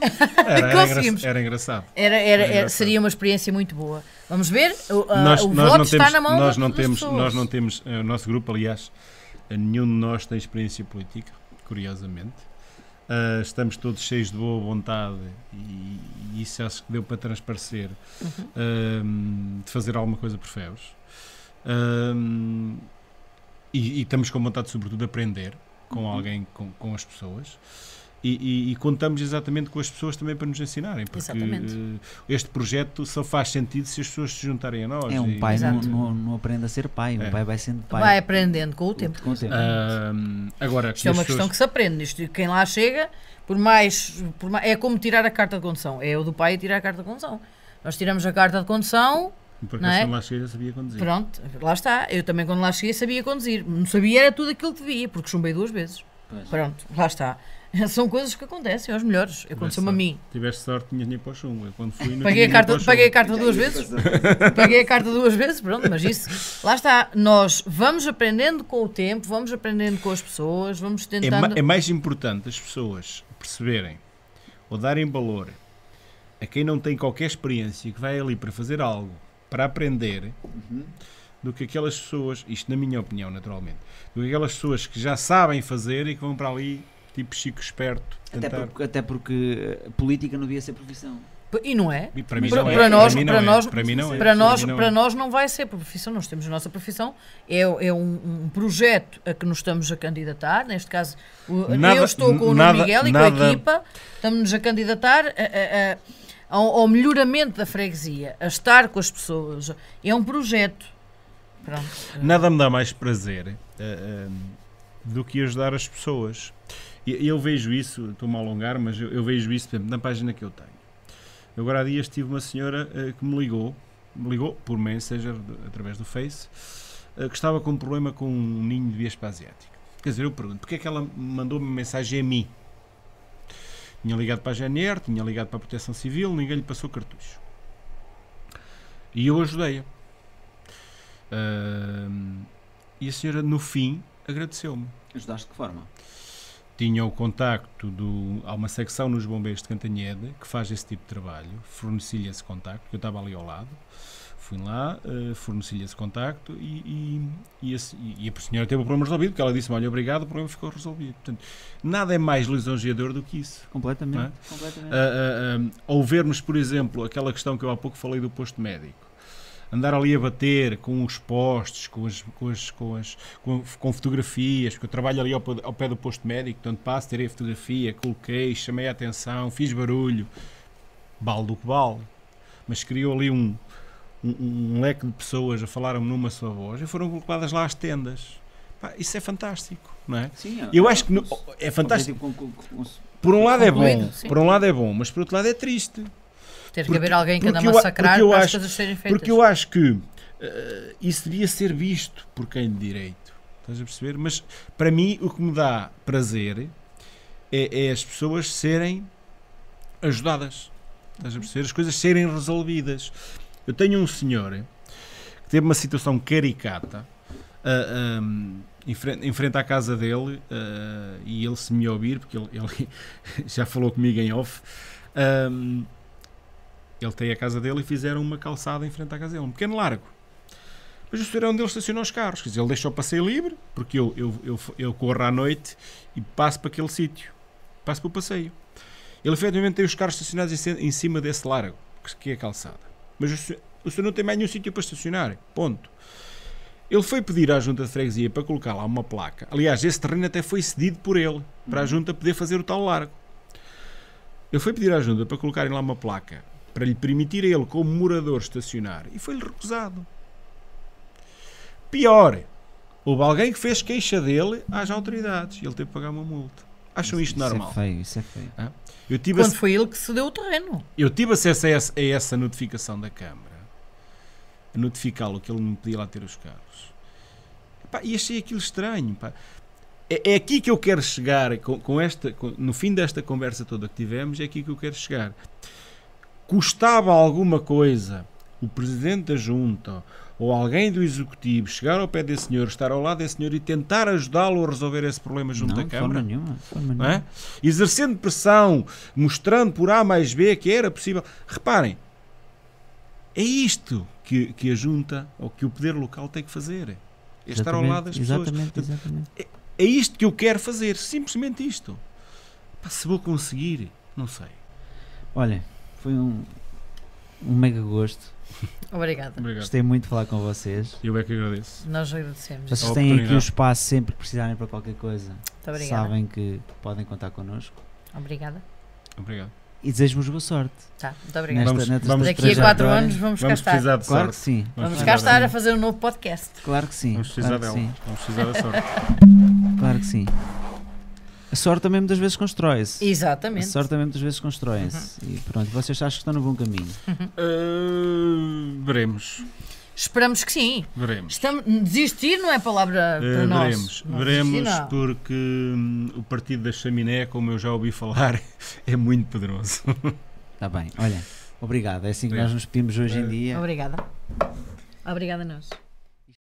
Era, era, Conseguimos. Era, engraçado. Era, era, engraçado. Seria uma experiência muito boa. Vamos ver. O, nós, o nós voto está temos, na mão. Nós não temos, pessoas. nós não temos, eh, o nosso grupo, aliás nenhum de nós tem experiência política, curiosamente. Uh, estamos todos cheios de boa vontade e, e isso acho que deu para transparecer uhum. uh, de fazer alguma coisa por Febres. Uh, ah, e, e, estamos com vontade, sobretudo, de aprender com uhum. alguém, com, com as pessoas. E, e, e, contamos exatamente com as pessoas também para nos ensinarem, porque exatamente. Eh, este projeto só faz sentido se as pessoas se juntarem a nós. É um pai, não, não, não, aprende a ser pai, é. um pai vai sendo pai. Vai aprendendo com o tempo. Com o tempo. Uh, agora, Isto é uma pessoas... questão que se aprende, isto, quem lá chega, por mais, por mais, É como tirar a carta de condução, é o do pai tirar a carta de condução. Nós tiramos a carta de condução. Porque não é? lá cheguei sabia conduzir. Pronto, lá está. Eu também quando lá cheguei sabia conduzir. Não sabia era tudo aquilo que devia, porque chumbei duas vezes. Pois. Pronto, lá está. São coisas que acontecem aos melhores. Aconteceu-me a mim. Tiveste sorte, tinha nem para o chum. quando fui, paguei, a carta, paguei a carta duas vezes. paguei a carta duas vezes, pronto, mas isso. Lá está. Nós vamos aprendendo com o tempo, vamos aprendendo com as pessoas, vamos tentando. É, ma é mais importante as pessoas perceberem ou darem valor a quem não tem qualquer experiência que vai ali para fazer algo, para aprender. Uhum do que aquelas pessoas, isto na minha opinião, naturalmente, do que aquelas pessoas que já sabem fazer e que vão para ali tipo Chico Esperto. Até porque, até porque eh, política não devia ser profissão. E não é? para, para, Nós, para, mim não para para nós, para nós não vai ser profissão. Nós temos a nossa profissão. É, é um, um projeto a que nos estamos a candidatar. Neste caso, nada, eu estou com o nada, Miguel e nada. com a equipa. Estamos-nos a candidatar a, a, a, ao, melhoramento da freguesia, a estar com as pessoas. É um projeto. Pronto. Nada me dá mais prazer uh, uh, do que ajudar as pessoas. E eu vejo isso, estou-me a alongar, mas eu, eu, vejo isso, por exemplo, na página que eu tenho. Agora há dias tive uma senhora uh, que me ligou, me ligou por Messenger, através do Face, uh, que estava com um problema com um ninho de vespa asiática. Quer dizer, eu pergunto, porque é que ela mandou-me mensagem a mim? Tinha ligado para a GNR, tinha ligado para a Proteção Civil, ninguém lhe passou cartucho. E eu ajudei-a. Uh, e a senhora, no fim, agradeceu-me. Ajudaste de que forma? tinha o contacto do. Há uma secção nos Bombeiros de Cantanhede que faz esse tipo de trabalho, fornecia esse contacto, que eu estava ali ao lado, fui lá, uh, eh, fornecia esse contacto e, e, e, esse, e, a senhora teve o problema resolvido, porque ela disse-me: Olha, obrigado, o problema ficou resolvido. Portanto, nada é mais lisonjeador do que isso. Completamente. É? completamente. Uh, uh, ou vermos, por exemplo, aquela questão que eu há pouco falei do posto médico andar ali a bater com os postos, com as, com, as, com, as, com, com fotografias, porque eu trabalho ali ao, ao, pé do posto médico, portanto passo, tirei a fotografia, coloquei, chamei a atenção, fiz barulho, bal do que vale, mas criou ali um, um, um leque de pessoas a falaram numa só voz e foram colocadas lá as tendas. Pá, isso é fantástico, não é? Sim, é. eu, acho que no, é fantástico. Por um lado é bom, por um lado é bom, mas por outro lado é triste. Ter porque, que haver alguém que anda a massacrar eu, para as coisas serem feitas. Porque eu acho que uh, isso devia ser visto por quem de direito. Estás a perceber? Mas para mim o que me dá prazer é, é as pessoas serem ajudadas. Estás a perceber? As coisas serem resolvidas. Eu tenho um senhor que teve uma situação caricata. Uh, eh, um, ehm, em frente à casa dele uh, e ele se me ouvir, porque ele, ele já falou comigo em off, um, ehm, ele tem a casa dele e fizeram uma calçada em frente à casa dele, um pequeno largo. Mas o senhor é onde ele estacionou os carros. Quer dizer, ele deixou o passeio livre, porque eu, eu, eu, eu corro à noite e passo para aquele sítio. Passo para o passeio. Ele efetivamente tem os carros estacionados em cima desse largo, que é a calçada. Mas o senhor, o senhor não tem mais nenhum sítio para estacionar. Ponto. Ele foi pedir à junta de freguesia para colocar lá uma placa. Aliás, esse terreno até foi cedido por ele, para a uhum. junta poder fazer o tal largo. Ele foi pedir à junta para colocarem lá uma placa para lhe permitir a ele, como morador, estacionar, e foi-lhe recusado. Pior, houve alguém que fez queixa dele às autoridades e ele teve que pagar uma multa. Acham isto normal? Isso é feio, isso é feio. Eu tive Quando foi ele que cedeu o terreno. Eu tive acesso a essa, a essa notificação da Câmara, a notificá-lo que ele não podia lá ter os carros. e achei aquilo estranho. Pá. É, é aqui que eu quero chegar, com, com esta, com, no fim desta conversa toda que tivemos, é aqui que eu quero chegar custava alguma coisa o presidente da junta ou alguém do executivo chegar ao pé desse senhor, estar ao lado desse senhor e tentar ajudá-lo a resolver esse problema junto não, da Câmara? Nenhuma, forma não é? nenhuma. Exercendo pressão, mostrando por A mais B que era possível. Reparem, é isto que, que a junta ou que o poder local tem que fazer. É estar ao lado das pessoas. Exatamente, exatamente. É, é isto que eu quero fazer, simplesmente isto. se vou conseguir, não sei. Olha, foi um, um mega gosto. Obrigada. Obrigado. Gostei muito de falar com vocês. Eu é que agradeço. Nós agradecemos. Vocês têm aqui o espaço sempre que precisarem para qualquer coisa. Muito obrigada. Sabem que podem contar connosco. Obrigada. Obrigado. E desejo-vos boa sorte. Tá, muito obrigada. Nesta, vamos, vamos daqui a 4 anos vamos, vamos cá estar. claro que sim. Vamos, vamos cá estar a fazer um novo podcast. Claro que sim. Vamos precisar claro dela. Vamos precisar da sorte. claro que sim. A sorte também muitas vezes constrói-se. Exatamente. A sorte também muitas vezes constrói-se. Uhum. E pronto, vocês acham que estão no bom caminho? Uhum. Uh, veremos. Esperamos que sim. Veremos. Estamos, desistir não é palavra uh, para uh, nós. Veremos, não veremos desistir, porque hum, o partido da chaminé, como eu já ouvi falar, é muito poderoso. Está bem, olha, obrigado. É assim que nós nos pedimos hoje em dia. Obrigada. Obrigada a nós.